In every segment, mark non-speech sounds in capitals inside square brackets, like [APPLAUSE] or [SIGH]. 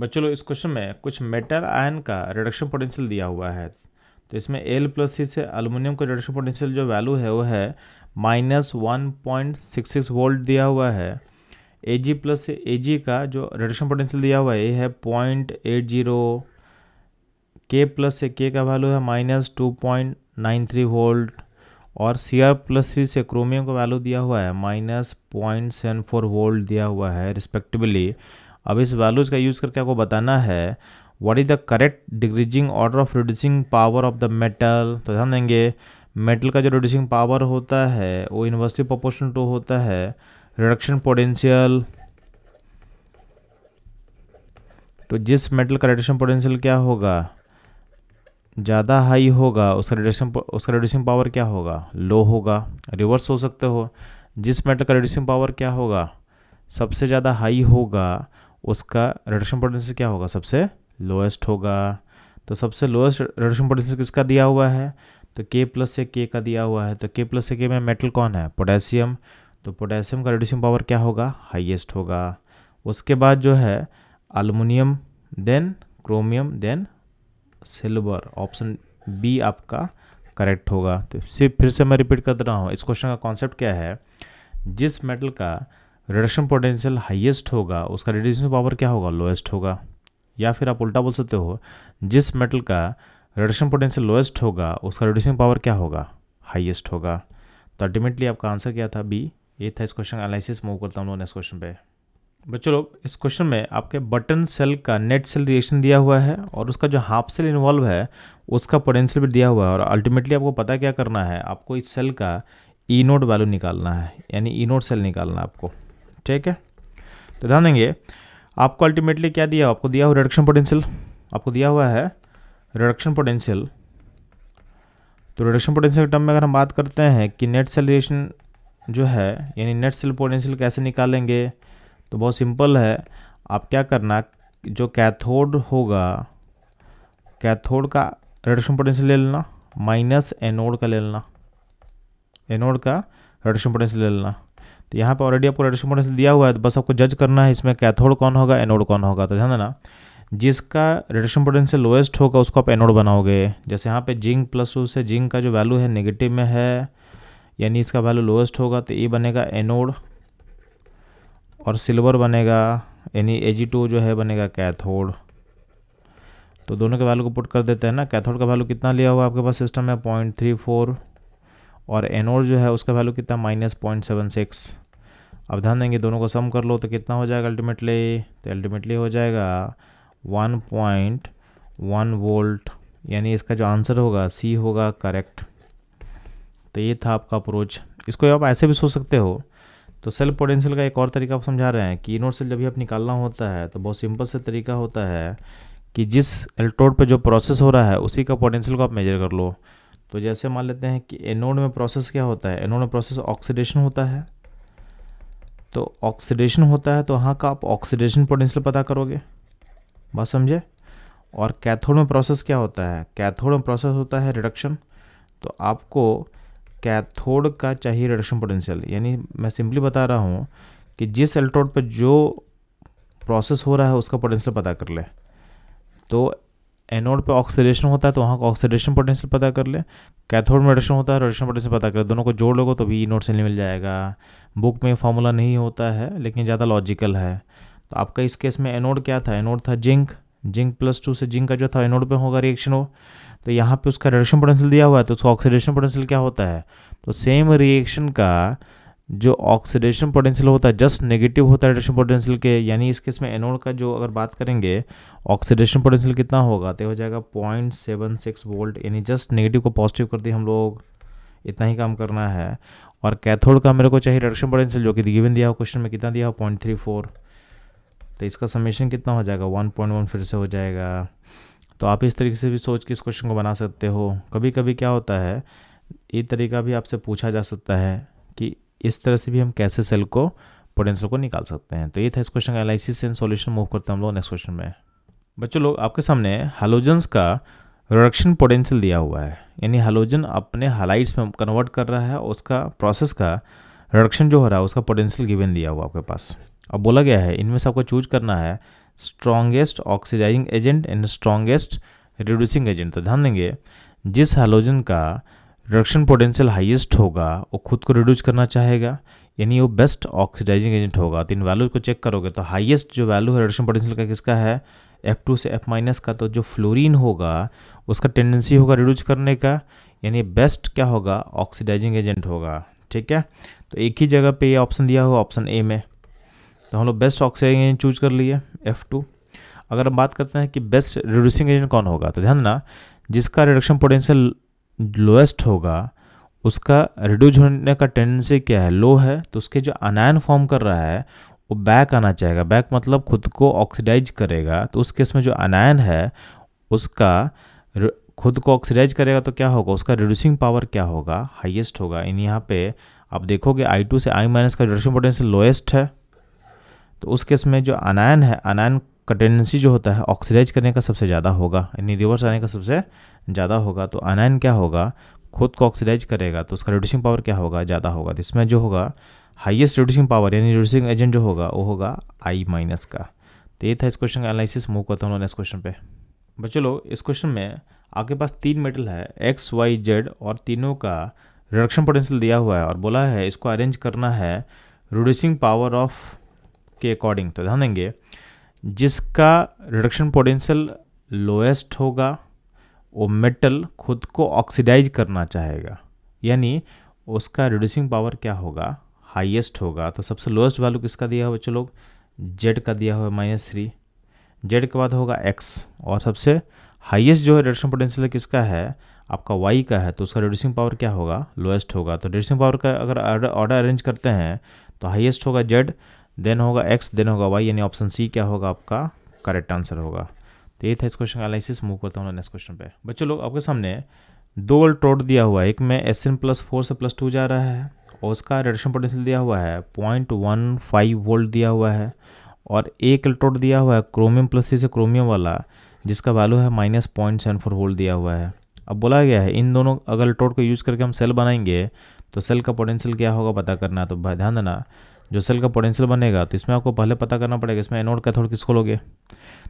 But चलो इस question में कुछ मेटल आयन का रिडक्शन पोटेंशियल दिया हुआ है तो इसमें एल प्लस सी से अलूमिनियम का रिडक्शन पोटेंशियल जो वैल्यू है वो है minus one point six six volt दिया हुआ है ए जी प्लस से ए जी का जो रिडक्शन पोटेंशियल दिया हुआ है ये है पॉइंट एट जीरो के प्लस से के का वैल्यू है minus two point nine three volt और सी आर प्लस थ्री से क्रोमियम का वैल्यू दिया हुआ है minus point seven four volt दिया हुआ है रिस्पेक्टिवली अब इस वैल्यूज़ का यूज़ करके आपको बताना है what is the correct decreasing order of reducing power of the metal तो ध्यान देंगे मेटल का जो रिड्यूसिंग पावर होता है वो इन्वर्सिव प्रोपोर्शनल टू होता है रिडक्शन पोटेंशियल तो जिस मेटल का रिडक्शन पोटेंशियल क्या होगा ज़्यादा हाई होगा उसका रिडक्शन उसका रिड्यूसिंग पावर क्या होगा लो होगा रिवर्स हो सकते हो जिस मेटल का रिड्यूसिंग पावर क्या होगा सबसे ज़्यादा हाई होगा उसका रिडक्शन पोटेंशियल क्या होगा सबसे लोएस्ट होगा तो सबसे लोएस्ट रिडक्शन पोटेंशियल किसका दिया हुआ है तो के प्लस से के का दिया हुआ है तो के प्लस से के में मेटल कौन है पोटेशियम तो पोटेशियम का रिड्यूसिंग पावर क्या होगा हाइएस्ट होगा उसके बाद जो है aluminium then chromium then silver option B आपका करेक्ट होगा तो सिर्फ फिर से मैं रिपीट कर रहा हूँ इस क्वेश्चन का कॉन्सेप्ट क्या है जिस मेटल का रिडक्शन पोटेंशियल हाईएस्ट होगा उसका रेडिएशन पावर क्या होगा लोएस्ट होगा या फिर आप उल्टा बोल सकते हो जिस मेटल का रिडक्शन पोटेंशियल लोएस्ट होगा उसका रेडिएशन पावर क्या होगा हाईएस्ट होगा तो अल्टीमेटली आपका आंसर क्या था बी ये था इस क्वेश्चन एनालिसिस मूव करता हूँ नेक्स्ट क्वेश्चन पे बच्चों लोग इस क्वेश्चन में आपके बटन सेल का नेट सेल रिएक्शन दिया हुआ है और उसका जो हाफ सेल इन्वॉल्व है उसका पोटेंशियल भी दिया हुआ है और अल्टीमेटली आपको पता क्या करना है आपको इस सेल का ई नोट वैल्यू निकालना है यानी ई नोट सेल निकालना है आपको ठीक है तो ध्यान देंगे आपको अल्टीमेटली क्या दिया आपको दिया हुआ रिडक्शन पोटेंशियल आपको दिया हुआ है रिडक्शन पोटेंशियल तो रिडक्शन पोटेंशियल के टर्म में अगर हम बात करते हैं कि नेट सेलेशन जो है यानी नेट सेल पोटेंशियल कैसे निकालेंगे तो बहुत सिंपल है आप क्या करना जो कैथोड होगा कैथोड का रिडक्शन पोटेंशियल ले लेना माइनस एनोड का ले लेना एनोड का रिडक्शन पोटेंशियल ले लेना तो यहाँ पर ऑलरेडी आपको रेडिएशन पोटेंशियल दिया हुआ है तो बस आपको जज करना है इसमें कैथोड कौन होगा एनोड कौन होगा तो ध्यान देना जिसका रेडिएशन पोटेंशियल लोएस्ट होगा उसको आप एनोड बनाओगे जैसे यहाँ पे जिंक प्लस टू से जिंक का जो वैल्यू है नेगेटिव में है यानी इसका वैल्यू लोएस्ट होगा तो ये बनेगा एनोड और सिल्वर बनेगा यानी ए e जो है बनेगा कैथोड तो दोनों के वैल्यू को पुट कर देते हैं ना कैथोड का वैल्यू कितना लिया हुआ आपके पास सिस्टम है पॉइंट थ्री फोर और एनोड जो है उसका वैल्यू कितना माइनस पॉइंट सेवन सिक्स अब ध्यान देंगे दोनों को सम कर लो तो कितना हो जाएगा अल्टीमेटली तो अल्टीमेटली हो जाएगा वन पॉइंट वन वोल्ट यानी इसका जो आंसर होगा सी होगा करेक्ट तो ये था आपका अप्रोच इसको आप ऐसे भी सोच सकते हो तो सेल्फ पोटेंशियल का एक और तरीका आप समझा रहे हैं कि इनोड सेल जब भी आप निकालना होता है तो बहुत सिंपल से तरीका होता है कि जिस इलेक्ट्रोड पे जो प्रोसेस हो रहा है उसी का पोटेंशियल को आप मेजर कर लो तो जैसे मान लेते हैं कि एनोड में प्रोसेस क्या होता है एनोड में प्रोसेस ऑक्सीडेशन होता है तो ऑक्सीडेशन होता है तो वहाँ का आप ऑक्सीडेशन पोटेंशियल पता करोगे बस समझे और कैथोड में प्रोसेस क्या होता है कैथोड में प्रोसेस होता है रिडक्शन तो आपको कैथोड का चाहिए रिडक्शन पोटेंशियल यानी मैं सिंपली बता रहा हूँ कि जिस एल्ट्रोड पर जो प्रोसेस हो रहा है उसका पोटेंशियल पता कर ले तो एनोड पे ऑक्सीडेशन होता है तो वहाँ का ऑक्सीडेशन पोटेंशियल पता कर ले कैथोड में रेडिएशन होता है रेडिएशन पोटेंशियल पता कर ले दोनों को जोड़ लोगे तो भी ई नोट से मिल जाएगा बुक में फॉर्मूला नहीं होता है लेकिन ज़्यादा लॉजिकल है तो आपका इस केस में एनोड क्या था एनोड था जिंक जिंक प्लस टू से जिंक का जो था एनोड पर होगा रिएक्शन हो तो यहाँ पर उसका रिडक्शन पोटेंशियल दिया हुआ है तो उसका ऑक्सीडेशन पोटेंशियल क्या होता है तो सेम रिएक्शन का जो ऑक्सीडेशन पोटेंशियल होता है जस्ट नेगेटिव होता है रिडक्शन पोटेंशियल के यानी इस केस में एनोड का जो अगर बात करेंगे ऑक्सीडेशन पोटेंशियल कितना होगा तो हो जाएगा पॉइंट सेवन सिक्स वोल्ट यानी जस्ट नेगेटिव को पॉजिटिव कर दिए हम लोग इतना ही काम करना है और कैथोड का मेरे को चाहिए रिडक्शन पोटेंशियल जो कि गिवन दिया हो क्वेश्चन में कितना दिया हो पॉइंट थ्री फोर तो इसका समेशन कितना हो जाएगा वन पॉइंट वन फिर से हो जाएगा तो आप इस तरीके से भी सोच के इस क्वेश्चन को बना सकते हो कभी कभी क्या होता है ये तरीका भी आपसे पूछा जा सकता है कि इस तरह से भी हम कैसे सेल को पोटेंशियल को निकाल सकते हैं तो ये था इस क्वेश्चन का एनालिसिस एंड सॉल्यूशन मूव करते हैं हम लोग नेक्स्ट क्वेश्चन में बच्चों लोग आपके सामने हालोजन्स का रिडक्शन पोटेंशियल दिया हुआ है यानी हालोजन अपने हालाइट्स में कन्वर्ट कर रहा है उसका प्रोसेस का रिडक्शन जो हो रहा है उसका पोटेंशियल गिवन दिया हुआ आपके पास और बोला गया है इनमें से आपको चूज करना है strongest oxidising agent and strongest reducing agent तो ध्यान देंगे जिस हालोजन का रिडक्शन पोटेंशियल हाईएस्ट होगा वो खुद को रिड्यूस करना चाहेगा यानी वो बेस्ट ऑक्सीडाइजिंग एजेंट होगा तो इन वैल्यूज को चेक करोगे तो हाईएस्ट जो वैल्यू है रिडक्शन पोटेंशियल का किसका है एफ टू से एफ माइनस का तो जो फ्लोरीन होगा उसका टेंडेंसी होगा रिड्यूस करने का यानी बेस्ट क्या होगा ऑक्सीडाइजिंग एजेंट होगा ठीक है तो एक ही जगह पे ये ऑप्शन दिया हुआ ऑप्शन ए में तो हम लोग बेस्ट ऑक्सीडाइजिंग एजेंट चूज कर लिए एफ टू अगर हम बात करते हैं कि बेस्ट रिड्यूसिंग एजेंट कौन होगा तो ध्यान ना जिसका रिडक्शन पोटेंशियल लोएस्ट होगा उसका रिड्यूज होने का टेंडेंसी क्या है लो है तो उसके जो अनायन फॉर्म कर रहा है वो बैक आना चाहेगा बैक मतलब खुद को ऑक्सीडाइज करेगा तो उस केस में जो अनायन है उसका खुद को ऑक्सीडाइज करेगा तो क्या होगा उसका रिड्यूसिंग पावर क्या होगा हाइएस्ट होगा इन यहाँ पे आप देखोगे आई टू से आई माइनस का रिडक्शन पोटेंशियल लोएस्ट है तो उस केस में जो अनायन है अनायन का टेंडेंसी जो होता है ऑक्सीडाइज करने का सबसे ज़्यादा होगा यानी रिवर्स आने का सबसे ज़्यादा होगा तो अनायन क्या होगा खुद को ऑक्सीडाइज करेगा तो उसका रिड्यूसिंग पावर क्या होगा ज़्यादा होगा तो इसमें जो होगा हाइएस्ट रिड्यूसिंग पावर यानी रिड्यूसिंग एजेंट जो होगा वो होगा आई माइनस का तो ये था इस क्वेश्चन का एनालिसिस मूव करता हूँ नेक्स्ट क्वेश्चन पे बच्चों लोग इस क्वेश्चन में आपके पास तीन मेटल है एक्स वाई जेड और तीनों का रिडक्शन पोटेंशियल दिया हुआ है और बोला है इसको अरेंज करना है रिड्यूसिंग पावर ऑफ के अकॉर्डिंग तो ध्यान देंगे जिसका रिडक्शन पोटेंशियल लोएस्ट होगा वो मेटल खुद को ऑक्सीडाइज करना चाहेगा यानी उसका रिड्यूसिंग पावर क्या होगा हाईएस्ट होगा तो सबसे लोएस्ट वैल्यू किसका दिया हुआ चलो जेड का दिया हुआ माइनस थ्री जेड के बाद होगा एक्स और सबसे हाईएस्ट जो है रिडक्शन पोटेंशियल किसका है आपका वाई का है तो उसका रिड्यूसिंग पावर क्या होगा लोएस्ट होगा तो रिड्यूसिंग पावर का अगर ऑर्डर अरेंज करते हैं तो हाइएस्ट होगा जेड देन होगा एक्स देन होगा वाई यानी ऑप्शन सी क्या होगा आपका करेक्ट आंसर होगा तो ये था इस क्वेश्चन का एनालिसिस मूव करता हूँ नेक्स्ट क्वेश्चन पे बच्चों लोग आपके सामने दो अल्ट्रोड दिया हुआ है एक में एस एन प्लस फोर से प्लस टू जा रहा है और उसका रेडिएशन पोटेंशियल दिया हुआ है पॉइंट वन फाइव वोल्ट दिया हुआ है और एक इलेक्ट्रोड दिया हुआ है क्रोमियम प्लस थ्री से क्रोमियम वाला जिसका वैल्यू है minus point seven four volt दिया हुआ है अब बोला गया है इन दोनों अगर इलेक्ट्रोड को यूज़ करके हम सेल बनाएंगे तो सेल का पोटेंशियल क्या होगा पता करना तो ध्यान देना जो सेल का पोटेंशियल बनेगा तो इसमें आपको पहले पता करना पड़ेगा इसमें एनोड कैथोड किसको लोगे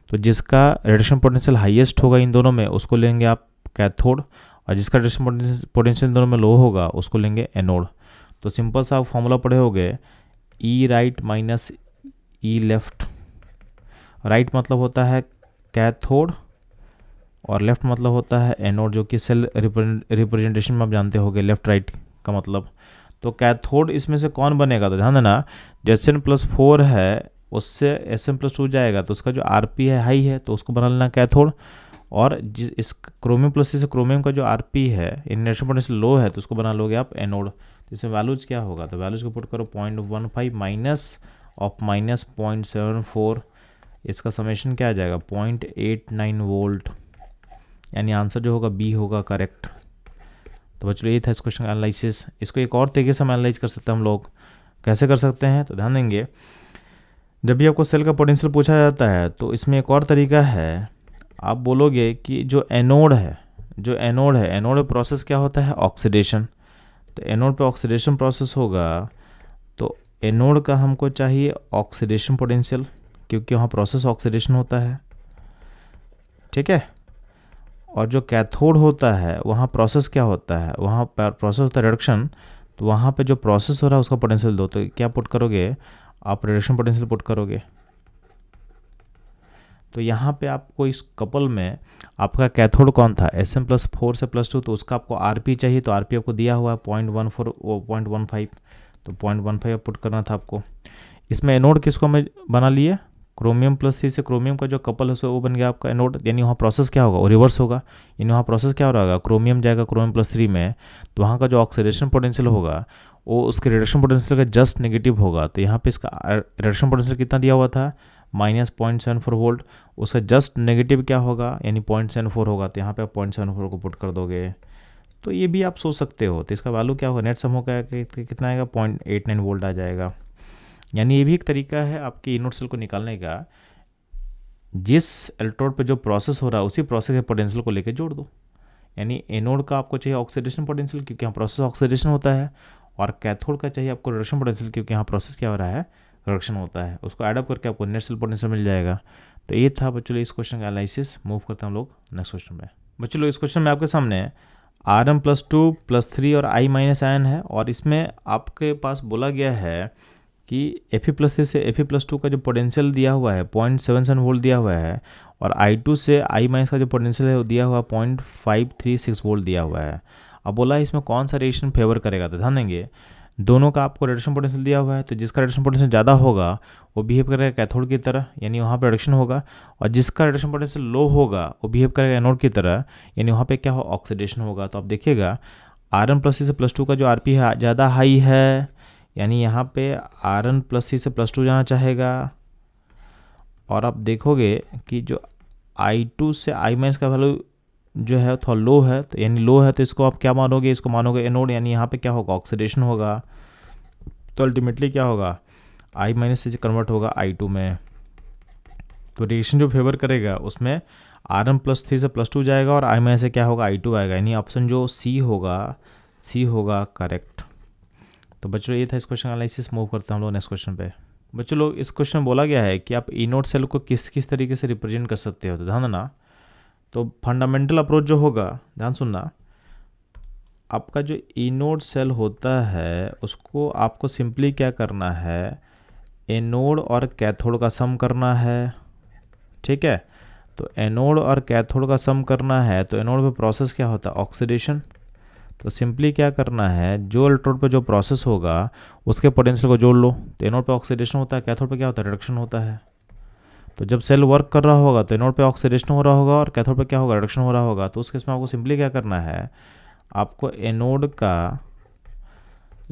तो जिसका रिडक्शन पोटेंशियल हाईएस्ट होगा इन दोनों में उसको लेंगे आप कैथोड और जिसका रिडक्शन पोटेंशियल दोनों में लो होगा उसको लेंगे एनोड तो सिंपल सा आप फॉर्मूला पढ़े हो गए E right minus E left right मतलब होता है कैथोड और लेफ्ट मतलब होता है एनोड जो कि सेल रिप्रेजेंटेशन में आप जानते होंगे लेफ्ट राइट का मतलब तो कैथोड इसमें से कौन बनेगा तो ध्यान देना जो एस एन प्लस फोर है उससे एस एन प्लस टू जाएगा तो उसका जो आर पी है हाई है तो उसको बना लेना कैथोड और जिस इस क्रोमियम प्लस से क्रोमियम का जो आर पी है इंडक्शन पोटेंशियल लो है तो उसको बना लोगे आप एनोड तो इसमें वैल्यूज क्या होगा तो वैल्यूज को पुट करो point one five minus of minus point seven four इसका समेशन क्या आ जाएगा पॉइंट एट नाइन वोल्ट यानी आंसर जो होगा बी होगा करेक्ट तो बच्चों ये था इस क्वेश्चन का एनालिसिस इसको एक और तरीके से हम एनालाइज कर सकते हैं हम लोग कैसे कर सकते हैं तो ध्यान देंगे जब भी आपको सेल का पोटेंशियल पूछा जाता है तो इसमें एक और तरीका है आप बोलोगे कि जो एनोड है जो एनोड है एनोड प्रोसेस क्या होता है ऑक्सीडेशन तो एनोड पे ऑक्सीडेशन प्रोसेस होगा तो एनोड का हमको चाहिए ऑक्सीडेशन पोटेंशियल क्योंकि वहाँ प्रोसेस ऑक्सीडेशन होता है ठीक है और जो कैथोड होता है वहाँ प्रोसेस क्या होता है वहाँ पर प्रोसेस होता है रिडक्शन तो वहाँ पे जो प्रोसेस हो रहा है उसका पोटेंशियल दो तो क्या पुट करोगे आप रिडक्शन पोटेंशियल पुट करोगे तो यहाँ पे आपको इस कपल में आपका कैथोड कौन था एस एम प्लस फोर से प्लस टू तो उसका आपको आर पी चाहिए तो आर पी आपको दिया हुआ है point one four point one five तो पॉइंट वन फाइव पुट करना था आपको इसमें एनोड किसको हमें बना लिए क्रोमियम प्लस सी से क्रोमियम का जो कपल है वो बन गया आपका एनोड यानी वहाँ प्रोसेस क्या होगा वो रिवर्स होगा यानी वहाँ प्रोसेस क्या हो रहा होगा क्रोमियम जाएगा क्रोमियम प्लस थ्री में तो वहाँ का जो ऑक्सीडेशन पोटेंशियल होगा वो उसके रिडक्शन पोटेंशियल का जस्ट नेगेटिव होगा तो यहाँ पे इसका रिडक्शन पोटेंशियल कितना दिया हुआ था minus point seven four volt उसका जस्ट नेगेटिव क्या होगा यानी पॉइंट सेवन फोर होगा तो यहाँ पे आप पॉइंट सेवन फोर को पुट कर दोगे तो ये भी आप सोच सकते हो तो इसका वैल्यू क्या होगा नेट सम होगा कितना आएगा पॉइंट एट नाइन वोल्ट आ जाएगा यानी ये भी एक तरीका है आपके इनोड सेल को निकालने का जिस एल्ट्रोड पर जो प्रोसेस हो रहा है उसी प्रोसेस के पोटेंशियल को लेकर जोड़ दो यानी एनोड का आपको चाहिए ऑक्सीडेशन पोटेंशियल क्योंकि यहाँ प्रोसेस ऑक्सीडेशन होता है और कैथोड का चाहिए आपको रिडक्शन पोटेंशियल क्योंकि यहाँ प्रोसेस क्या हो रहा है रिडक्शन होता है उसको एडअप करके आपको नेट सेल पोटेंशियल मिल जाएगा तो ये था बच्चों इस क्वेश्चन का एनालिसिस मूव करते हैं हम लोग नेक्स्ट क्वेश्चन में बच्चों लोग इस क्वेश्चन में आपके सामने R M plus two plus three और आई माइनस आयन है और इसमें आपके पास बोला गया है कि एफ प्लस थ्री से एफ प्लस टू का जो पोटेंशियल दिया हुआ है पॉइंट सेवन सेवन वोल्ट दिया हुआ है और आई टू से आई माइनस का जो पोटेंशियल है वो दिया हुआ point five three six volt दिया हुआ है अब बोला इसमें कौन सा रेडिएशन फेवर करेगा तो ध्यान देंगे दोनों का आपको रेडिएशन पोटेंशियल दिया हुआ है तो जिसका रेडिएशन पोटेंशियल ज़्यादा होगा वो बिहेव करेगा कैथोड की तरह यानी वहाँ पर रेडिएशन होगा और जिसका रेडिएशन पोटेंशियल लो होगा वो बिहेव करेगा एनोड की तरह यानी वहाँ पर क्या हो ऑक्सीडेशन होगा तो आप देखिएगा आर एन प्लस से प्लस टू का जो आर पी है ज़्यादा हाई है यानी यहाँ पे आर एन प्लस सी से प्लस टू जाना चाहेगा और आप देखोगे कि जो आई टू से आई माइनस का वैल्यू जो है थोड़ा लो है तो यानी लो है तो इसको आप क्या मानोगे इसको मानोगे एनोड यानी यहाँ पे क्या होगा ऑक्सीडेशन होगा तो अल्टीमेटली क्या होगा आई माइनस से कन्वर्ट होगा आई टू में तो रिएक्शन जो फेवर करेगा उसमें आर एन प्लस थ्री से प्लस टू जाएगा और आई माइनस से क्या होगा आई टू आएगा यानी ऑप्शन जो सी होगा सी होगा करेक्ट तो बच्चों ये था इस क्वेश्चन एनालिसिस मूव करते हैं हम लोग नेक्स्ट क्वेश्चन पे बच्चों लोग इस क्वेश्चन में बोला गया है कि आप इनोट सेल को किस किस तरीके से रिप्रेजेंट कर सकते हो तो ध्यान देना तो फंडामेंटल अप्रोच जो होगा ध्यान सुनना आपका जो इनोड सेल होता है उसको आपको सिंपली क्या करना है एनोड और कैथोड का सम करना है ठीक है तो एनोड और कैथोड का सम करना है तो एनोड पे प्रोसेस क्या होता है ऑक्सीडेशन तो सिंपली क्या करना है जो इलेक्ट्रोड पर जो प्रोसेस होगा उसके पोटेंशियल को जोड़ लो तो एनोड पर ऑक्सीडेशन होता है कैथोड पर क्या होता है रिडक्शन होता है तो जब सेल वर्क कर रहा होगा तो एनोड पर ऑक्सीडेशन हो रहा होगा और कैथोड पर क्या होगा रिडक्शन हो रहा होगा तो उस इसमें आपको सिंपली क्या करना है आपको एनोड का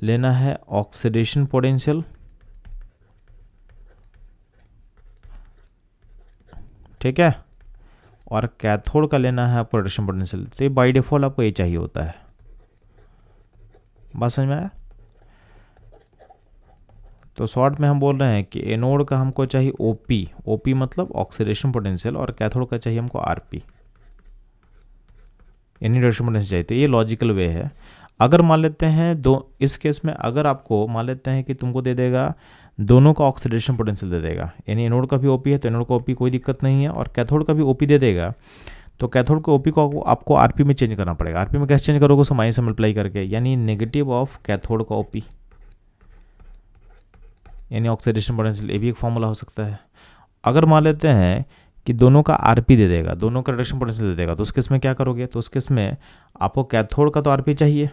लेना है ऑक्सीडेशन पोटेंशियल ठीक है और कैथोड का लेना है आपको रिडक्शन पोटेंशियल तो ये बाई डिफॉल्ट आपको ये चाहिए होता है बात समझ में आया तो शॉर्ट में हम बोल रहे हैं कि एनोड का हमको चाहिए ओपी ओपी मतलब ऑक्सीडेशन पोटेंशियल और कैथोड का चाहिए हमको आर पी यानी पोटेंशियल चाहिए तो ये लॉजिकल वे है अगर मान लेते हैं दो इस केस में अगर आपको मान लेते हैं कि तुमको दे देगा दोनों का ऑक्सीडेशन पोटेंशियल दे देगा यानी एनोड का भी ओपी है तो एनोड का ओपी कोई दिक्कत नहीं है और कैथोड का भी ओपी दे देगा तो कैथोड के ओपी को आपको आरपी में चेंज करना पड़ेगा आरपी में कैसे चेंज करोगे सो माइनस में अप्लाई करके यानी नेगेटिव ऑफ कैथोड का ओपी यानी ऑक्सीडेशन पोटेंशियल ये भी एक फॉर्मूला हो सकता है अगर मान लेते हैं कि दोनों का आरपी दे देगा दोनों का रिडक्शन पोटेंशियल दे देगा तो उस केस में क्या करोगे तो उस केस में आपको कैथोड का तो आरपी चाहिए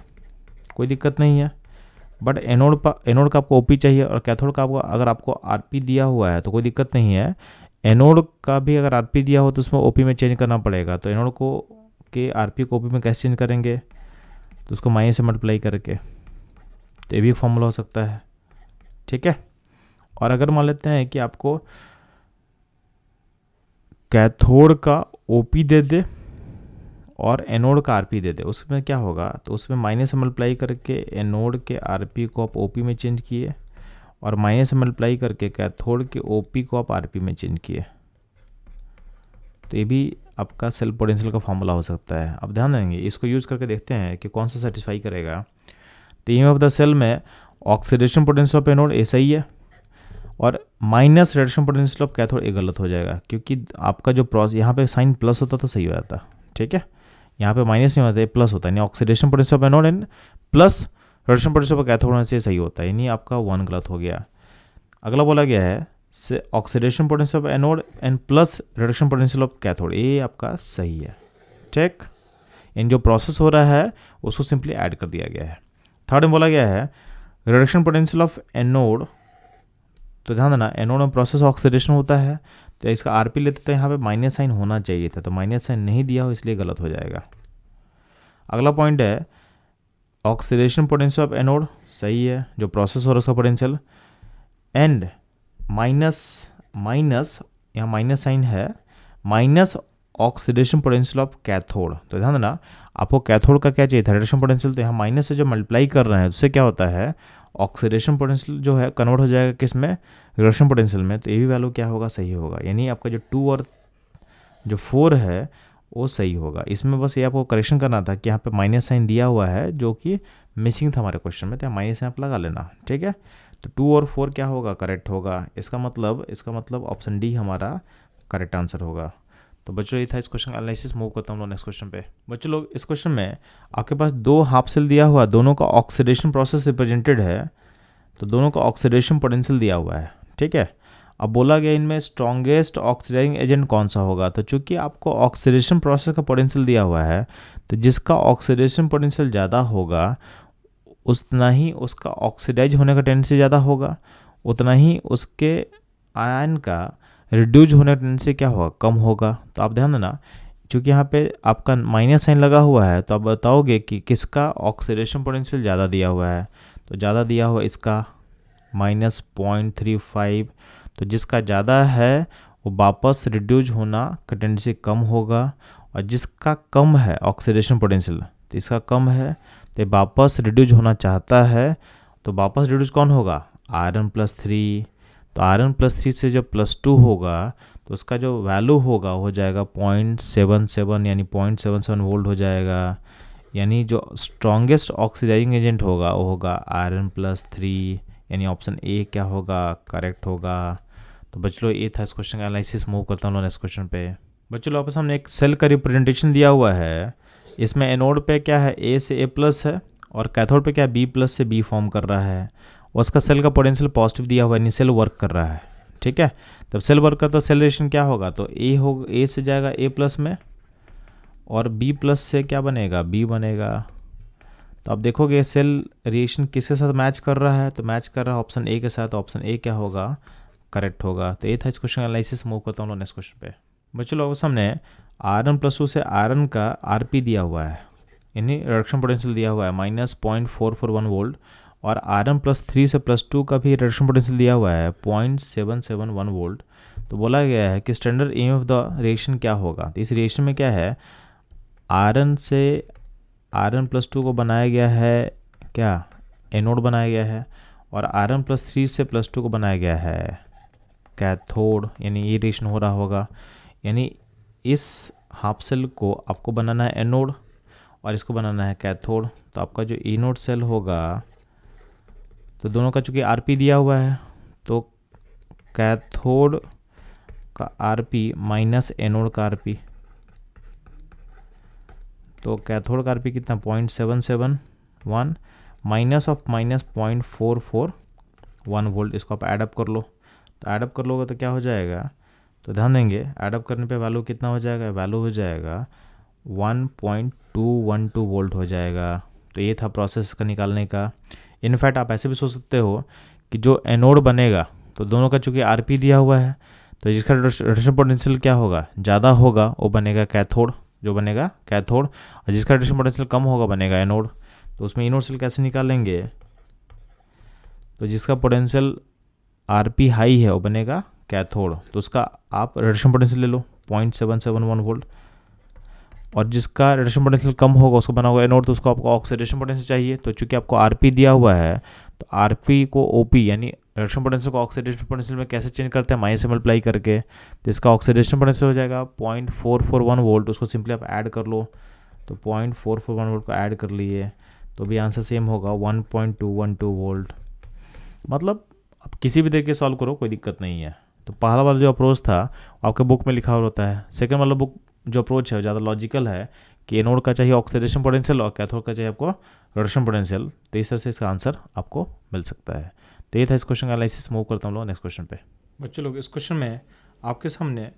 कोई दिक्कत नहीं है बट एनोड पर एनोड का आपको ओपी चाहिए और कैथोड का आपको अगर आपको आरपी दिया हुआ है तो कोई दिक्कत नहीं है एनोड का भी अगर आरपी दिया हो तो उसमें ओपी में चेंज करना पड़ेगा तो एनोड को के आरपी को ओपी में कैसे चेंज करेंगे तो उसको माइनस से मल्टीप्लाई करके तो ये भी फॉर्मूला हो सकता है ठीक है और अगर मान लेते हैं कि आपको कैथोड का ओपी दे दे और एनोड का आरपी दे दे उसमें क्या होगा तो उसमें माइनस से मल्टीप्लाई करके एनोड के आरपी को आप ओपी में चेंज किए और माइनस से मल्टीप्लाई करके कैथोड के ओपी को आप आरपी में चेंज किए तो ये भी आपका सेल पोटेंशियल का फॉर्मूला हो सकता है अब ध्यान देंगे इसको यूज़ करके देखते हैं कि कौन सा सेटिस्फाई करेगा तो ये ऑफ द सेल में ऑक्सीडेशन पोटेंशियल ऑफ एनोड ऐसा ही है और minus reduction potential of cathode ये गलत हो जाएगा क्योंकि आपका जो प्रोसेस यहाँ पे साइन प्लस होता तो सही हो जाता ठीक है यहाँ पे माइनस नहीं होता है प्लस होता है यानी oxidation potential of anode and plus reduction producer पर कैथोड होने से सही होता है यानी आपका वन गलत हो गया अगला बोला गया है से oxidation potential of anode and plus reduction potential of cathode ये आपका सही है ठीक इन जो प्रोसेस हो रहा है उसको सिंपली ऐड कर दिया गया है थर्ड में बोला गया है रिडक्शन पोटेंशियल ऑफ एनोड तो ध्यान देना एनोड में प्रोसेस ऑक्सीडेशन होता है तो इसका आर पी लेते तो यहाँ पे माइनस साइन होना चाहिए था तो माइनस साइन नहीं दिया हो इसलिए गलत हो जाएगा अगला पॉइंट है ऑक्सीडेशन पोटेंशियल ऑफ एनोड सही है जो प्रोसेस हो रहा है उसका पोटेंशियल एंड माइनस माइनस यहाँ माइनस साइन है minus oxidation potential of cathode तो ध्यान देना आपको कैथोड का क्या चाहिए था पोटेंशियल तो यहाँ माइनस से जो मल्टीप्लाई कर रहे हैं उससे क्या होता है ऑक्सीडेशन पोटेंशियल जो है कन्वर्ट हो जाएगा किस में रिडक्शन पोटेंशियल में तो ये भी वैल्यू क्या होगा सही होगा यानी आपका जो टू और जो फोर है वो सही होगा इसमें बस ये आपको करेक्शन करना था कि यहाँ पे माइनस साइन दिया हुआ है जो कि मिसिंग था हमारे क्वेश्चन में तो माइनस साइन आप लगा लेना ठीक है तो टू और फोर क्या होगा करेक्ट होगा इसका मतलब इसका मतलब ऑप्शन डी हमारा करेक्ट आंसर होगा तो बच्चों ये था इस क्वेश्चन का एनालिसिस मूव करता हम लोग नेक्स्ट क्वेश्चन पे बच्चों लोग इस क्वेश्चन में आपके पास दो हाफ सेल दिया हुआ दोनों का ऑक्सीडेशन प्रोसेस रिप्रेजेंटेड है तो दोनों का ऑक्सीडेशन पोटेंशियल दिया हुआ है ठीक है अब बोला गया इनमें स्ट्रॉन्गेस्ट ऑक्सीडाइजिंग एजेंट कौन सा होगा तो चूंकि आपको ऑक्सीडेशन प्रोसेस का पोटेंशियल दिया हुआ है तो जिसका ऑक्सीडेशन पोटेंशियल ज़्यादा होगा उतना ही उसका ऑक्सीडाइज होने का टेंडेंसी ज़्यादा होगा उतना ही उसके आयन का रिड्यूज होने का टेंडेंसी क्या होगा कम होगा तो आप ध्यान देना चूँकि यहाँ पे आपका माइनस साइन लगा हुआ है तो आप बताओगे कि किसका ऑक्सीडेशन पोटेंशियल ज़्यादा दिया हुआ है तो ज़्यादा दिया हुआ इसका माइनस पॉइंट थ्री फाइव तो जिसका ज़्यादा है वो वापस रिड्यूज होना कंटेंसी कम होगा और जिसका कम है ऑक्सीडेशन पोटेंशियल तो इसका कम है तो वापस रिड्यूज होना चाहता है तो वापस रिड्यूज कौन होगा आयरन प्लस थ्री तो आयरन प्लस थ्री से जो प्लस टू होगा तो उसका जो वैल्यू होगा हो जाएगा पॉइंट सेवन सेवन यानी पॉइंट सेवन सेवन वोल्ट हो जाएगा यानी जो स्ट्रॉन्गेस्ट ऑक्सीडाइजिंग एजेंट होगा वो होगा आयरन प्लस थ्री यानी ऑप्शन ए क्या होगा करेक्ट होगा तो बच्चों ये था इस क्वेश्चन का एनालिसिस मूव करता हूँ इस क्वेश्चन पे बच्चों आपस हमने एक सेल का रिप्रेजेंटेशन दिया हुआ है इसमें एनोड पे क्या है ए से ए प्लस है और कैथोड पे क्या है बी प्लस से बी फॉर्म कर रहा है और उसका सेल का पोटेंशियल पॉजिटिव दिया हुआ है यानी सेल वर्क कर रहा है ठीक है तब सेल वर्क करता सेल सेलरेशन क्या होगा तो ए हो ए से जाएगा ए प्लस में और बी प्लस से क्या बनेगा बी बनेगा तो आप देखोगे सेल रिएक्शन किसके साथ मैच कर रहा है तो मैच कर रहा है ऑप्शन ए के साथ ऑप्शन तो ए क्या होगा करेक्ट होगा तो ये था इस क्वेश्चन एनालिसिस मूव करता हूँ नेक्स्ट क्वेश्चन पे बच्चों लोगों के सामने आर एन प्लस टू से आर एन का आर पी दिया हुआ है यानी रिडक्शन पोटेंशियल दिया हुआ है minus point four four one volt और आर एन प्लस थ्री से प्लस टू का भी रिडक्शन पोटेंशियल दिया हुआ है point seven seven one volt तो बोला गया है कि standard M of the reaction क्या होगा तो इस रिएक्शन में क्या है आर एन से आर एन प्लस टू को बनाया गया है क्या एनोड बनाया गया है और आर एन प्लस थ्री से प्लस टू को बनाया गया है कैथोड यानी ये रेशन हो रहा होगा यानी इस हाफ सेल को आपको बनाना है एनोड और इसको बनाना है कैथोड तो आपका जो इनोड सेल होगा तो दोनों का चूँकि आर दिया हुआ है तो कैथोड का आर पी माइनस एनोड का आर पी तो कैथोड का आर कितना point seven seven one minus of minus point four four one volt इसको आप एडअप कर लो तो एडअप कर लोगे तो क्या हो जाएगा तो ध्यान देंगे एडअप करने पे वैल्यू कितना हो जाएगा वैल्यू हो जाएगा one point two one two volt हो जाएगा तो ये था प्रोसेस का निकालने का इनफैक्ट आप ऐसे भी सोच सकते हो कि जो एनोड बनेगा तो दोनों का चूँकि आर दिया हुआ है तो जिसका रोटेशन पोटेंशियल क्या होगा ज़्यादा होगा वो बनेगा कैथोड जो बनेगा कैथोड और जिसका रेडिएशन पोटेंशियल कम होगा बनेगा एनोड तो उसमें इनोड सेल कैसे निकालेंगे तो जिसका पोटेंशियल पी हाई है वो बनेगा कैथोड तो उसका आप रेडिएशन पोटेंशियल ले लो point seven seven one volt और जिसका रेडिएशन पोटेंशियल कम होगा उसको बना होगा एनोड तो उसको आपको ऑक्सीडेशन पोटेंशियल चाहिए तो चूंकि आपको पी दिया हुआ है तो पी को पी यानी रिडक्शन पोटेंशियल को ऑक्सीडेशन पोटेंशियल में कैसे चेंज करते हैं माइनस से मल्टीप्लाई करके तो इसका ऑक्सीडेशन पोटेंशियल हो जाएगा point four four one volt उसको सिंपली आप ऐड कर लो तो point four four one volt को ऐड कर लिए तो भी आंसर सेम होगा one point two one two volt मतलब आप किसी भी तरीके सॉल्व करो कोई दिक्कत नहीं है तो पहला वाला जो अप्रोच था आपके बुक में लिखा हुआ होता है सेकेंड वाला बुक जो अप्रोच है ज़्यादा लॉजिकल है कि एनोड का चाहिए ऑक्सीडेशन पोटेंशियल और कैथोड का चाहिए आपको रिडक्शन पोटेंशियल तो इस तरह से इसका आंसर आपको मिल सकता है तो ये था इस क्वेश्चन का एनालिसिस मूव करता हूँ नेक्स्ट क्वेश्चन पे बच्चे लोग इस क्वेश्चन में आपके सामने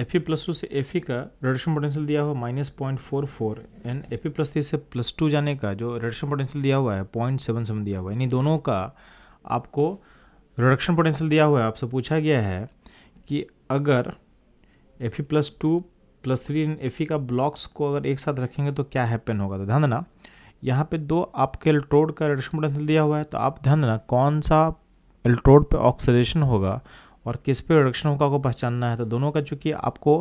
एफ ई प्लस टू से एफ ई का रिडक्शन पोटेंशियल दिया हुआ minus point four four and F E plus three से प्लस टू जाने का जो रिडक्शन पोटेंशियल दिया हुआ है पॉइंट सेवन सेवन दिया हुआ है यानी दोनों का आपको रिडक्शन पोटेंशियल दिया हुआ है आपसे पूछा गया है कि अगर F E plus two plus three and F E का ब्लॉक्स को अगर एक साथ रखेंगे तो क्या हैपन होगा तो ध्यान देना यहाँ पे दो आपके एल्ट्रोड का रेडिएशन पोटेंशियल दिया हुआ है तो आप ध्यान देना कौन सा एल्ट्रोड पे ऑक्सीडेशन होगा और किस पे रिडक्शन होगा आपको पहचानना है तो दोनों का चूँकि आपको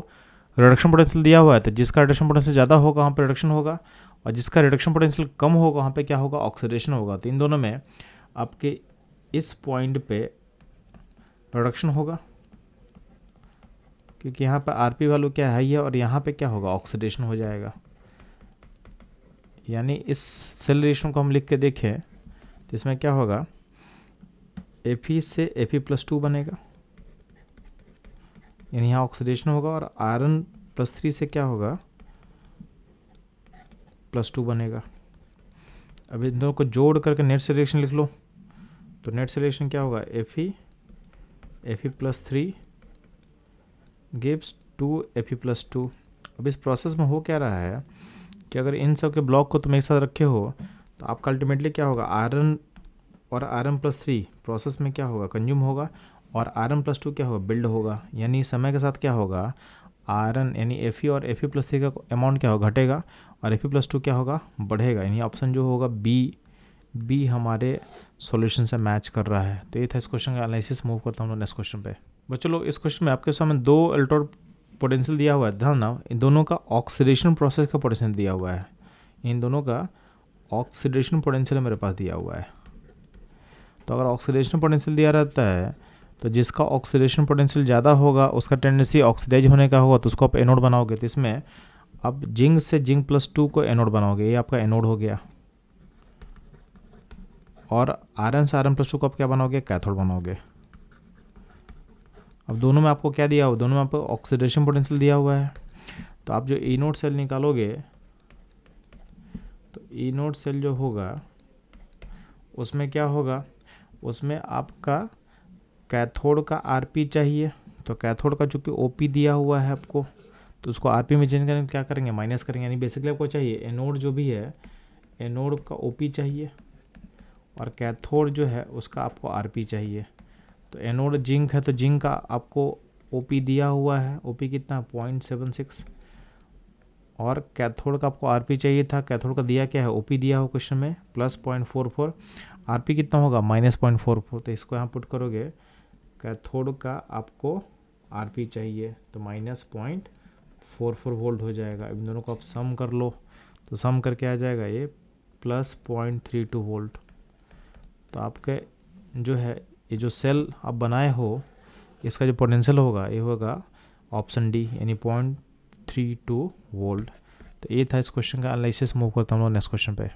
रिडक्शन पोटेंशियल दिया हुआ है तो जिसका रिडक्शन पोटेंशियल ज़्यादा होगा वहाँ पर रिडक्शन होगा और जिसका रिडक्शन पोटेंशियल कम होगा वहाँ पर क्या होगा ऑक्सीडेशन होगा तो इन दोनों में आपके इस पॉइंट पे रिडक्शन होगा क्योंकि यहाँ पर आर पी वैल्यू क्या है ही है और यहाँ पे क्या होगा ऑक्सीडेशन हो जाएगा यानी इस सेल रिलेशन को हम लिख के देखें तो इसमें क्या होगा एफ पी से एफ ई प्लस टू बनेगा यानी यहाँ ऑक्सीडेशन होगा और आयरन प्लस थ्री से क्या होगा प्लस टू बनेगा अब इन दोनों को जोड़ करके नेट सेलेक्शन लिख लो तो नेट सेलेक्शन क्या होगा F E F E plus three gives two F E plus two अब इस प्रोसेस में हो क्या रहा है कि अगर इन सब के ब्लॉक को तुम एक साथ रखे हो तो आपका अल्टीमेटली क्या होगा आयरन और आयरन प्लस थ्री प्रोसेस में क्या होगा कंज्यूम होगा और आयरन प्लस टू क्या होगा बिल्ड होगा यानी समय के साथ क्या होगा आयरन यानी एफ और एफ प्लस थ्री का अमाउंट क्या होगा घटेगा और एफ प्लस टू क्या होगा बढ़ेगा यानी ऑप्शन जो होगा बी बी हमारे सॉल्यूशन से मैच कर रहा है तो ये था इस क्वेश्चन का एनालिसिस मूव करता हूँ नेक्स्ट क्वेश्चन पे बच्चों लोग इस क्वेश्चन में आपके सामने दो अल्ट्रो पोटेंशियल दिया हुआ है ध्यान ना इन दोनों का ऑक्सीडेशन प्रोसेस का पोटेंशियल दिया हुआ है इन दोनों का ऑक्सीडेशन पोटेंशियल मेरे पास दिया हुआ है तो अगर ऑक्सीडेशन पोटेंशियल दिया रहता है तो जिसका ऑक्सीडेशन पोटेंशियल ज़्यादा होगा उसका टेंडेंसी ऑक्सीडाइज होने का होगा तो उसको आप एनोड बनाओगे तो इसमें अब जिंग से जिंग प्लस टू को एनोड बनाओगे ये आपका एनोड हो गया और आर एन से आर एन प्लस टू को आप क्या बनाओगे कैथोड बनाओगे अब दोनों में आपको क्या दिया हुआ दोनों में आपको ऑक्सीडेशन पोटेंशियल दिया हुआ है तो आप जो ई नोट सेल निकालोगे तो ई नोट सेल जो होगा उसमें क्या होगा उसमें आपका कैथोड का आरपी चाहिए तो कैथोड का चूँकि ओपी दिया हुआ है आपको तो उसको आरपी में चेंज करेंगे क्या करेंगे माइनस करेंगे यानी बेसिकली आपको चाहिए एनोड जो भी है एनोड का ओपी चाहिए और कैथोड जो है उसका आपको आरपी चाहिए तो एनोड जिंक है तो जिंक का आपको ओ दिया हुआ है ओ कितना पॉइंट सेवन सिक्स और कैथोड का आपको आर चाहिए था कैथोड का दिया क्या है ओ दिया हो क्वेश्चन में plus point four four R कितना होगा माइनस पॉइंट फोर फोर तो इसको यहाँ पुट करोगे कैथोड का आपको आर चाहिए तो minus point four four volt हो जाएगा इन दोनों को आप सम कर लो तो सम करके आ जाएगा ये plus point three two volt तो आपके जो है ये जो सेल आप बनाए हो इसका जो पोटेंशियल होगा ये होगा ऑप्शन डी यानी पॉइंट थ्री टू वोल्ट तो ये था इस क्वेश्चन का एनालिसिस मूव करता हूँ नेक्स्ट क्वेश्चन पे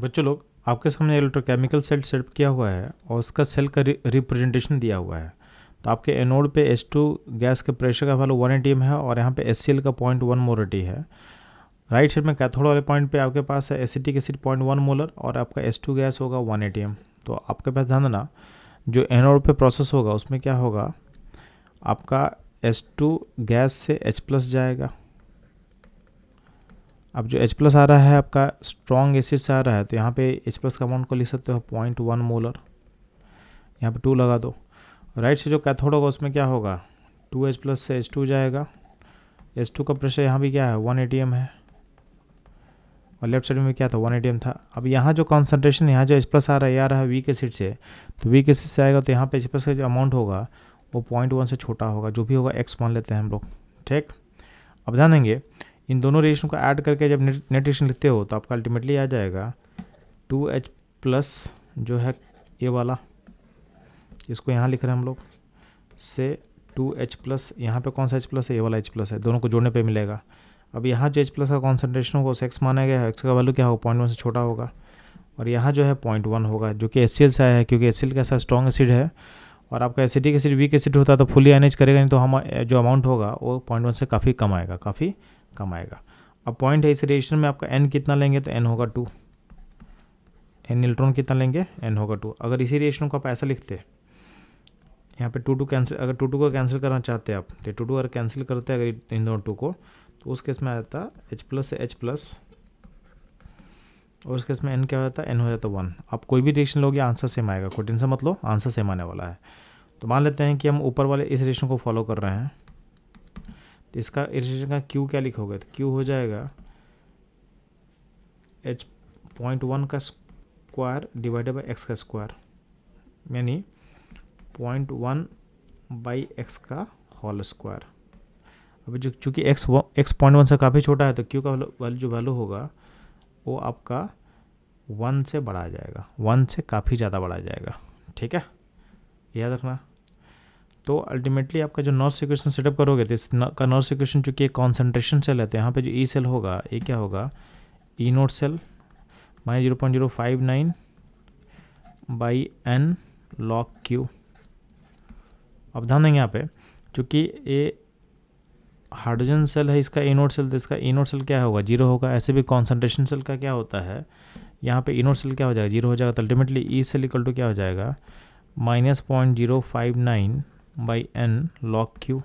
बच्चों लोग आपके सामने इलेक्ट्रोकेमिकल सेल सेट किया हुआ है और उसका सेल का रिप्रेजेंटेशन दिया हुआ है तो आपके एनोड पे H2 गैस के प्रेशर का वैल्यू 180 एटीएम है और यहाँ पे एस का पॉइंट वन मोलरिटी है राइट साइड में कैथोड वाले पॉइंट पे आपके पास है acetic acid point one molar और आपका एस गैस होगा वन एटीएम तो आपके पास ध्यान देना जो एनोड पे प्रोसेस होगा उसमें क्या होगा आपका टू गैस से एच प्लस जाएगा अब जो एच प्लस आ रहा है आपका स्ट्रॉन्ग एसिड से आ रहा है तो यहाँ पे एच प्लस का अमाउंट को लिख सकते हो पॉइंट वन मोलर यहाँ पे टू लगा दो राइट से जो कैथोड होगा उसमें क्या होगा टू एच प्लस से एच टू जाएगा एच टू का प्रेशर यहाँ भी क्या है वन ए टी एम है और लेफ्ट साइड में क्या था वन ए था अब यहाँ जो कॉन्सेंट्रेशन यहाँ जो एच प्लस आ रहा है आ रहा है वीक एसिड से तो वीक एसिड से आएगा तो यहाँ पे एच प्लस का जो अमाउंट होगा वो पॉइंट वन से छोटा होगा जो भी होगा एक्स मान लेते हैं हम लोग ठीक अब ध्यान देंगे इन दोनों रिएक्शन को ऐड करके जब नेट रेशन लिखते हो तो आपका अल्टीमेटली आ जाएगा टू एच प्लस जो है ये वाला इसको यहाँ लिख रहे हैं हम लोग से टू एच प्लस यहाँ पर कौन सा एच प्लस है ये वाला एच प्लस है दोनों को जोड़ने पर मिलेगा अब यहाँ जो एच प्लस का कॉन्सेंट्रेशन होगा उसे एक्स माना गया है एक्स का वैल्यू क्या होगा पॉइंट वन से छोटा होगा और यहाँ जो है पॉइंट वन होगा जो कि एच से आया है क्योंकि एच का ऐसा स्ट्रॉन्ग एसिड है और आपका एसिडिक एसिड वीक एसिड होता है तो फुली एनेज करेगा नहीं तो हम जो अमाउंट होगा वो पॉइंट वन से काफ़ी कम आएगा काफ़ी कम आएगा अब पॉइंट है इस रिएक्शन में आपका एन कितना लेंगे तो एन होगा टू एन इलेक्ट्रॉन कितना लेंगे एन होगा टू अगर इसी रिएक्शन को आप ऐसा लिखते हैं यहाँ पे टू टू कैंसिल अगर टू टू को कैंसिल करना चाहते हैं आप तो टू टू अगर कैंसिल करते हैं अगर इन दोनों टू को तो उस केस में आ जाता एच प्लस से एच प्लस और उस केस में एन क्या हो जाता है एन हो जाता है वन आप कोई भी रिएक्शन लोगे आंसर सेम आएगा कोई टेंशन मत लो आंसर सेम आने वाला है तो मान लेते हैं कि हम ऊपर वाले इस रिएक्शन को फॉलो कर रहे हैं तो इसका इस रिएक्शन का क्यू क्या लिखोगे तो क्यू हो जाएगा एच पॉइंट वन का स्क्वायर डिवाइडेड बाई एक्स का स्क्वायर यानी पॉइंट वन बाई एक्स का होल स्क्वायर अभी जो चूँकि X one X point one से काफ़ी छोटा है तो क्यू का वैल्यू जो वैल्यू होगा वो आपका वन से बढ़ा जाएगा वन से काफ़ी ज़्यादा बढ़ा जाएगा ठीक है याद रखना तो अल्टीमेटली आपका जो नॉर्थ सिक्वेशन सेटअप करोगे तो इस का नॉर्थ सिक्वेशन चूँकि एक कॉन्सेंट्रेशन सेल है तो यहाँ पर जो ई e सेल होगा ये क्या होगा E note cell minus zero point zero five nine by N log Q अब ध्यान देंगे यहाँ पे चूँकि ये हाइड्रोजन सेल है इसका एनोड सेल तो इसका एनोड सेल क्या होगा जीरो होगा ऐसे भी कॉन्सेंट्रेशन सेल का क्या होता है यहाँ पे इनोड सेल क्या हो जाएगा जीरो हो जाएगा तो ultimately E cell equal to क्या हो जाएगा minus point zero five nine by N log Q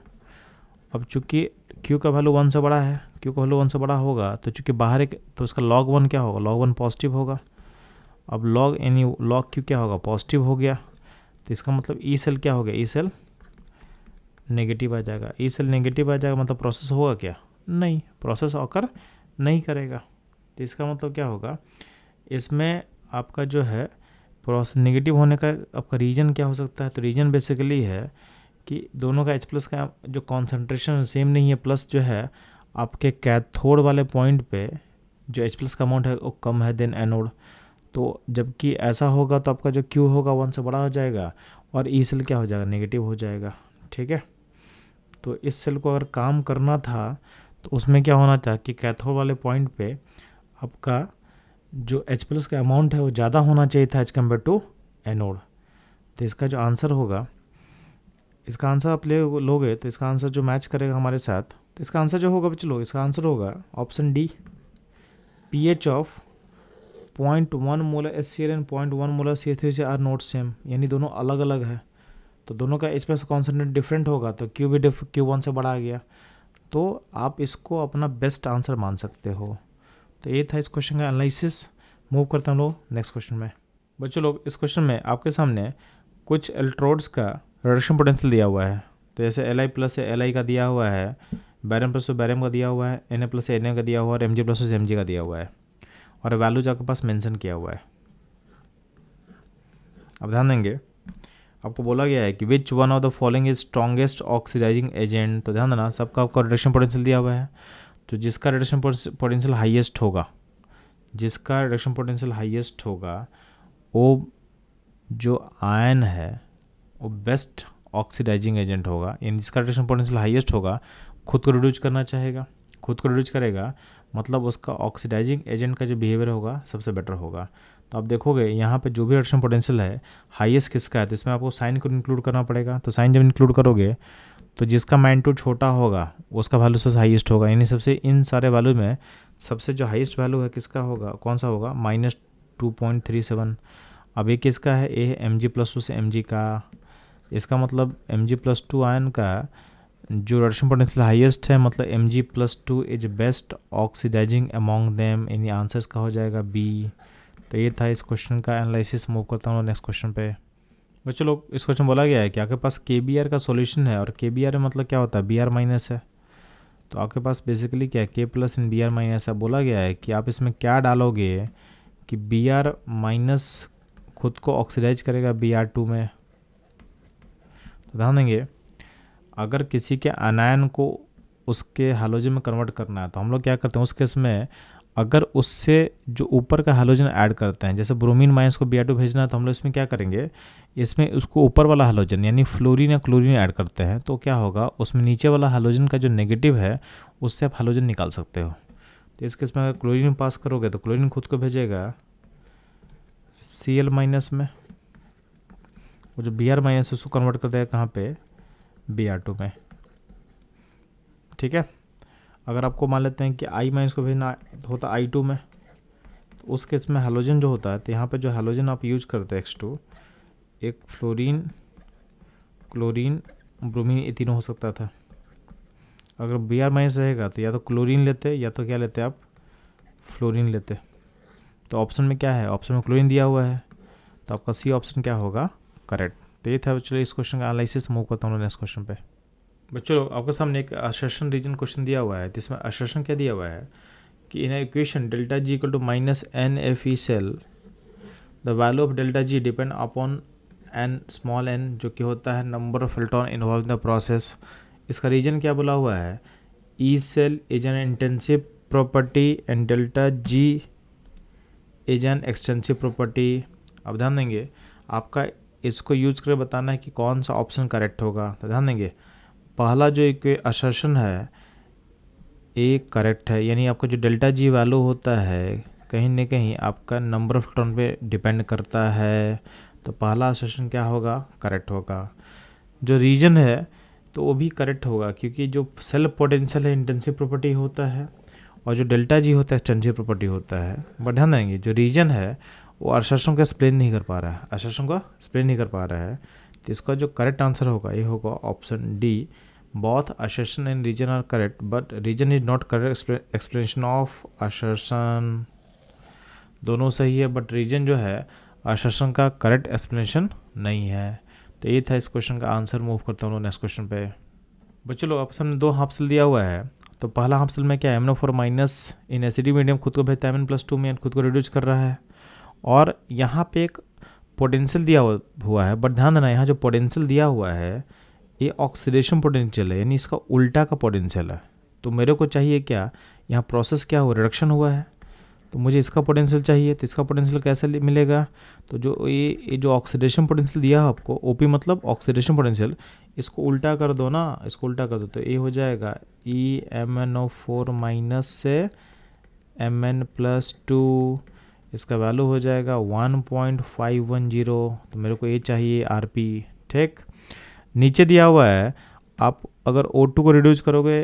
अब चूंकि क्यू का वैल्यू वन से बड़ा है क्यू का वैल्यू वन से बड़ा होगा तो चूंकि बाहर एक तो इसका लॉग वन क्या होगा लॉग वन पॉजिटिव होगा अब लॉग एनी लॉग क्यू क्या होगा पॉजिटिव हो गया तो इसका मतलब ई e सेल क्या हो गया ई e सेल नेगेटिव आ जाएगा ई सेल नेगेटिव आ जाएगा मतलब प्रोसेस होगा क्या नहीं प्रोसेस ऑकर नहीं करेगा तो इसका मतलब क्या होगा इसमें आपका जो है प्रोसेस नेगेटिव होने का आपका रीजन क्या हो सकता है तो रीजन बेसिकली है कि दोनों का एच प्लस का जो कॉन्सेंट्रेशन सेम नहीं है प्लस जो है आपके कैथोड वाले पॉइंट पे जो एच प्लस का अमाउंट है वो कम है देन एनोड तो जबकि ऐसा होगा तो आपका जो क्यू होगा वन से बड़ा हो जाएगा और ई e सेल क्या हो जाएगा नेगेटिव हो जाएगा ठीक है तो इस सेल को अगर काम करना था तो उसमें क्या होना था कि कैथोड वाले पॉइंट पे आपका जो एच प्लस का अमाउंट है वो ज़्यादा होना चाहिए था एज कम्पेयर टू एनोड तो इसका जो आंसर होगा इसका आंसर आप ले लोगे तो इसका आंसर जो मैच करेगा हमारे साथ तो इसका आंसर जो होगा चलो इसका आंसर होगा option D P H of point one molar S C L and point one molar C three से आर नोट सेम यानी दोनों अलग अलग है तो दोनों का स्पेस प्लस कॉन्सेंट्रेट डिफरेंट होगा तो क्यू भी डिफ क्यू वन से बड़ा आ गया तो आप इसको अपना बेस्ट आंसर मान सकते हो तो ये था इस क्वेश्चन का एनालिसिस मूव करते हूँ लोग नेक्स्ट क्वेश्चन में बच्चों लोग इस क्वेश्चन में आपके सामने कुछ एल्ट्रोड्स का रिडक्शन पोटेंशियल दिया हुआ है तो जैसे L I plus L I का दिया हुआ है बैरम प्लस बैरम का दिया हुआ है N A plus N A का दिया हुआ है और M G plus M G का दिया हुआ है और वैल्यूज आपके पास मेंशन किया हुआ है अब ध्यान देंगे आपको बोला गया है कि which one of the following is strongest oxidising agent तो ध्यान देना सबका आपका रिडक्शन पोटेंशियल दिया हुआ है तो जिसका रिडक्शन पोटेंशियल हाइएस्ट होगा जिसका रिडक्शन पोटेंशियल हाइएस्ट होगा वो जो आयन है वो बेस्ट ऑक्सीडाइजिंग एजेंट होगा यानी जिसका रिडक्शन पोटेंशियल हाइएस्ट होगा खुद को रिड्यूज करना चाहेगा खुद को रिड्यूज करेगा मतलब उसका ऑक्सीडाइजिंग एजेंट का जो बिहेवियर होगा सबसे बेटर होगा तो आप देखोगे यहाँ पे जो भी रिडक्शन पोटेंशियल है हाईएस्ट किसका है तो इसमें आपको साइन को इंक्लूड करना पड़ेगा तो साइन जब इंक्लूड करोगे तो जिसका टू छोटा होगा उसका वैल्यू सबसे हाईएस्ट होगा यानी सबसे इन सारे वैल्यू में सबसे जो हाईएस्ट वैल्यू है किसका होगा कौन सा होगा minus two point three seven अब ये किसका है A M G plus two से एम जी का इसका मतलब M G plus two ion का जो रिडक्शन पोटेंशियल हाईएस्ट है मतलब M G plus two is best oxidising among them यानी आंसर इसका हो जाएगा बी तो ये था इस क्वेश्चन का एनालिसिस मूव करता हूँ नेक्स्ट क्वेश्चन पे बच्चों लोग इस क्वेश्चन बोला गया है कि आपके पास के बी आर का सोल्यूशन है और के बी आर मतलब क्या होता है बी आर माइनस है तो आपके पास बेसिकली क्या है K plus in B R minus है बोला गया है कि आप इसमें क्या डालोगे कि बी आर माइनस खुद को ऑक्सीडाइज करेगा बी आर टू में तो ध्यान देंगे अगर किसी के अनायन को उसके हालोजे में कन्वर्ट करना है तो हम लोग क्या करते हैं उस केस में अगर उससे जो ऊपर का हेलोजन ऐड करते हैं जैसे ब्रोमीन माइनस को बी भेजना है तो हम लोग इसमें क्या करेंगे इसमें उसको ऊपर वाला हेलोजन यानी फ्लोरीन या क्लोरीन ऐड करते हैं तो क्या होगा उसमें नीचे वाला हेलोजन का जो नेगेटिव है उससे आप हेलोजन निकाल सकते हो तो इस किस्म अगर क्लोरिन पास करोगे तो क्लोरिन खुद को भेजेगा सी एल माइनस में वो जो बी आर माइनस उसको कन्वर्ट कर देगा कहाँ पर बी आर टू में ठीक है अगर आपको मान लेते हैं कि आई माइनस को भेजना होता आई टू में तो उस केस में हेलोजन जो होता है तो यहाँ पर जो हेलोजन आप यूज करते हैं एक्स टू एक फ्लोरीन क्लोरीन ब्रोमीन ये तीनों हो सकता था अगर बी आर माइनस रहेगा तो या तो क्लोरीन लेते या तो क्या लेते आप फ्लोरिन लेते तो ऑप्शन में क्या है ऑप्शन में क्लोरीन दिया हुआ है तो आपका सी ऑप्शन क्या होगा करेक्ट तो ये था चलो इस क्वेश्चन का एनालिसिस मूव करता हूँ इस क्वेश्चन पे बच्चों आपके सामने एक अशर्शन रीजन क्वेश्चन दिया हुआ है जिसमें अशर्शन क्या दिया हुआ है कि in equation delta G equal to minus N F E cell the value of delta G depend upon N small N जो कि होता है number of electron involve in the process इसका रीजन क्या बोला हुआ है E cell is an intensive property and delta G is an extensive property अब ध्यान देंगे आपका इसको यूज कर बताना है कि कौन सा ऑप्शन करेक्ट होगा तो ध्यान देंगे पहला जो एक असर्शन है ए करेक्ट है यानी आपका जो डेल्टा जी वैल्यू होता है कहीं ना कहीं आपका नंबर ऑफ टर्न पे डिपेंड करता है तो पहला असर्शन क्या होगा करेक्ट होगा जो रीजन है तो वो भी करेक्ट होगा क्योंकि जो सेल्फ पोटेंशियल है इंटेंसिव प्रॉपर्टी होता है और जो डेल्टा जी होता है एक्सटेंसिव प्रॉपर्टी होता है बट ध्यान देंगे जो रीजन है वो असर्शन का एक्सप्लेन नहीं कर पा रहा है असर्शन का एक्सप्लेन नहीं कर पा रहा है तो इसका जो करेक्ट आंसर होगा ये होगा option D both assertion and reason are correct but reason is not correct explanation of assertion दोनों सही है बट रीजन जो है असर्शन का करेक्ट एक्सप्लेनेशन नहीं है तो ये था इस क्वेश्चन का आंसर मूव करता हूँ नेक्स्ट क्वेश्चन पे बच्चे लोग ऑप्शन सबने दो हाफसल दिया हुआ है तो पहला हाफसिल में क्या एमनो फोर माइनस इन एसिडी मीडियम खुद को भेजता है एन प्लस टू में खुद को रिड्यूस कर रहा है और यहाँ पे एक पोटेंशियल दिया हुआ है बट ध्यान देना यहाँ जो पोटेंशियल दिया हुआ है ये ऑक्सीडेशन पोटेंशियल है यानी इसका उल्टा का पोटेंशियल है तो मेरे को चाहिए क्या यहाँ प्रोसेस क्या हुआ रिडक्शन हुआ है तो मुझे इसका पोटेंशियल चाहिए तो इसका पोटेंशियल कैसे मिलेगा तो जो ये, ये जो ऑक्सीडेशन पोटेंशियल दिया है आपको ओ मतलब ऑक्सीडेशन पोटेंशियल इसको उल्टा कर दो ना इसको उल्टा कर दो तो ये हो जाएगा E M N O four minus से एम एन प्लस टू इसका वैल्यू हो जाएगा one point five one zero तो मेरे को ये चाहिए आर पी ठीक नीचे दिया हुआ है आप अगर ओ टू को रिड्यूस करोगे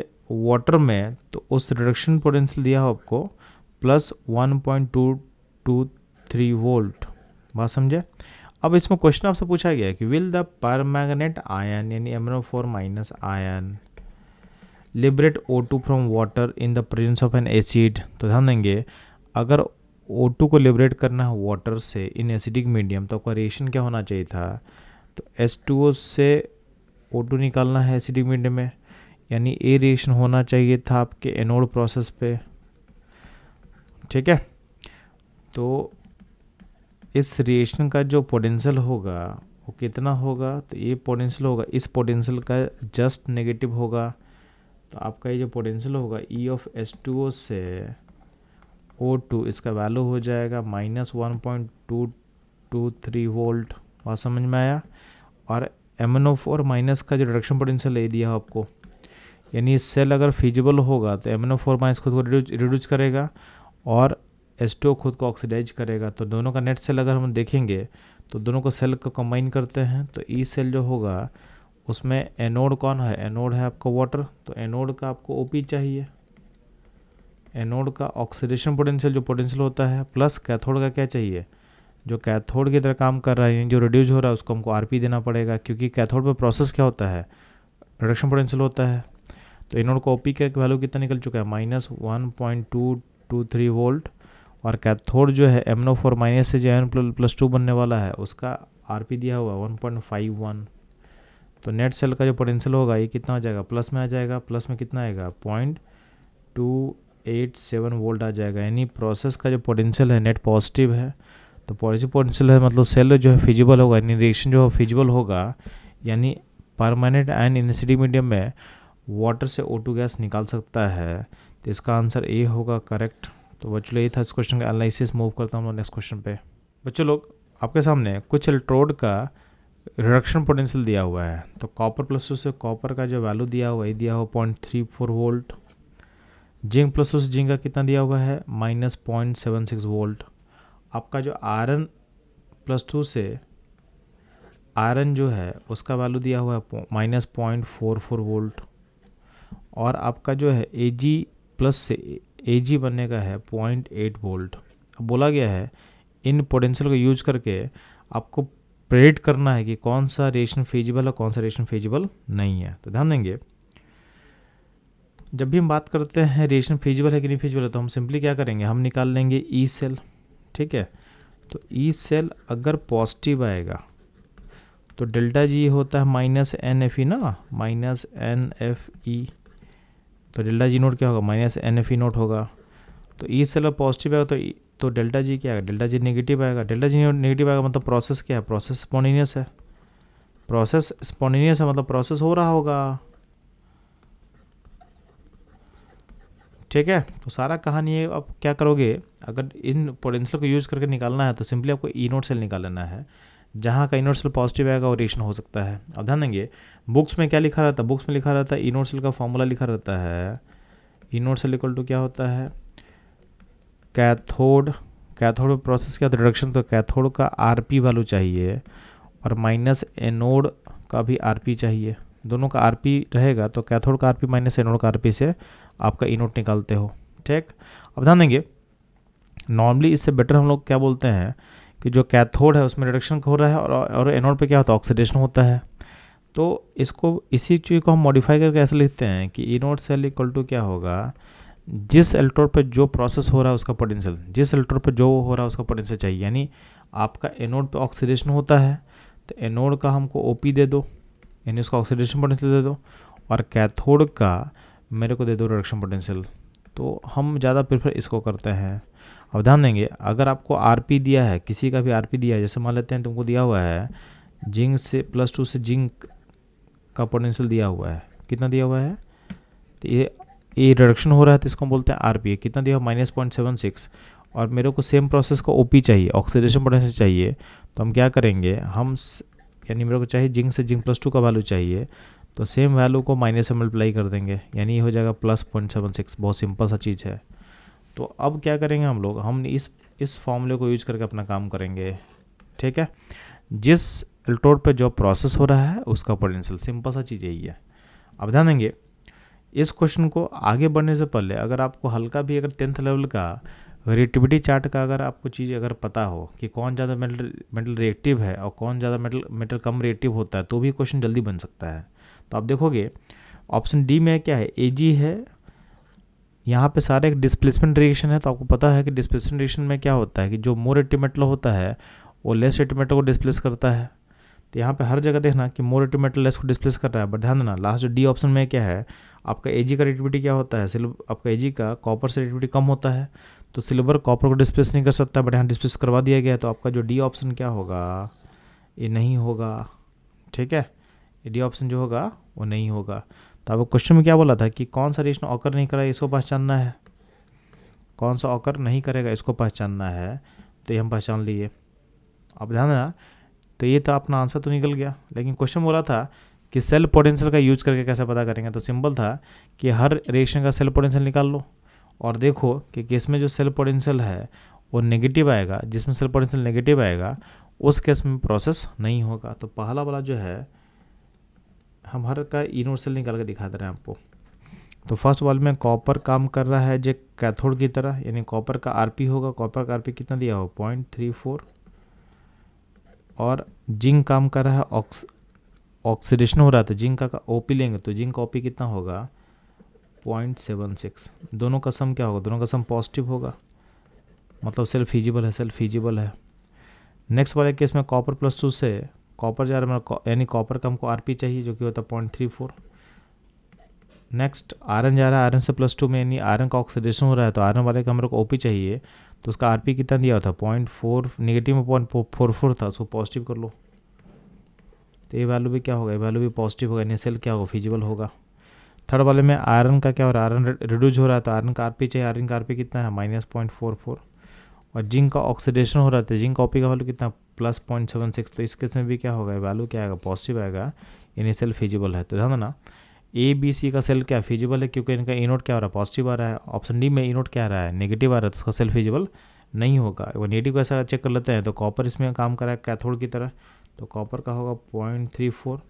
वाटर में तो उस रिडक्शन पोटेंशियल दिया हो आपको plus one point two two three volt बात समझे अब इसमें क्वेश्चन आपसे पूछा गया है कि विल द मैगनेट आयन यानी M N O four minus ion liberate O two from water in the presence of an acid तो ध्यान देंगे अगर ओ टू को लिबरेट करना है वाटर से इन एसिडिक मीडियम तो आपका रिएक्शन क्या होना चाहिए था तो एस टू ओ से ओ टू निकालना है एसिडिक मीडियम में यानी ए रिएक्शन होना चाहिए था आपके एनोड प्रोसेस पे ठीक है तो इस रिएक्शन का जो पोटेंशियल होगा वो कितना होगा तो ये पोटेंशियल होगा इस पोटेंशियल का जस्ट नेगेटिव होगा तो आपका ये जो पोटेंशियल होगा E of S two O से ओ टू इसका वैल्यू हो जाएगा minus one point two two three volt वह समझ में आया और M N O four minus का जो रिडक्शन पोटेंशियल दे दिया आपको यानी सेल अगर फिजिबल होगा तो M N O four minus खुद को रिड्यूज करेगा और एस टू खुद को ऑक्सीडाइज करेगा तो दोनों का नेट सेल अगर हम देखेंगे तो दोनों को सेल को कंबाइन करते हैं तो ई e सेल जो होगा उसमें एनोड कौन है एनोड है आपका वाटर तो एनोड का आपको ओ पी चाहिए एनोड का ऑक्सीडेशन पोटेंशियल जो पोटेंशियल होता है प्लस कैथोड का क्या चाहिए जो कैथोड की तरह काम कर रहा है जो रिड्यूज हो रहा है उसको हमको आर देना पड़ेगा क्योंकि कैथोड पर प्रोसेस क्या होता है रिडक्शन पोटेंशियल होता है तो इनोड को ओपी का वैल्यू कितना निकल चुका है minus one point two two three volt और कैथोड जो है एमनो फोर माइनस से जो एन प्लस टू बनने वाला है उसका आर दिया हुआ है वन पॉइंट फाइव वन तो नेट सेल का जो पोटेंशियल होगा ये कितना हो जाएगा प्लस में आ जाएगा प्लस में कितना आएगा point two eight seven volt आ जाएगा यानी प्रोसेस का जो पोटेंशियल है नेट पॉजिटिव है तो पॉजिटिव पोटेंशियल है मतलब सेल जो है फिजिबल होगा यानी रिएक्शन जो है फिजिबल होगा यानी परमानेंट एंड इन मीडियम में वाटर से ओ गैस निकाल सकता है तो इसका आंसर ए होगा करेक्ट तो बच्चों ये था इस क्वेश्चन का एनालिसिस मूव करता हूँ नेक्स्ट क्वेश्चन पे बच्चों लोग आपके सामने कुछ इलेक्ट्रोड का रिडक्शन पोटेंशियल दिया हुआ है तो कॉपर प्लस टू से कॉपर का जो वैल्यू दिया हुआ है दिया हुआ point three four volt zinc plus two से जिंक का कितना दिया हुआ है minus point seven six volt आपका जो आयरन प्लस टू से आयरन जो है उसका वैल्यू दिया हुआ है minus point four four volt और आपका जो है ए जी प्लस से ए जी बनने का है पॉइंट एट वोल्ट अब बोला गया है इन पोटेंशियल को यूज करके आपको प्रेडिक्ट करना है कि कौन सा रिएक्शन फेजिबल है कौन सा रिएक्शन फेजिबल नहीं है तो ध्यान देंगे जब भी हम बात करते हैं रिएक्शन फेजिबल है कि नहीं फेजिबल है तो हम सिंपली क्या करेंगे हम निकाल लेंगे ई e सेल ठीक है तो ई e सेल अगर पॉजिटिव आएगा तो डेल्टा जी होता है माइनस एन एफ ई ना माइनस एन एफ ई तो डेल्टा जी नोट क्या होगा minus N F E naught होगा तो ई e सेल अगर पॉजिटिव आएगा तो e, तो डेल्टा जी क्या आएगा डेल्टा जी नेगेटिव आएगा डेल्टा जी नेगेटिव आएगा मतलब प्रोसेस क्या है प्रोसेस स्पॉन्टेनियस है प्रोसेस स्पॉन्टेनियस है मतलब प्रोसेस हो रहा होगा ठीक है तो सारा कहानी है आप क्या करोगे अगर इन पोटेंशियल को यूज़ करके निकालना है तो सिंपली आपको ई नोट सेल निकाल लेना है जहाँ का इनोट सेल पॉजिटिव आएगा वो रेशन हो सकता है अब ध्यान देंगे बुक्स में क्या लिखा रहता है बुक्स में लिखा रहता है इनोट सेल का फॉर्मूला लिखा रहता है इनोट सेल इक्वल टू क्या होता है कैथोड कैथोड प्रोसेस क्या रिडक्शन तो कैथोड का आर पी वैल्यू चाहिए और माइनस एनोड का भी आर पी चाहिए दोनों का आर पी रहेगा तो कैथोड का आर पी माइनस एनोड का आर पी से आपका ई नोट निकालते हो ठीक अब ध्यान देंगे नॉर्मली इससे बेटर हम लोग क्या बोलते हैं कि जो कैथोड है उसमें रिडक्शन हो रहा है और और एनोड पे क्या होता है ऑक्सीडेशन होता है तो इसको इसी चीज़ को हम मॉडिफाई करके ऐसे लिखते हैं कि इनोड सेल इक्वल टू क्या होगा जिस इलेक्ट्रोड पर जो प्रोसेस हो रहा है उसका पोटेंशियल जिस इलेक्ट्रोड पर जो हो रहा है उसका पोटेंशियल चाहिए यानी आपका एनोड पे ऑक्सीडेशन होता है तो एनोड का हमको ओ दे दो यानी उसका ऑक्सीडेशन पोटेंशियल दे दो और कैथोड का मेरे को दे दो रिडक्शन पोटेंशियल तो हम ज़्यादा प्रेफर इसको करते हैं अब ध्यान देंगे अगर आपको आरपी दिया है किसी का भी आरपी दिया है जैसे मान लेते हैं तुमको दिया हुआ है जिंक से प्लस टू से जिंक का पोटेंशियल दिया हुआ है कितना दिया हुआ है तो ये ये रिडक्शन हो रहा है तो इसको हम बोलते हैं आर पी कितना दिया हुआ माइनस पॉइंट सेवन सिक्स और मेरे को सेम प्रोसेस का ओ पी चाहिए ऑक्सीडेशन पोटेंशियल चाहिए तो हम क्या करेंगे हम यानी मेरे को चाहिए जिंक से जिंक प्लस टू का वैल्यू चाहिए तो सेम वैल्यू को माइनस से मल्टीप्लाई कर देंगे यानी हो जाएगा प्लस पॉइंट सेवन सिक्स बहुत सिंपल सा चीज़ है तो अब क्या करेंगे हम लोग हम इस इस फॉर्मूले को यूज करके अपना काम करेंगे ठीक है जिस एल्ट्रोड पर जो प्रोसेस हो रहा है उसका पोटेंशियल सिंपल सा चीज़ यही है अब ध्यान देंगे इस क्वेश्चन को आगे बढ़ने से पहले अगर आपको हल्का भी अगर टेंथ लेवल का रिएक्टिविटी चार्ट का अगर आपको चीज़ अगर पता हो कि कौन ज़्यादा मेटल मेटल रिएक्टिव है और कौन ज़्यादा मेटल मेटल कम रिएक्टिव होता है तो भी क्वेश्चन जल्दी बन सकता है तो आप देखोगे ऑप्शन डी में क्या है ए जी है यहाँ पे सारे एक डिस्प्लेसमेंट रिएक्शन है तो आपको पता है कि डिस्प्लेसमेंट रिएक्शन में क्या होता है कि जो मोर एटीमेटल होता है वो लेस एटीमेटल को डिस्प्लेस करता है तो यहाँ पे हर जगह देखना कि मोर एटीमेटल लेस को डिस्प्लेस कर रहा है बट ध्यान देना लास्ट जो डी ऑप्शन में क्या है आपका ए का रेटिविटी क्या होता है सिल्वर आपका ए का कॉपर से रेटिविटी कम होता है तो सिल्वर कॉपर को डिस्प्लेस नहीं कर सकता बट यहाँ डिस्प्लेस करवा दिया गया तो आपका जो डी ऑप्शन क्या होगा ये नहीं होगा ठीक है डी ऑप्शन जो होगा वो नहीं होगा तो अब क्वेश्चन में क्या बोला था कि कौन सा रेशन ऑकर नहीं करा इसको पहचानना है कौन सा ऑकर नहीं करेगा इसको पहचानना है तो ये हम पहचान लिए अब ध्यान देना तो ये तो अपना आंसर तो निकल गया लेकिन क्वेश्चन बोला था कि सेल पोटेंशियल का यूज करके कैसे पता करेंगे तो सिंपल था कि हर रेशन का सेल पोटेंशियल निकाल लो और देखो कि केस में जो सेल पोटेंशियल है वो नेगेटिव आएगा जिसमें सेल पोटेंशियल नेगेटिव आएगा उस केस में प्रोसेस नहीं होगा तो पहला वाला जो है हम हर का यूनिवर्सल सेल निकाल के दिखा दे रहे हैं आपको तो फर्स्ट वाल में कॉपर काम कर रहा है जे कैथोड की तरह यानी कॉपर का आरपी होगा कॉपर का आरपी कितना दिया हो पॉइंट थ्री फोर और जिंक काम कर रहा है ऑक्स ऑक्सीडेशन हो रहा है तो जिंक का ओपी लेंगे तो जिंक का ओपी कितना होगा पॉइंट सेवन सिक्स दोनों का सम क्या होगा दोनों का सम पॉजिटिव होगा मतलब सेल्फ फिजिबल है सेल्फ फिजिबल है नेक्स्ट वाले केस में कॉपर प्लस टू से कॉपर जा रहा है यानी कॉपर का हमको आर पी चाहिए जो कि होता है point three four next iron जा रहा है आयरन से प्लस टू में यानी आयरन का ऑक्सीडेशन हो रहा है तो आयरन वाले का हम लोग को ओ पी चाहिए तो उसका आर पी कितना दिया होता है पॉइंट फोर निगेटिव में पॉइंट फोर फोर था उसको पॉजिटिव कर लो तो ये वैल्यू भी क्या होगा ये वैल्यू भी पॉजिटिव होगा यानी सेल क्या होगा फिजिबल होगा थर्ड वाले में आयरन का क्या हो रहा है आयरन रिड्यूज हो रहा है तो आयरन का आर पी चाहिए आयरन का आर पी कितना है माइनस पॉइंट फोर फोर और जिंक का ऑक्सीडेशन हो रहा था तो जिंक कॉपी का वैल्यू कितना प्लस पॉइंट सेवन सिक्स तो इस केस में भी क्या होगा वैल्यू क्या आएगा पॉजिटिव आएगा इनिशियल फिजिबल है तो ध्यान ना ए बी सी का सेल क्या फिजिबल है क्योंकि इनका ई नोट क्या हो रहा है पॉजिटिव आ रहा है ऑप्शन डी में ई नोट क्या आ रहा है नेगेटिव आ रहा है तो उसका सेल फिजिबल नहीं होगा वो नेगेटिव ऐसा चेक कर लेते हैं तो कॉपर इसमें काम कर रहा है कैथोड की तरह तो कॉपर का होगा पॉइंट थ्री फोर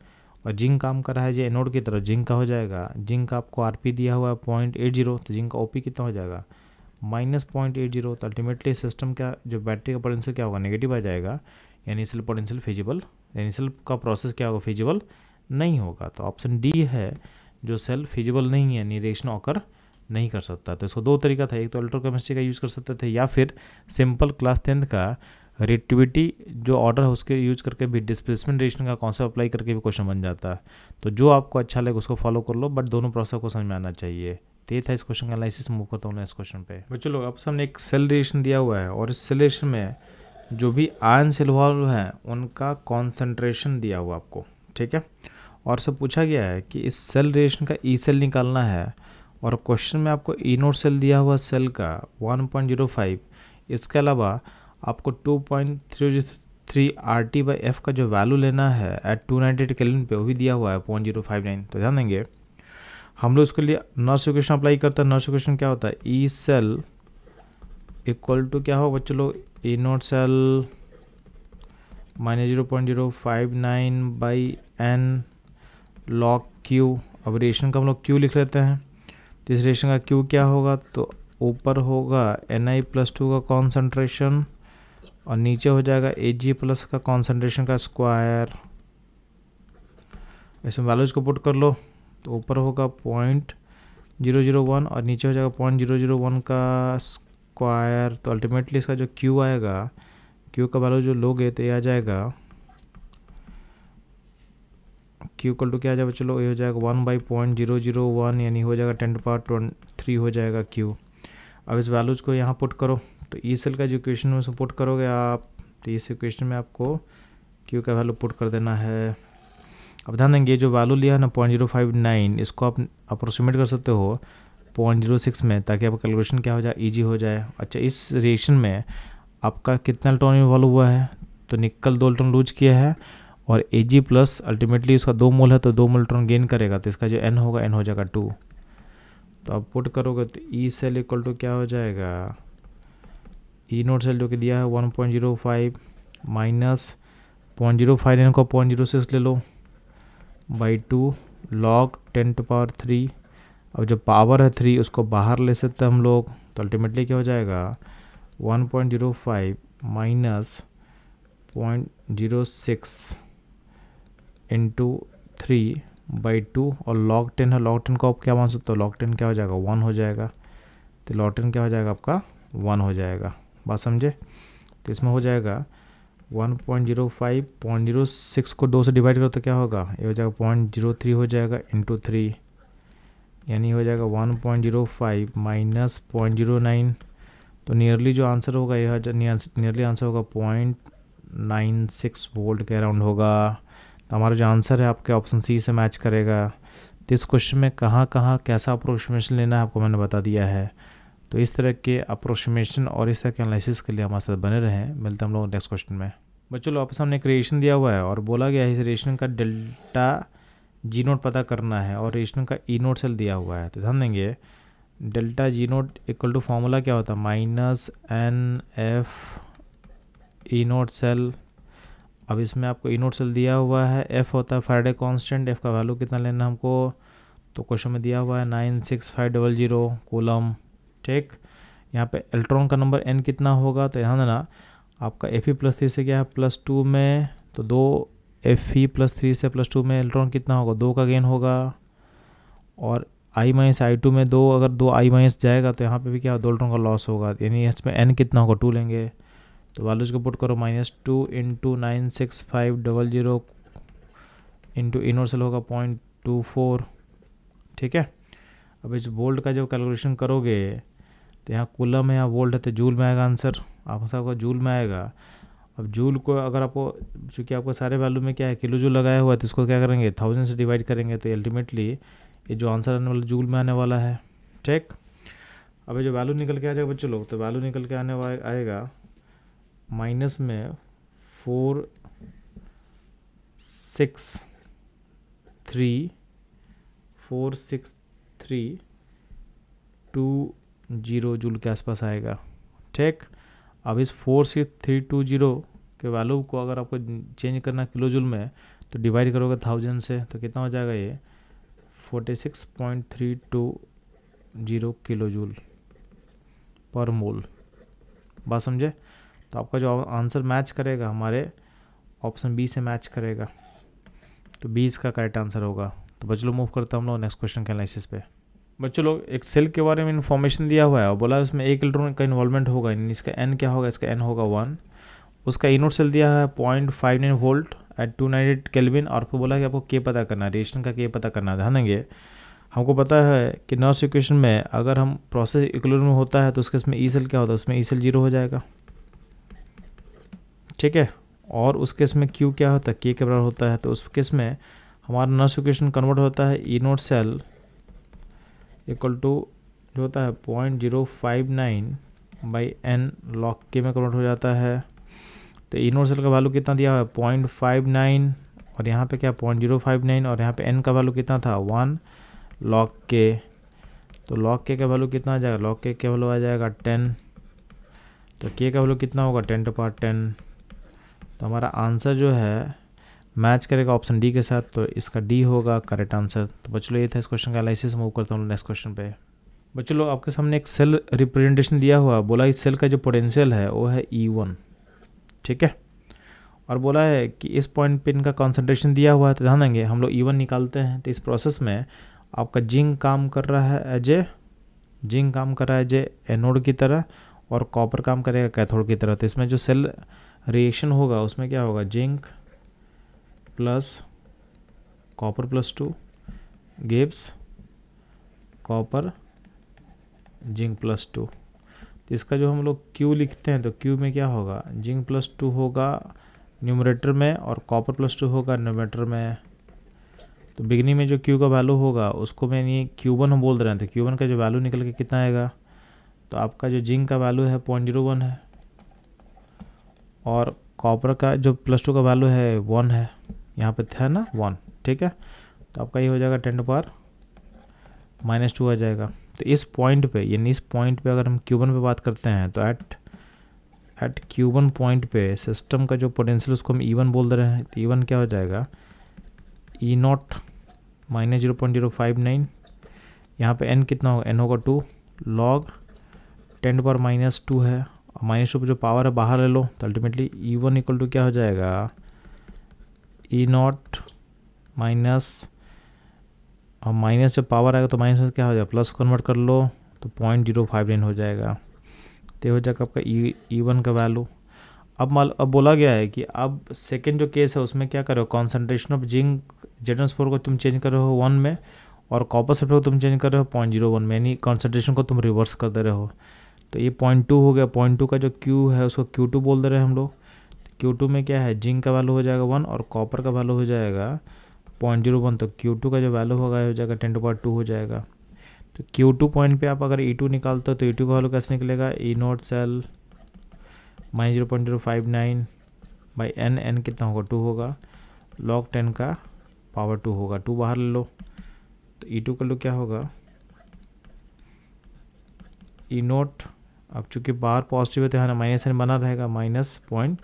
और जिंक काम कर रहा है जो एनोड की तरह जिंक का हो जाएगा जिंक का आपको आरपी दिया हुआ है पॉइंट एट जीरो तो जिंक का ओपी कितना हो जाएगा माइनस पॉइंट एट जीरो तो अल्टीमेटली सिस्टम का जो बैटरी का पोटेंशियल क्या होगा नेगेटिव आ जाएगा यानी इनिशियल पोटेंशियल फिजिबल यानी इनिशियल का प्रोसेस क्या होगा फिजिबल नहीं होगा तो ऑप्शन डी है जो सेल फिजिबल नहीं है रिएक्शन ऑकर नहीं कर सकता तो इसको दो तरीका था एक तो अल्ट्रोकेमिस्ट्री का यूज़ कर सकते थे या फिर सिंपल क्लास टेंथ का रेटिविटी जो ऑर्डर है उसके यूज करके भी डिस्प्लेसमेंट रेशन का कॉन्सेप्ट अप्लाई करके भी क्वेश्चन बन जाता है तो जो आपको अच्छा लगे उसको फॉलो कर लो बट दोनों प्रोसेस को समझ में आना चाहिए तो था इस क्वेश्चन का एनालिसिस मूव करता हूँ इस क्वेश्चन पे बच्चों लोग अब सामने एक सेल रिएक्शन दिया हुआ है और इस सेल रिएक्शन में जो भी आयन्स इन्वॉल्व हैं उनका कॉन्सेंट्रेशन दिया हुआ आपको ठीक है और सब पूछा गया है कि इस सेल रेशन का ई e सेल निकालना है और क्वेश्चन में आपको ई नोट सेल दिया हुआ सेल का 1.05 इसके अलावा आपको 2.303 टी बाई एफ का जो वैल्यू लेना है एट 298 नाइन्टी केल्विन पे वो भी दिया हुआ है 0.059 तो ध्यान देंगे हम लोग इसके लिए नर्स इक्वेशन अप्लाई करते हैं नर्स इक्वेशन क्या होता है ई सेल इक्वल टू क्या हो चलो लोग A nought cell minus zero point zero five nine by N log Q अब रेशन का हम लोग क्यू लिख लेते हैं तो इस रेशन का क्यू क्या होगा तो ऊपर होगा एन आई प्लस टू का कॉन्सनट्रेशन और नीचे हो जाएगा ए जी प्लस का कॉन्सनट्रेशन का स्क्वायर इसमें वैल्यूज को पुट कर लो तो ऊपर होगा पॉइंट जीरो जीरो वन और नीचे हो जाएगा पॉइंट जीरो जीरो वन का स्क्वायर तो अल्टीमेटली इसका जो क्यू आएगा क्यू का वैल्यू जो लोगे तो ये आ जाएगा क्यू कल टू क्या आ जाएगा चलो ये हो जाएगा one by point zero zero one यानी हो जाएगा टेन पावर ट्वेंट थ्री हो जाएगा क्यू अब इस वैल्यूज को यहाँ पुट करो तो ई e सेल का जो इक्वेशन में सपोर्ट करोगे आप तो इस इक्वेशन में आपको क्यू का वैल्यू पुट कर देना है अब ध्यान देंगे जो वैल्यू लिया है ना पॉइंट जीरो फाइव नाइन इसको आप अप्रोक्सीमेट कर सकते हो पॉइंट जीरो सिक्स में ताकि आपका कैलकुलेशन क्या हो जाए ईजी हो जाए अच्छा इस रिएक्शन में आपका कितना इलेक्ट्रॉन इन्वॉल्व हुआ है तो निकल दो इलेक्ट्रॉन लूज किया है और ए जी प्लस अल्टीमेटली उसका दो मोल है तो दो मोल अल्ट्रॉन गेन करेगा तो इसका जो एन होगा एन हो जाएगा टू तो आप पुट करोगे तो ई सेल इक्वल टू क्या हो जाएगा ई नोट सेल जो कि दिया है one point zero five minus point zero five इनको पॉइंट जीरो सिक्स ले लो by two log ten to power three अब जो पावर है थ्री उसको बाहर ले सकते हम लोग तो अल्टीमेटली क्या हो जाएगा one point zero five minus point zero six into three by two और लॉग टेन है लॉग टेन को आप क्या मान सकते हो लॉग टेन क्या हो जाएगा वन हो जाएगा तो लॉग टेन क्या हो जाएगा आपका वन हो जाएगा बात समझे तो इसमें हो जाएगा one point zero five point zero six को दो से डिवाइड करो तो क्या होगा ये हो जाएगा पॉइंट जीरो थ्री हो जाएगा इंटू थ्री यानी हो जाएगा one point zero five minus point zero nine तो नियरली जो आंसर होगा यह नियरली आंसर होगा पॉइंट नाइन सिक्स वोल्ट के अराउंड होगा तो हमारा जो आंसर है आपके ऑप्शन सी से मैच करेगा तो इस क्वेश्चन में कहाँ कहाँ कैसा अप्रोक्सीमेशन लेना है आपको मैंने बता दिया है तो इस तरह के अप्रोक्सीमेशन और इस तरह के एनालिसिस के लिए हमारे साथ बने रहें मिलते हम लोग नेक्स्ट क्वेश्चन में बच्चों लोग आपके सामने एक रेशन दिया हुआ है और बोला गया है इस रेशन का डेल्टा जी नोट पता करना है और रेशन का ई नोट सेल दिया हुआ है तो ध्यान देंगे delta G nought equal to formula क्या होता है minus N F E note cell अब इसमें आपको ई नोट सेल दिया हुआ है एफ़ होता है फ्राइडे कॉन्स्टेंट एफ़ का वैल्यू कितना लेना हमको तो क्वेश्चन में दिया हुआ है nine six five double zero coulomb ठीक यहाँ पे इलेक्ट्रॉन का नंबर एन कितना होगा तो यहाँ देना आपका एफ ई प्लस थ्री से क्या है प्लस टू में तो दो एफ ई प्लस थ्री से प्लस टू में इलेक्ट्रॉन कितना होगा दो का गेन होगा और आई माइनस आई टू में दो अगर दो आई माइनस जाएगा तो यहाँ पे भी क्या दो इलेक्ट्रॉन का लॉस होगा यानी इसमें एन कितना होगा टू लेंगे तो वैल्यूज को पुट करो minus two into nine six five double zero into cell होगा पॉइंट टू फोर ठीक है अब इस वोल्ट का जब कैलकुलेशन करोगे तो यहाँ कूलम है यहाँ वोल्ट है तो जूल में आएगा आंसर आप सबका जूल में आएगा अब जूल को अगर आपको चूँकि आपको सारे वैल्यू में क्या है किलो जूल लगाया हुआ है तो इसको क्या करेंगे थाउजेंड से डिवाइड करेंगे तो अल्टीमेटली ये जो आंसर आने वाला जूल में आने वाला है ठीक अब ये जो वैल्यू निकल के आ जाएगा बच्चों लोग तो वैल्यू निकल के आने वाला आएगा माइनस में four six three four six three two zero joule के आसपास आएगा ठीक अब इस four six three two zero के वैल्यू को अगर आपको चेंज करना किलो जुल में तो डिवाइड करोगे थाउजेंड से तो कितना हो जाएगा ये forty six point three two zero kilo joule per मोल बात समझे तो आपका जो आंसर मैच करेगा हमारे ऑप्शन बी से मैच करेगा तो बी इसका करेक्ट आंसर होगा तो बचलो मूव करता हम लोग नेक्स्ट क्वेश्चन के एनालिसिस पे बच्चों लोग एक सेल के बारे में इन्फॉर्मेशन दिया हुआ है और बोला उसमें एक इलेक्ट्रॉन का इन्वॉल्वमेंट होगा इसका एन क्या होगा इसका एन होगा वन उसका इनोट सेल दिया है point five nine volt at two nine eight kelvin और फिर बोला कि आपको के पता करना है रेशन का के पता करना ध्यान देंगे हमको पता है कि नर्स इक्वेशन में अगर हम प्रोसेस इक्वल में होता है तो उसके इसमें ई e सेल क्या होता है उसमें ई सेल जीरो हो जाएगा ठीक है और उस केस में क्यू क्या होता है के के बराबर होता है तो उस केस में हमारा नर्स इक्वेशन कन्वर्ट होता है E note cell equal to जो होता है point zero five nine by N log के में कन्वर्ट हो जाता है तो इनोर का वैल्यू कितना दिया हुआ है पॉइंट फाइव नाइन और यहाँ पे क्या पॉइंट जीरो फाइव नाइन और यहाँ पे एन का वैल्यू कितना था वन लॉक के तो लॉक के का वैल्यू कितना आ जाएगा लॉक के का वैल्यू आ जाएगा टेन तो के का वैल्यू कितना होगा टेन टू पार टेन तो हमारा आंसर जो है मैच करेगा ऑप्शन डी के साथ तो इसका डी होगा करेक्ट आंसर तो बच्चों ये था इस क्वेश्चन का एनालिसिस मूव करता हूँ नेक्स्ट क्वेश्चन पे बच्चों लोग आपके सामने एक सेल रिप्रेजेंटेशन दिया हुआ बोला इस सेल का जो पोटेंशियल है वो है ई e वन ठीक है और बोला है कि इस पॉइंट पे इनका कॉन्सेंट्रेशन दिया हुआ है तो ध्यान देंगे हम लोग ई e वन निकालते हैं तो इस प्रोसेस में आपका जिंक काम कर रहा है एज ए जिंक काम कर रहा है एज ए एनोड की तरह और कॉपर काम करेगा कैथोड की तरह तो इसमें जो सेल रिएक्शन होगा उसमें क्या होगा zinc plus copper plus two gives copper zinc plus two तो इसका जो हम लोग क्यू लिखते हैं तो क्यू में क्या होगा जिंक प्लस टू होगा न्यूमरेटर में और कॉपर प्लस टू होगा न्यूमरेटर में तो बिगनिंग में जो क्यू का वैल्यू होगा उसको मैंने क्यू वन हम बोल रहे हैं तो क्यू वन का जो वैल्यू निकल के कितना आएगा तो आपका जो जिंक का वैल्यू है पॉइंट जीरो वन है और कॉपर का जो प्लस टू का वैल्यू है वन है यहाँ पे था ना वन ठीक है तो आपका ये हो जाएगा ten to power minus two आ जाएगा तो इस पॉइंट पे यानी इस पॉइंट पे अगर हम क्यूबन पे बात करते हैं तो एट एट क्यूबन पॉइंट पे सिस्टम का जो पोटेंशियल उसको हम ईवन e बोल दे रहे हैं तो ईवन e क्या हो जाएगा E nought minus zero point zero five nine यहाँ पर एन कितना होगा एन होगा two log ten power minus two है और माइनस टू पर जो पावर है बाहर ले लो तो ultimately E one equal to क्या हो जाएगा ई नॉट माइनस और माइनस जब पावर आएगा तो माइनस में क्या हो जाएगा प्लस कन्वर्ट कर लो तो पॉइंट जीरो फाइव नाइन हो जाएगा तो हो जाएगा आपका ई ई वन का वैल्यू अब माल अब बोला गया है कि अब सेकेंड जो केस है उसमें क्या करो concentration of zinc Z N four को तुम चेंज कर रहे हो वन में और कॉपर सल्फेट को तुम चेंज कर रहे हो पॉइंट जीरो वन में यानी कॉन्सेंट्रेशन को तुम रिवर्स कर दे रहे हो तो ये पॉइंट टू हो गया पॉइंट टू का जो क्यू है उसको क्यू टू बोल दे रहे हैं हम लोग क्यू टू में क्या है जिंक का वैल्यू हो जाएगा वन और कॉपर का वैल्यू हो जाएगा पॉइंट जीरो वन तो क्यू टू का जो वैल्यू होगा हो जाएगा टेन टू पॉइंट टू हो जाएगा तो क्यू टू पॉइंट पे आप अगर ई e टू निकालते हो तो ई e टू का वैल्यू कैसे निकलेगा E nought cell minus zero point zero five nine by n n कितना होगा टू होगा लॉग टेन का पावर टू होगा टू बाहर ले लो तो ई e टू का लो क्या होगा ई नोट अब चूंकि बाहर पॉजिटिव है तो यहाँ माइनस एन बना रहेगा minus point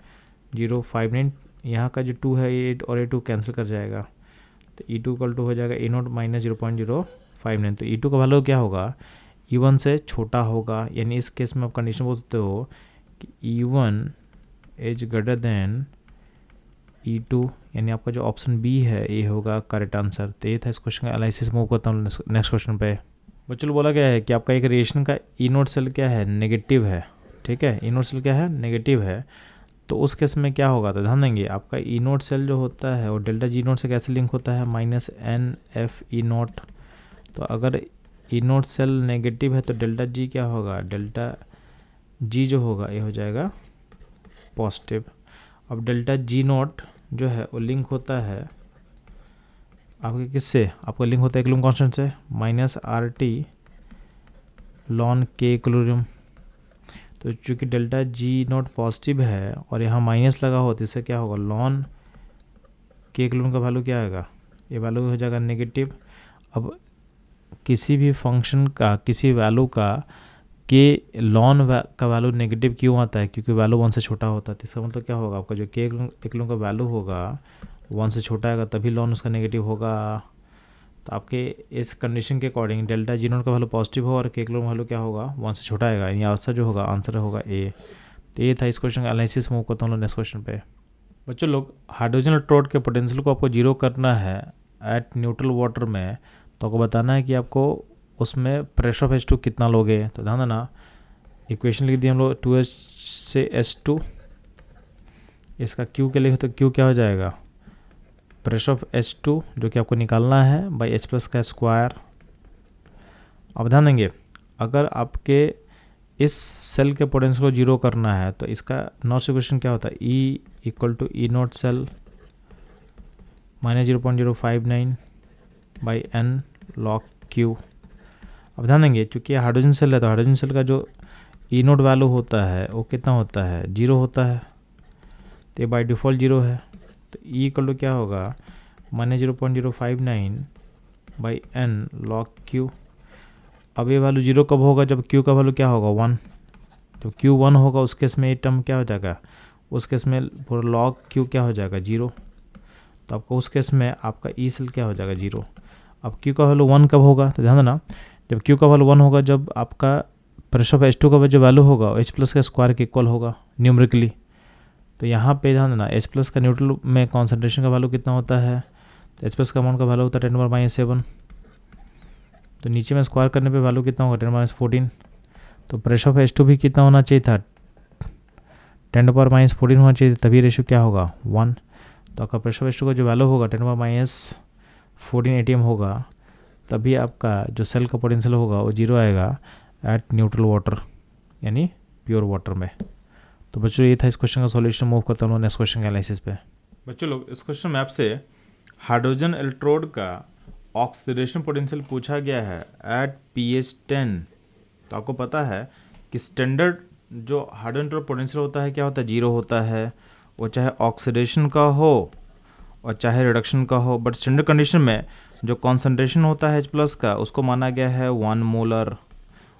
zero five nine यहाँ का जो टू है एट और ए टू कैंसिल कर जाएगा तो ई टू कल टू हो जाएगा A nought minus zero point zero five nine तो ई e टू का वैल्यू क्या होगा ई e वन से छोटा होगा यानी इस केस में आप कंडीशन बोल सकते हो कि E one is greater than E two यानी आपका जो ऑप्शन बी है ये होगा करेक्ट आंसर तो ये था इस क्वेश्चन का एनालिसिस मूव करता हूँ नेक्स्ट क्वेश्चन पे बच्चों तो बोला गया है कि आपका एक रिएशन का ई नोट सेल क्या है नेगेटिव है ठीक है ई नोट सेल क्या है नेगेटिव है तो उस केस में क्या होगा तो ध्यान देंगे आपका ई नोट सेल जो होता है वो डेल्टा जी नोट से कैसे लिंक होता है minus N F E nought तो अगर ई नोट सेल नेगेटिव है तो डेल्टा जी क्या होगा डेल्टा जी जो होगा ये हो जाएगा पॉजिटिव अब डेल्टा जी नोट जो है वो लिंक होता है आपके किससे आपका लिंक होता है क्लोम कॉन्स्टेंट से माइनस आर टी लॉन के क्लोरियम तो चूँकि डेल्टा जी नॉट पॉजिटिव है और यहाँ माइनस लगा हो तो इससे क्या होगा लॉन के क्लोन का वैल्यू क्या आएगा ये वैल्यू हो जाएगा नेगेटिव अब किसी भी फंक्शन का किसी वैल्यू का के लॉन का वैल्यू नेगेटिव क्यों आता है क्योंकि वैल्यू वन से छोटा होता है तो इसका मतलब क्या होगा आपका जो के क्लोन का वैल्यू होगा वन से छोटा आएगा तभी लॉन उसका नेगेटिव होगा तो आपके इस कंडीशन के अकॉर्डिंग डेल्टा जी नोट का वैल्यू पॉजिटिव हो और के का वैल्यू क्या होगा वन से छोटा आएगा यानी आंसर जो होगा आंसर होगा ए तो ये था इस क्वेश्चन का एनालिसिस मूव करता हूँ नेक्स्ट क्वेश्चन पे बच्चों लोग हाइड्रोजन और के पोटेंशियल को आपको जीरो करना है एट न्यूट्रल वाटर में तो आपको बताना है कि आपको उसमें प्रेशर ऑफ एच टू कितना लोगे तो ध्यान देना इक्वेशन लिख दी हम लोग टू एच से एच टू इसका क्यू के लिए तो क्यू क्या हो जाएगा प्रेशर ऑफ एच टू जो कि आपको निकालना है बाई एच प्लस का स्क्वायर अब ध्यान देंगे अगर आपके इस सेल के पोटेंशियल को जीरो करना है तो इसका नॉर्थ इक्वेशन क्या होता है E equal to E nought cell minus zero point zero five nine by N log Q अब ध्यान देंगे चूँकि हाइड्रोजन सेल है तो हाइड्रोजन सेल का जो ई नोट वैल्यू होता है वो कितना होता है जीरो होता है तो ये बाई डिफ़ॉल्ट जीरो है तो ई e कल क्या होगा minus zero point zero five nine by n log Q अब ये वैल्यू जीरो कब होगा जब क्यू का वैल्यू क्या होगा वन जब क्यू वन होगा उस केस में ये टर्म क्या हो जाएगा उस केस में पूरा लॉग क्यू क्या हो जाएगा जीरो तो आपका उस केस में आपका ई e सेल क्या हो जाएगा जीरो अब क्यू का वैल्यू वन कब होगा तो ध्यान देना जब क्यू का वैल्यू वन होगा जब आपका प्रेशर ऑफ एच टू का जो वैल्यू होगा एच प्लस का स्क्वायर के इक्वल होगा न्यूमरिकली तो यहाँ पे ध्यान देना एच प्लस का न्यूट्रल में कॉन्सेंट्रेशन का वैल्यू कितना होता है तो एच प्लस का अमाउंट का वैल्यू होता है टेन पावर माइनस सेवन तो नीचे में स्क्वायर करने पे वैल्यू कितना होगा टेन माइनस फोर्टीन तो प्रेशर ऑफ एच टू भी कितना होना चाहिए था टेन पावर माइनस फोर्टीन होना चाहिए तभी रेशो क्या होगा वन तो आपका प्रेशर ऑफ एच टू का जो वैल्यू होगा टेन पावर माइनस फोर्टीन ए होगा तभी आपका जो सेल का पोटेंशियल होगा वो जीरो आएगा एट न्यूट्रल वाटर यानी प्योर वाटर में तो बच्चों ये था इस क्वेश्चन का सॉल्यूशन मूव करता हूँ नेक्स्ट क्वेश्चन के एनालिसिस पे बच्चों लोग इस क्वेश्चन में आपसे हाइड्रोजन इलेक्ट्रोड का ऑक्सीडेशन पोटेंशियल पूछा गया है एट पी एच टेन तो आपको पता है कि स्टैंडर्ड जो हाइड्रोजन इलेक्ट्रोड पोटेंशियल होता है क्या होता है जीरो होता है वो चाहे ऑक्सीडेशन का हो और चाहे रिडक्शन का हो बट स्टैंडर्ड कंडीशन में जो कॉन्सेंट्रेशन होता है एच प्लस का उसको माना गया है वन मोलर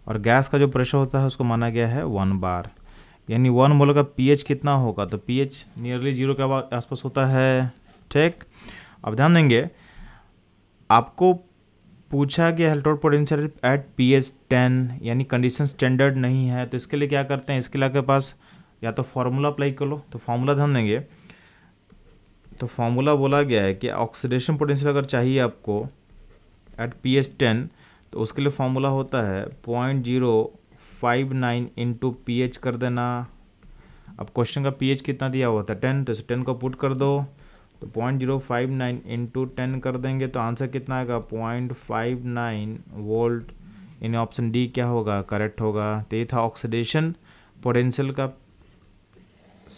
और गैस का जो प्रेशर होता है उसको माना गया है वन बार यानी वन मोल का पीएच कितना होगा तो पीएच नियरली जीरो के आसपास होता है ठीक अब ध्यान देंगे आपको पूछा कि electrode potential at P H ten यानी कंडीशन स्टैंडर्ड नहीं है तो इसके लिए क्या करते हैं इसके लिए आपके पास या तो फार्मूला अप्लाई कर लो तो फार्मूला ध्यान देंगे तो फार्मूला बोला गया है कि ऑक्सीडेशन पोटेंशियल अगर चाहिए आपको एट पी एच टेन तो उसके लिए फार्मूला होता है point zero five nine into P H कर देना अब क्वेश्चन का पी एच कितना दिया हुआ था टेन तो टेन को पुट कर दो तो point zero five nine into ten कर देंगे तो आंसर कितना आएगा पॉइंट फाइव नाइन वोल्ट यानी ऑप्शन डी क्या होगा करेक्ट होगा तो ये था ऑक्सीडेशन पोटेंशियल का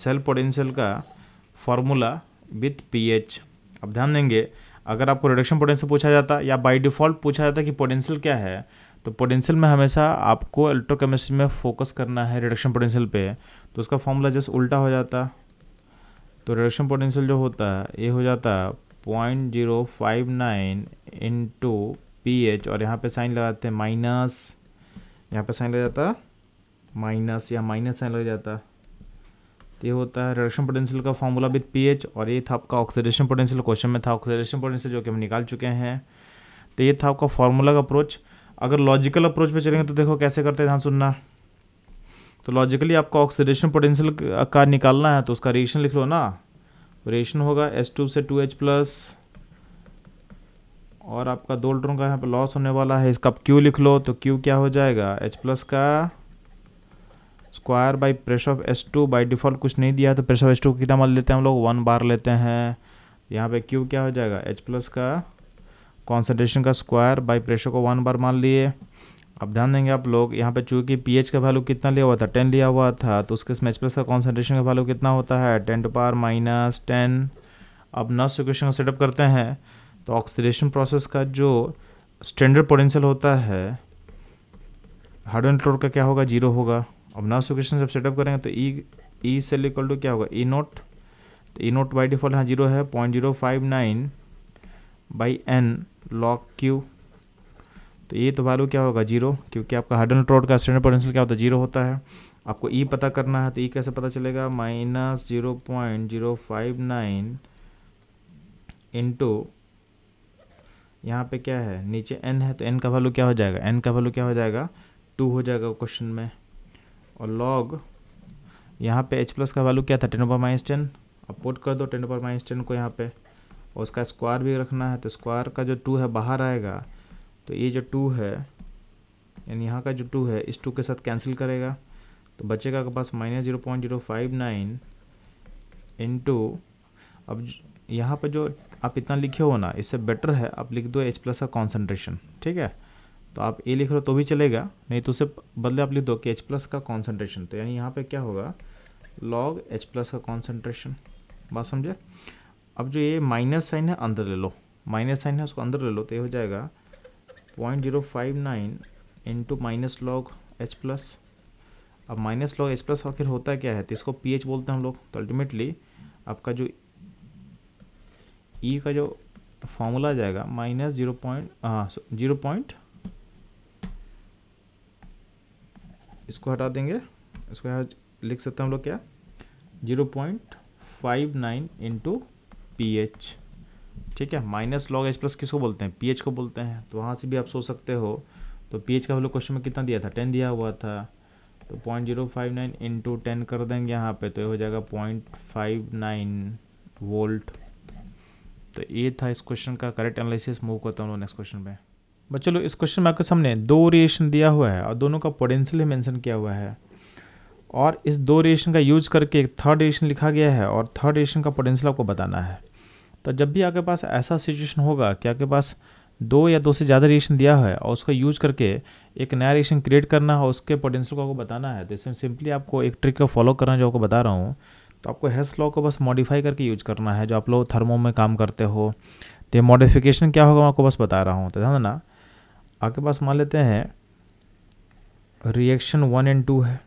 सेल पोटेंशियल का फॉर्मूला विथ एच अब ध्यान देंगे अगर आपको रिडक्शन पोटेंशियल पूछा जाता या बाय डिफ़ॉल्ट पूछा जाता कि पोटेंशियल क्या है तो पोटेंशियल में हमेशा आपको इलेक्ट्रोकेमिस्ट्री में फोकस करना है रिडक्शन पोटेंशियल पे तो उसका फॉर्मूला जस्ट उल्टा हो जाता तो रिडक्शन पोटेंशियल जो होता है ये हो जाता point zero five nine into P H और यहाँ पे साइन लगाते हैं माइनस यहाँ पे साइन लग जाता माइनस या माइनस साइन लग जाता तो ये होता है रिडक्शन पोटेंशियल का फॉर्मूला विथ पी एच और ये था आपका ऑक्सीडेशन पोटेंशियल क्वेश्चन में था ऑक्सीडेशन पोटेंशियल जो कि हम निकाल चुके हैं तो ये था आपका फॉर्मूला का अप्रोच अगर लॉजिकल अप्रोच पे चलेंगे तो देखो कैसे करते हैं ध्यान सुनना तो लॉजिकली आपको ऑक्सीडेशन पोटेंशियल का निकालना है तो उसका रिएक्शन लिख लो ना रिएक्शन होगा एस टू से टू एच प्लस और आपका दो इलेक्ट्रॉन का यहाँ पे लॉस होने वाला है इसका आप क्यू लिख लो तो क्यू क्या हो जाएगा एच प्लस का square by pressure of S two by default कुछ नहीं दिया तो प्रेशर ऑफ एस टू कितना मान लेते हैं हम लोग वन बार लेते हैं यहाँ पे क्यू क्या हो जाएगा एच प्लस का कॉन्सेंट्रेशन का स्क्वायर बाई प्रेशर को वन बार मान लिए अब ध्यान देंगे आप लोग यहाँ पे चूंकि पीएच का वैल्यू कितना लिया हुआ था टेन लिया हुआ था तो उसके स्मेच प्लस का कॉन्सेंट्रेशन का वैल्यू कितना होता है ten to power minus ten अब नर्स इक्वेशन को सेटअप करते हैं तो ऑक्सीडेशन प्रोसेस का जो स्टैंडर्ड पोटेंशियल होता है हार्डवेन क्लोर का क्या होगा जीरो होगा अब नर्स इक्वेशन जब सेटअप करेंगे तो E E cell equal to क्या होगा ई e नोट तो ई नोट बाई डिफॉल्ट यहाँ जीरो है point zero five nine by N log Q तो ये तो वैल्यू क्या होगा जीरो क्योंकि आपका हार्डन ट्रोड का स्टैंडर्ड पोटेंशियल क्या होता है जीरो होता है आपको ई e पता करना है तो ई e कैसे पता चलेगा minus zero point zero five nine into यहाँ पर क्या है नीचे एन है तो एन का वैल्यू क्या हो जाएगा एन का वैल्यू क्या हो जाएगा टू हो जाएगा क्वेश्चन में और लॉग यहाँ पे एच प्लस का वैल्यू क्या था टेन ओवर माइनस टेन अब पोट कर दो टेन ओवर माइनस टेन को यहाँ पे और उसका स्क्वायर भी रखना है तो स्क्वायर का जो टू है बाहर आएगा तो ये जो टू है यानी यहाँ का जो टू है इस टू के साथ कैंसिल करेगा तो बचेगा आपके पास minus zero point zero five nine into अब यहाँ पर जो आप इतना लिखे हो ना इससे बेटर है आप लिख दो एच प्लस का कॉन्सेंट्रेशन ठीक है तो आप ए लिख रहे हो तो भी चलेगा नहीं तो उसे बदले आप लिख दो कि एच प्लस का कॉन्सेंट्रेशन तो यानी यहाँ पर क्या होगा लॉग एच प्लस का कॉन्सेंट्रेशन बात समझे अब जो ये माइनस साइन है अंदर ले लो माइनस साइन है उसको अंदर ले लो तो ये हो जाएगा point zero five nine into minus log H plus अब माइनस लॉग एच प्लस आखिर होता क्या है तो इसको पी एच बोलते हैं हम लोग तो अल्टीमेटली आपका जो ई e का जो फॉर्मूला आ जाएगा minus zero point zero point इसको हटा देंगे इसको यहाँ लिख सकते हैं हम लोग क्या zero point five nine into P H ठीक है माइनस लॉग एच प्लस किसको बोलते हैं पी एच को बोलते हैं तो वहाँ से भी आप सोच सकते हो तो पी एच का हम लोग क्वेश्चन में कितना दिया था टेन दिया हुआ था तो point zero five nine into ten कर देंगे यहाँ पे तो ये हो जाएगा पॉइंट फाइव नाइन वोल्ट तो ये था इस क्वेश्चन का करेक्ट एनालिसिस मूव करता हूँ नेक्स्ट क्वेश्चन में बस चलो इस क्वेश्चन में आपके सामने दो रिएशन दिया हुआ है और दोनों का पोटेंशियल मेंशन किया हुआ है और इस दो रिएशन का यूज करके एक थर्ड रिएशन लिखा गया है और थर्ड रिएशन का पोटेंशियल आपको बताना है तो जब भी आपके पास ऐसा सिचुएशन होगा कि आपके पास दो या दो से ज़्यादा रिएशन दिया है और उसका यूज करके एक नया रेशन क्रिएट करना है उसके पोटेंशियल को आपको बताना है तो इसमें सिंपली आपको एक ट्रिक को फॉलो करना जो आपको बता रहा हूँ तो आपको हेस लॉ को बस मॉडिफाई करके यूज करना है जो आप लोग थर्मो में काम करते हो तो मॉडिफिकेशन क्या होगा मैं आपको बस बता रहा हूँ तो ध्यान ना आपके पास मान लेते हैं रिएक्शन वन एंड टू है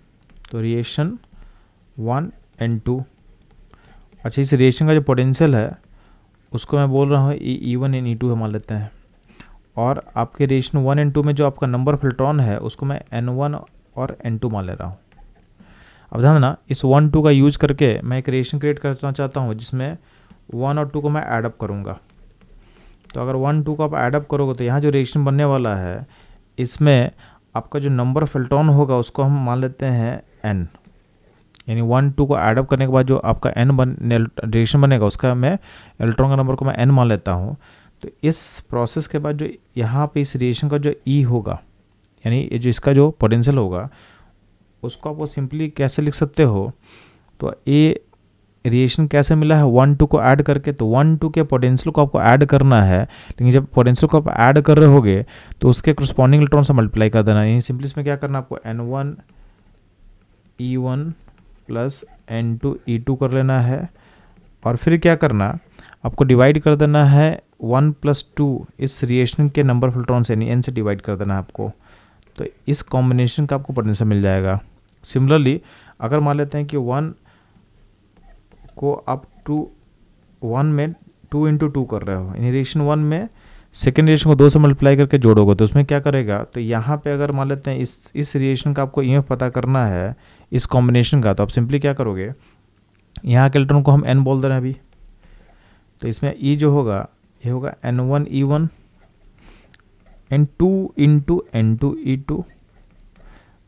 तो रिएक्शन वन एंड टू अच्छा इस रिएक्शन का जो पोटेंशियल है उसको मैं बोल रहा हूँ E one and E two मान लेते हैं और आपके रिएक्शन वन एंड टू में जो आपका नंबर इलेक्ट्रॉन है उसको मैं एन वन और एन टू मान ले रहा हूँ अब ध्यान ना इस वन टू का यूज करके मैं एक रिएक्शन क्रिएट करना चाहता हूँ जिसमें वन और टू को मैं एडअप करूँगा तो अगर वन टू को आप एडअप करोगे तो यहाँ जो रिएक्शन बनने वाला है इसमें आपका जो नंबर इलेक्ट्रॉन होगा उसको हम मान लेते हैं एन यानी वन टू को एडअप करने के बाद जो आपका एन बन डिरेक्शन बनेगा उसका मैं इलेक्ट्रॉन का नंबर को मैं एन मान लेता हूँ तो इस प्रोसेस के बाद जो यहाँ पे इस रिएक्शन का जो ई e होगा यानी जो इसका जो पोटेंशियल होगा उसको आप वो सिंपली कैसे लिख सकते हो तो ए रिएक्शन कैसे मिला है वन टू को ऐड करके तो वन टू के पोटेंशियल को आपको ऐड करना है लेकिन जब पोटेंशियल को आप ऐड कर रहे होगे तो उसके क्रिस्पॉन्डिंग इलेक्ट्रॉन से मल्टीप्लाई कर देना यानी सिंपली इसमें क्या करना आपको N one E one plus N two E two कर लेना है और फिर क्या करना आपको डिवाइड कर देना है वन प्लस टू इस रिएशन के नंबर फिल्ट्रॉन से यानी एन से डिवाइड कर देना है आपको तो इस कॉम्बिनेशन का आपको से मिल जाएगा सिमिलरली अगर मान लेते हैं कि वन को आप टू वन में टू इंटू टू कर रहे हो यानी रिएशन वन में सेकेंड रिएशन को दो से मल्टीप्लाई करके जोड़ोगे तो उसमें क्या करेगा तो यहाँ पे अगर मान लेते हैं इस इस रिएशन का आपको ई पता करना है इस कॉम्बिनेशन का तो आप सिंपली क्या करोगे यहाँ के इलेक्ट्रॉन को हम एन बोल दे रहे हैं अभी तो इसमें ई e जो होगा ये होगा N one E one N two in two N two E two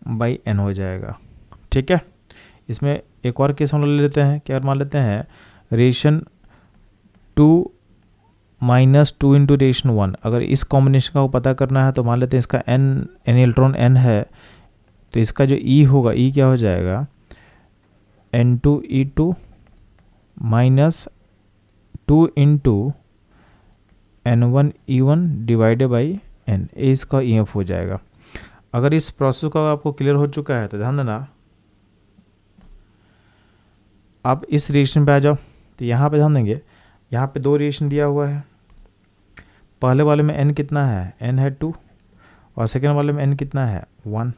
by N हो जाएगा ठीक है इसमें एक और केस हम ले लेते हैं क्या मान लेते हैं reaction two minus two into reaction one अगर इस कॉम्बिनेशन का पता करना है तो मान लेते हैं इसका एन एन इलेक्ट्रॉन एन है तो इसका जो ई e होगा ई e क्या हो जाएगा N two E two minus two into N one E one divided by N A इसका ई e एफ हो जाएगा अगर इस प्रोसेस का आपको क्लियर हो चुका है तो ध्यान देना आप इस रिएक्शन पे आ जाओ तो यहाँ पे ध्यान देंगे यहाँ पे दो रिएशन दिया हुआ है पहले वाले में एन कितना है एन है टू और सेकेंड वाले में एन कितना है वन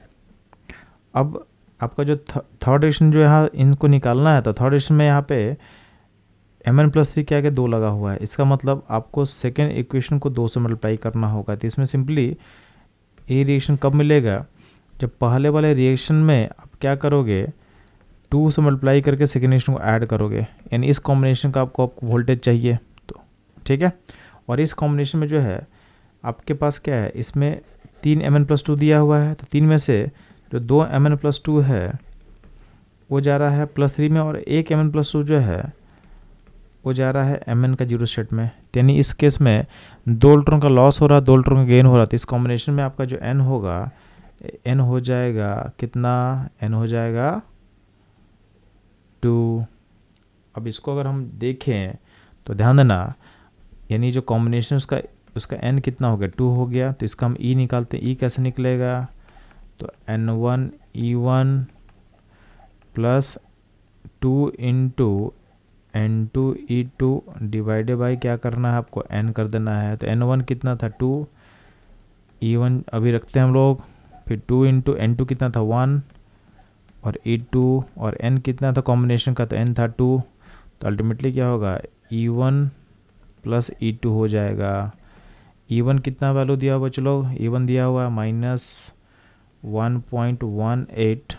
अब आपका जो थर्ड रिएशन जो यहाँ इनको निकालना है तो थर्ड रेशन में यहाँ पे एम एन प्लस थ्री के दो लगा हुआ है इसका मतलब आपको सेकेंड इक्वेशन को दो से मल्टीप्लाई करना होगा तो इसमें सिंपली ये रिएक्शन कब मिलेगा जब पहले वाले रिएक्शन में आप क्या करोगे टू से मल्टीप्लाई करके सेकेंड इंस्टेंट को ऐड करोगे यानी इस कॉम्बिनेशन का आपको आपको वोल्टेज चाहिए तो ठीक है और इस कॉम्बिनेशन में जो है आपके पास क्या है इसमें तीन एम एन प्लस टू दिया हुआ है तो तीन में से जो दो एम एन प्लस टू है वो जा रहा है प्लस थ्री में और एक एम एन प्लस टू जो है वो जा रहा है एम एन का जीरो सेट में तो यानी इस केस में दो इलेक्ट्रॉन का लॉस हो रहा है दो इलेक्ट्रॉन का गेन हो रहा था तो इस कॉम्बिनेशन में आपका जो एन होगा एन हो जाएगा कितना एन हो जाएगा टू अब इसको अगर हम देखें तो ध्यान देना यानी जो कॉम्बिनेशन उसका उसका एन कितना हो गया टू हो गया तो इसका हम ई e निकालते हैं ई e कैसे निकलेगा तो N one E one plus two in two N two E two divided by क्या करना है आपको एन कर देना है तो एन वन कितना था टू ई वन अभी रखते हैं हम लोग फिर टू इंटू एन टू कितना था वन और ई टू और एन कितना था कॉम्बिनेशन का तो एन था टू तो अल्टीमेटली क्या होगा E one plus E two हो जाएगा ई e वन कितना वैल्यू दिया हुआ चलो ई e वन दिया हुआ है minus one point one eight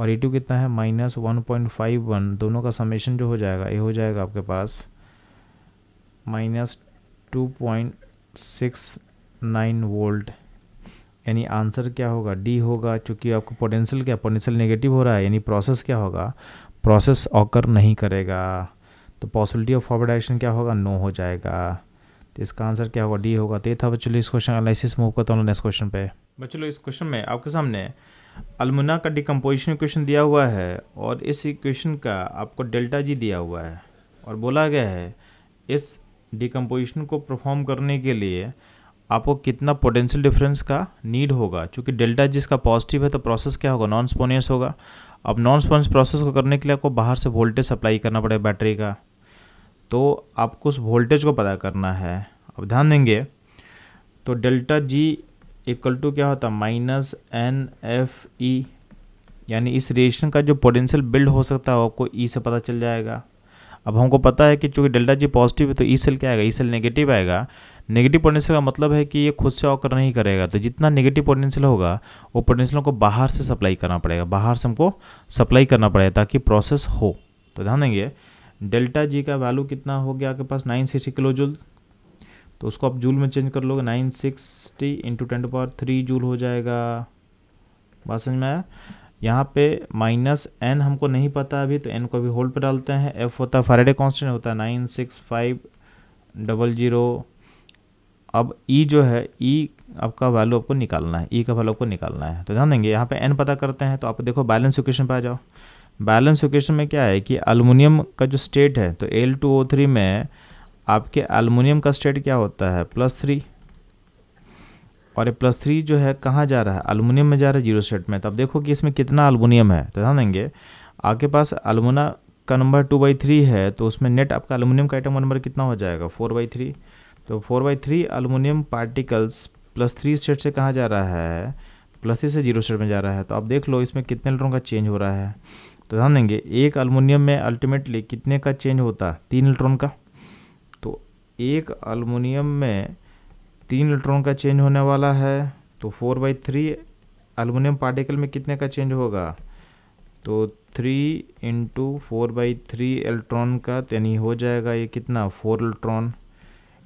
और ई e टू कितना है minus one point five one दोनों का समेशन जो हो जाएगा ये हो जाएगा आपके पास minus two point six nine volt यानी आंसर क्या होगा डी होगा चूँकि आपको पोटेंशियल क्या पोटेंशियल नेगेटिव हो रहा है यानी प्रोसेस क्या होगा प्रोसेस ऑकर नहीं करेगा तो पॉसिबिलिटी ऑफ फॉरवर्ड क्या होगा नो हो जाएगा तो इसका आंसर क्या होगा डी होगा तो ये था बच्चों इस क्वेश्चन एनालिसिस मूव करता हूँ नेक्स्ट क्वेश्चन पे बच्चों इस क्वेश्चन में आपके सामने अलमुना का डिकम्पोजिशन इक्वेशन दिया हुआ है और इस इक्वेशन का आपको डेल्टा जी दिया हुआ है और बोला गया है इस डिकम्पोजिशन को परफॉर्म करने के लिए आपको कितना पोटेंशियल डिफरेंस का नीड होगा क्योंकि डेल्टा जिसका पॉजिटिव है तो प्रोसेस क्या होगा नॉन स्पोनियस होगा अब नॉन स्पोनियस प्रोसेस को करने के लिए आपको बाहर से वोल्टेज सप्लाई करना पड़ेगा बैटरी का तो आपको उस वोल्टेज को पता करना है अब ध्यान देंगे तो डेल्टा जी इक्वल टू क्या होता है माइनस एन एफ ई यानी इस रिएक्शन का जो पोटेंशियल बिल्ड हो सकता है आपको ई e से पता चल जाएगा अब हमको पता है कि चूँकि डेल्टा जी पॉजिटिव है तो ई e सेल क्या आएगा ई सेल नेगेटिव आएगा नेगेटिव पोटेंशियल का मतलब है कि ये खुद से ऑकर नहीं करेगा तो जितना नेगेटिव पोटेंशियल होगा वो पोटेंशियल को बाहर से सप्लाई करना पड़ेगा बाहर से हमको सप्लाई करना पड़ेगा ताकि प्रोसेस हो तो ध्यान देंगे डेल्टा जी का वैल्यू कितना हो गया आपके पास नाइन सिक्सटी किलो जूल तो उसको आप जूल में चेंज कर लोगे nine sixty into ten power three joule हो जाएगा बात समझ में आया यहाँ पे माइनस एन हमको नहीं पता अभी तो एन को अभी होल्ड पर डालते हैं एफ होता है फ्राइडे कॉन्स्टेंट होता है nine six five double zero अब ई e जो है ई e आपका वैल्यू आपको निकालना है ई e का वैल्यू आपको निकालना है तो ध्यान देंगे यहाँ पे एन पता करते हैं तो आप देखो बैलेंस इक्वेशन पर आ जाओ बैलेंस इक्वेशन में क्या है कि अल्मोनियम का जो स्टेट है तो एल टू ओ थ्री में आपके अल्मोनियम का स्टेट क्या होता है प्लस थ्री और ये प्लस थ्री जो है कहाँ जा रहा है अल्मोनियम में जा रहा है जीरो स्टेट में तो आप देखो कि इसमें कितना अल्मोनियम है तो ध्यान देंगे आपके पास अल्मोना का नंबर टू बाई थ्री है तो उसमें नेट आपका अलमुनियम का आइटम नंबर कितना हो जाएगा फोर बाई थ्री तो four by three aluminium particles plus three state से कहाँ जा रहा है प्लस थ्री से जीरो स्टेट में जा रहा है तो आप देख लो इसमें कितने लीटरों का चेंज हो रहा है तो ध्यान देंगे एक अलमोनियम में अल्टीमेटली कितने का चेंज होता है तीन इलेक्ट्रॉन का तो एक अलमोनियम में तीन इलेक्ट्रॉन का चेंज होने वाला है तो four by three aluminium particle में कितने का चेंज होगा तो three into four by three electron का तो यानी हो जाएगा ये कितना फोर इलेक्ट्रॉन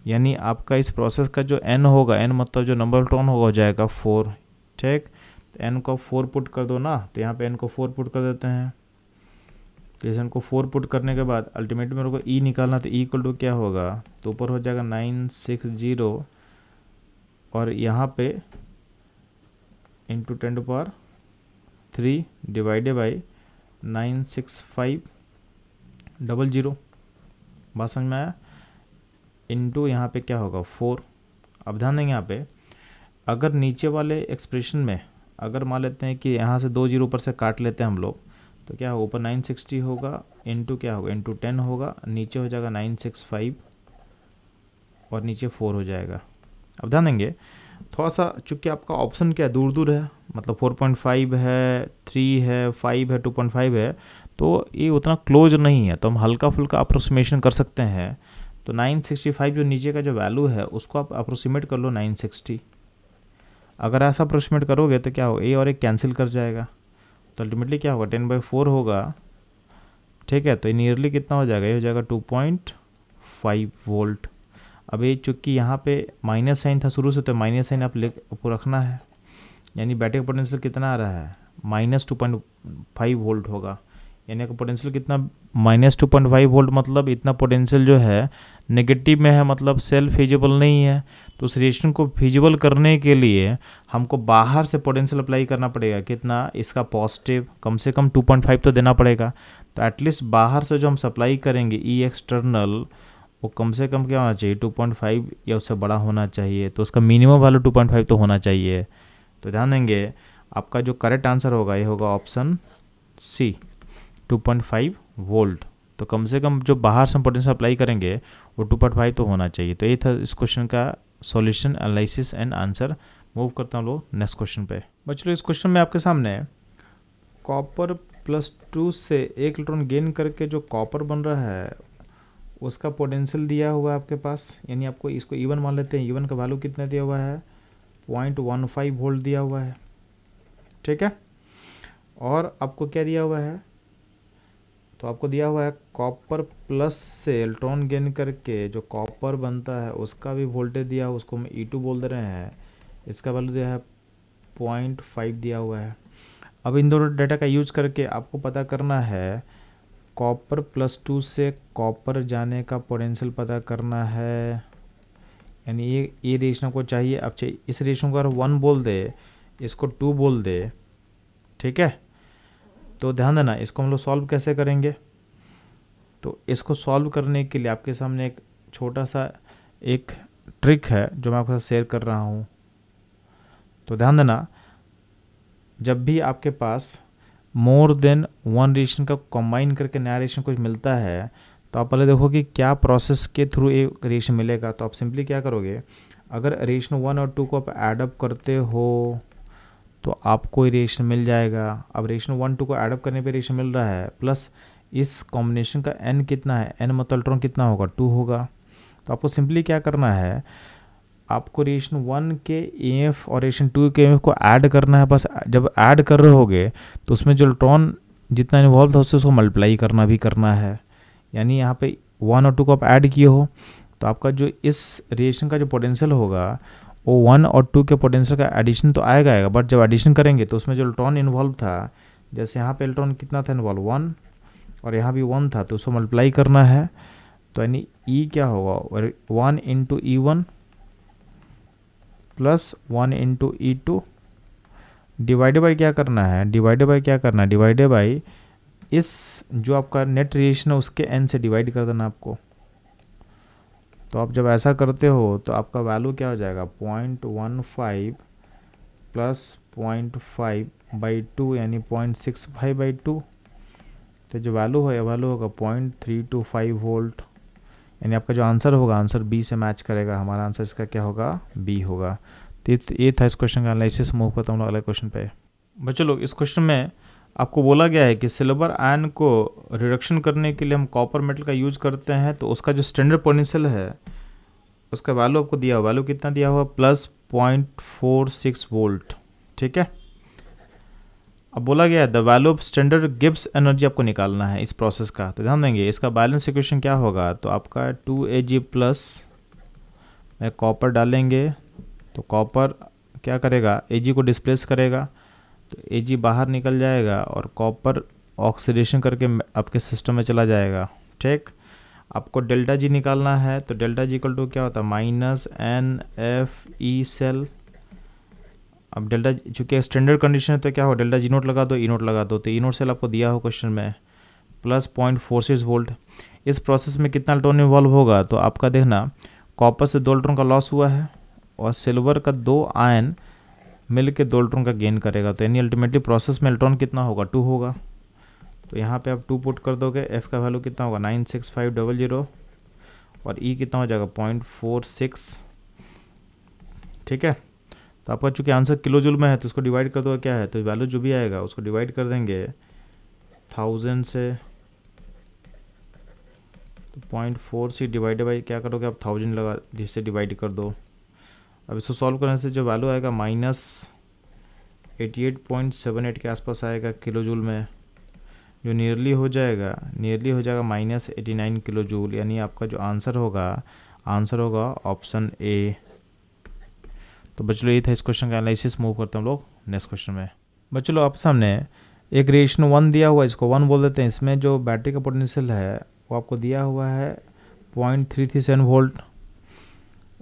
यानी आपका इस प्रोसेस का जो एन होगा एन मतलब जो नंबर टोन होगा हो जाएगा फोर ठीक एन को फोर पुट कर दो ना तो यहाँ पे एन को फोर पुट कर देते हैं जैसे तो को फोर पुट करने के बाद अल्टीमेट मेरे को ई e निकालना तो ई इक्वल टू क्या होगा तो ऊपर हो जाएगा नाइन सिक्स जीरो और यहाँ पे into ten to power three divided by nine six five double zero बात समझ में आया इंटू यहाँ पे क्या होगा फोर अब ध्यान देंगे यहाँ पे अगर नीचे वाले एक्सप्रेशन में अगर मान लेते हैं कि यहाँ से दो जीरो ऊपर से काट लेते हैं हम लोग तो क्या होगा ऊपर नाइन सिक्सटी होगा इंटू क्या होगा इंटू टेन होगा नीचे हो जाएगा नाइन सिक्स फाइव और नीचे फोर हो जाएगा अब ध्यान देंगे थोड़ा सा चूँकि आपका ऑप्शन क्या है दूर दूर है मतलब फोर पॉइंट फाइव है थ्री है फाइव है टू पॉइंट फाइव है तो ये उतना क्लोज नहीं है तो हम हल्का फुल्का अप्रोक्सीमेशन कर सकते हैं तो 965 जो नीचे का जो वैल्यू है उसको आप अप्रोसीमेट कर लो 960 अगर ऐसा अप्रोसीमेट करोगे तो क्या हो ए और एक कैंसिल कर जाएगा तो अल्टीमेटली क्या होगा टेन बाई फोर होगा ठीक है तो नीयरली नियरली कितना हो जाएगा ये हो जाएगा टू पॉइंट फाइव वोल्ट अब ये चूँकि यहाँ पे माइनस साइन था शुरू से तो माइनस साइन आप ले रखना है यानी बैटरी पोटेंशियल कितना आ रहा है minus two point five volt होगा यानी कि पोटेंशियल कितना minus two point five volt मतलब इतना पोटेंशियल जो है नेगेटिव में है मतलब सेल फिजिबल नहीं है तो उस रिएक्शन को फिजिबल करने के लिए हमको बाहर से पोटेंशियल अप्लाई करना पड़ेगा कितना इसका पॉजिटिव कम से कम टू पॉइंट फाइव तो देना पड़ेगा तो एटलीस्ट बाहर से जो हम सप्लाई करेंगे ई e एक्सटर्नल वो कम से कम क्या होना चाहिए टू पॉइंट फाइव या उससे बड़ा होना चाहिए तो उसका minimum value two point five तो होना चाहिए तो ध्यान देंगे आपका जो करेक्ट आंसर होगा ये होगा ऑप्शन सी 2.5 वोल्ट तो कम से कम जो बाहर से हम पोटेंशियल अप्लाई करेंगे वो 2.5 तो होना चाहिए तो ये था इस क्वेश्चन का solution analysis and answer move करता हूँ लोग नेक्स्ट क्वेश्चन पे बच्चों इस क्वेश्चन में आपके सामने कॉपर प्लस टू से एक इलेक्ट्रॉन गेन करके जो कॉपर बन रहा है उसका पोटेंशियल दिया हुआ है आपके पास यानी आपको इसको ईवन मान लेते हैं इवन का वैल्यू कितना दिया हुआ है पॉइंट वन फाइव वोल्ट दिया हुआ है ठीक है और आपको क्या दिया हुआ है तो आपको दिया हुआ है कॉपर प्लस से इलेक्ट्रॉन गेन करके जो कॉपर बनता है उसका भी वोल्टेज दिया हुआ उसको हम ई e टू बोल दे रहे हैं इसका वैल्यू दिया है पॉइंट फाइव दिया हुआ है अब इन दोनों डाटा का यूज करके आपको पता करना है कॉपर प्लस टू से कॉपर जाने का पोटेंशियल पता करना है यानी ये ये रेशन को चाहिए अब चाहिए इस रेशन को अगर वन बोल दे इसको टू बोल दे ठीक है तो ध्यान देना इसको हम लोग सॉल्व कैसे करेंगे तो इसको सॉल्व करने के लिए आपके सामने एक छोटा सा एक ट्रिक है जो मैं आपके साथ शेयर कर रहा हूँ तो ध्यान देना जब भी आपके पास मोर देन वन रिएक्शन का कंबाइन करके नया रिएक्शन कुछ मिलता है तो आप पहले देखो कि क्या प्रोसेस के थ्रू ये रिएक्शन मिलेगा तो आप सिंपली क्या करोगे अगर रिएक्शन वन और टू को आप एडअप करते हो तो आपको रेशन मिल जाएगा अब रेशन वन टू को एडअप करने पे रेशन मिल रहा है प्लस इस कॉम्बिनेशन का एन कितना है एन मतलब अल्ट्रॉन कितना होगा टू होगा तो आपको सिंपली क्या करना है आपको रेशन वन के ए और रेशन टू के एफ को ऐड करना है बस जब ऐड कर रहे होगे तो उसमें जो अल्ट्रॉन जितना इन्वॉल्व था उससे उसको मल्टीप्लाई करना भी करना है यानी यहाँ पे वन और टू को आप ऐड किए हो तो आपका जो इस रिएक्शन का जो पोटेंशियल होगा वो वन और टू के पोटेंशियल का एडिशन तो आएगा आएगा बट जब एडिशन करेंगे तो उसमें जो इलेक्ट्रॉन इन्वॉल्व था जैसे यहाँ पे इलेक्ट्रॉन कितना था इन्वॉल्व वन और यहाँ भी वन था तो उसको मल्टीप्लाई करना है तो यानी ई e क्या होगा और one into E one plus one into E two divided by क्या करना है डिवाइडेड बाई क्या करना है डिवाइडेड बाई इस जो आपका नेट रिएशन है उसके एन से डिवाइड कर देना आपको तो आप जब ऐसा करते हो तो आपका वैल्यू क्या हो जाएगा point one five plus point five by two यानी point six five by two तो जो वैल्यू है वैल्यू होगा point three two five volt यानी आपका जो आंसर होगा आंसर बी से मैच करेगा हमारा आंसर इसका क्या होगा बी होगा तो ये था इस क्वेश्चन का एनालिसिस मूव करता हूँ अगले क्वेश्चन पे बच्चों लोग इस क्वेश्चन में आपको बोला गया है कि सिल्वर आयन को रिडक्शन करने के लिए हम कॉपर मेटल का यूज करते हैं तो उसका जो स्टैंडर्ड पोटेंशियल है उसका वैल्यू आपको दिया हुआ वैल्यू कितना दिया हुआ plus point four six volt ठीक है अब बोला गया है the value of standard Gibbs energy आपको निकालना है इस प्रोसेस का तो ध्यान देंगे इसका बैलेंस इक्वेशन क्या होगा तो आपका two A G plus copper डालेंगे तो कॉपर क्या करेगा ए जी को डिस्प्लेस करेगा तो ए बाहर निकल जाएगा और कॉपर ऑक्सीडेशन करके आपके सिस्टम में चला जाएगा ठीक आपको डेल्टा जी निकालना है तो डेल्टा जी इक्वल टू क्या होता है minus N F E cell अब डेल्टा चूँकि स्टैंडर्ड कंडीशन है तो क्या हो डेल्टा जी नोट लगा दो ई e नोट लगा दो तो ई नोट सेल आपको दिया हो क्वेश्चन में plus point four six volt इस प्रोसेस में कितना अल्ट्रॉन इन्वॉल्व होगा तो आपका देखना कॉपर से दो अल्ट्रॉन का लॉस हुआ है और सिल्वर का दो आयन मिल के दो इलेक्ट्रॉन का गेन करेगा तो यानी अल्टीमेटली प्रोसेस में इलेक्ट्रॉन कितना होगा टू होगा तो यहाँ पे आप टू पुट कर दोगे एफ़ का वैल्यू कितना होगा nine six five double zero और ई e कितना हो जाएगा पॉइंट फोर सिक्स ठीक है तो आपका चूँकि आंसर किलो जुल में है तो उसको डिवाइड कर दो क्या है तो वैल्यू जो भी आएगा उसको डिवाइड कर देंगे थाउजेंड से तो पॉइंट फोर से डिवाइड बाई क्या करोगे आप थाउजेंड लगा जिससे डिवाइड कर दो अब इसको सॉल्व करने से जो वैल्यू आएगा minus eighty eight point seven eight के आसपास आएगा किलो जूल में जो नियरली हो जाएगा नियरली हो जाएगा minus eighty nine kilo joule यानी आपका जो आंसर होगा आंसर होगा ऑप्शन ए तो लो ये था इस क्वेश्चन का एनालिसिस मूव करते हैं हम लोग नेक्स्ट क्वेश्चन में लो आप सामने एक रिएक्शन वन दिया हुआ है इसको वन बोल देते हैं इसमें जो बैटरी का पोटेंशियल है वो आपको दिया हुआ है point three three seven volt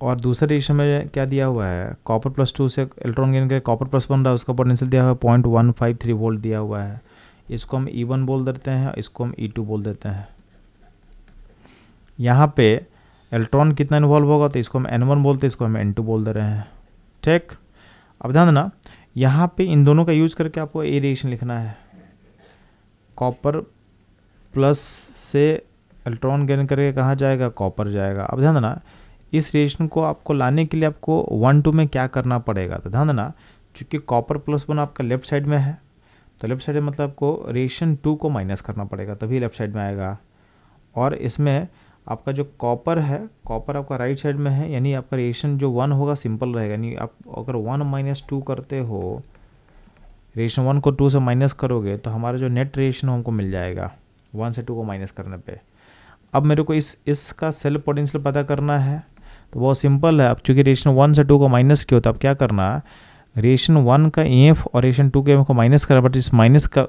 और दूसरे रिएक्शन में क्या दिया हुआ है कॉपर प्लस टू से इलेक्ट्रॉन गेन के कॉपर प्लस वन रहा है उसका पोटेंशियल दिया हुआ है point one five three volt दिया हुआ है इसको हम ई e वन बोल देते हैं इसको हम ई e टू बोल देते हैं यहाँ पे इलेक्ट्रॉन कितना इन्वॉल्व होगा तो इसको हम एन वन बोलते हैं इसको हम एन टू बोल दे रहे हैं ठीक अब ध्यान देना यहाँ पे इन दोनों का यूज करके आपको ए रिएक्शन लिखना है कॉपर प्लस से इलेक्ट्रॉन गेन करके कहाँ जाएगा कॉपर जाएगा अब ध्यान देना इस रिएक्शन को आपको लाने के लिए आपको वन टू में क्या करना पड़ेगा तो ध्यान देना चूँकि कॉपर प्लस वन आपका लेफ्ट साइड में है तो लेफ्ट साइड में मतलब आपको रिएक्शन टू को माइनस करना पड़ेगा तभी लेफ्ट साइड में आएगा और इसमें आपका जो कॉपर है कॉपर आपका राइट साइड में है यानी आपका रिएक्शन जो वन होगा सिंपल रहेगा यानी आप अगर वन माइनस टू करते हो रिएक्शन वन को टू से माइनस करोगे तो हमारा जो नेट रिएक्शन हमको मिल जाएगा वन से टू को माइनस करने पे अब मेरे को इस इसका सेल्फ पोटेंशियल पता करना है तो बहुत सिंपल है अब चूंकि रेशन वन से टू को माइनस किया है अब क्या करना है रेशन वन का ए e एफ और रेशन टू के एफ e को माइनस करा बट इस माइनस का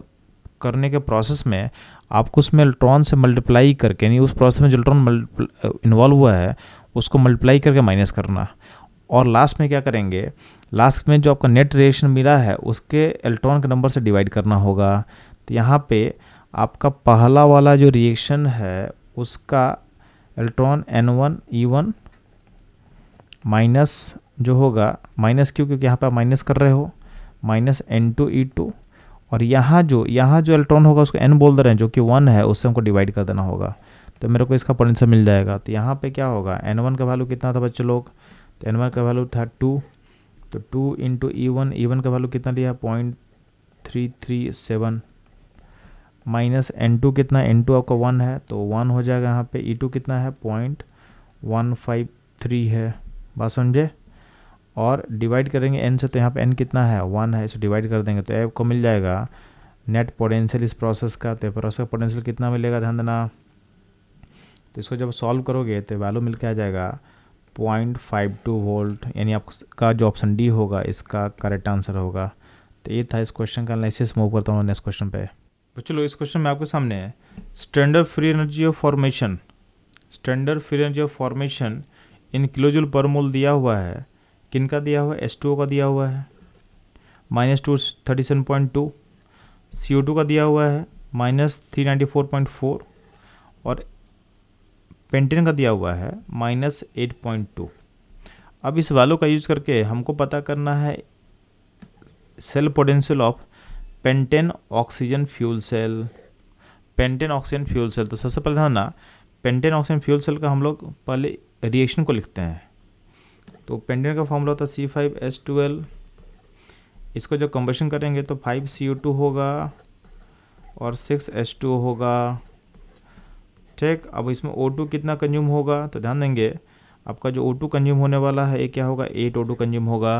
करने के प्रोसेस में आपको उसमें इलेक्ट्रॉन से मल्टीप्लाई करके यानी उस प्रोसेस में जो इलेक्ट्रॉन इन्वॉल्व हुआ है उसको मल्टीप्लाई करके माइनस करना और लास्ट में क्या करेंगे लास्ट में जो आपका नेट रिएशन मिला है उसके इलेक्ट्रॉन के नंबर से डिवाइड करना होगा तो यहाँ पे आपका पहला वाला जो रिएक्शन है उसका electron N one E one minus जो होगा माइनस क्यों क्योंकि यहाँ पर आप माइनस कर रहे हो minus N two E e two और यहाँ जो यहाँ जो इलेक्ट्रॉन होगा उसको एन बोल दे रहे हैं जो कि वन है उससे हमको डिवाइड कर देना होगा तो मेरे को इसका पॉइंट मिल जाएगा तो यहाँ पे क्या होगा एन वन का वैल्यू कितना था बच्चे लोग तो एन वन का वैल्यू था टू तो two into E one E one का वैल्यू कितना लिया point three three seven minus N two कितना एन टू आपका वन है तो वन हो जाएगा यहाँ पे ई e टू कितना है पॉइंट वन फाइव थ्री है बात समझे और डिवाइड करेंगे एन से तो यहाँ पे एन कितना है वन है इसे डिवाइड कर देंगे तो ए को मिल जाएगा नेट पोटेंशियल इस प्रोसेस का तो प्रोसेस का पोटेंशियल कितना मिलेगा ध्यान देना तो इसको जब सॉल्व करोगे तो वैल्यू मिल के आ जाएगा पॉइंट फाइव टू वोल्ट यानी आपका जो ऑप्शन डी होगा इसका करेक्ट आंसर होगा तो ये था इस क्वेश्चन का एनालिसिस मूव करता हूँ नेक्स्ट क्वेश्चन पे तो चलो इस क्वेश्चन में आपके सामने standard free energy of formation standard free energy of formation in kilojoule per mole दिया हुआ है किन का दिया हुआ है एस का दिया हुआ है minus two thirty seven point two C O two का दिया हुआ है minus three ninety four point four और पेंटेन का दिया हुआ है माइनस एट पॉइंट टू अब इस वालों का यूज करके हमको पता करना है cell potential of pentane oxygen fuel cell pentane oxygen fuel cell तो सबसे पहले था ना पेंटेन ऑक्सीजन फ्यूल सेल का हम लोग पहले रिएक्शन को लिखते हैं तो पेंडेंट का फॉर्मूला होता है सी फाइव एस ट्वेल्व इसको जब कंबशन करेंगे तो फाइव सी ओ टू होगा और सिक्स एस टू होगा ठीक अब इसमें ओ टू कितना कंज्यूम होगा तो ध्यान देंगे आपका जो ओ टू कंज्यूम होने वाला है ये क्या होगा एट ओ टू कंज्यूम होगा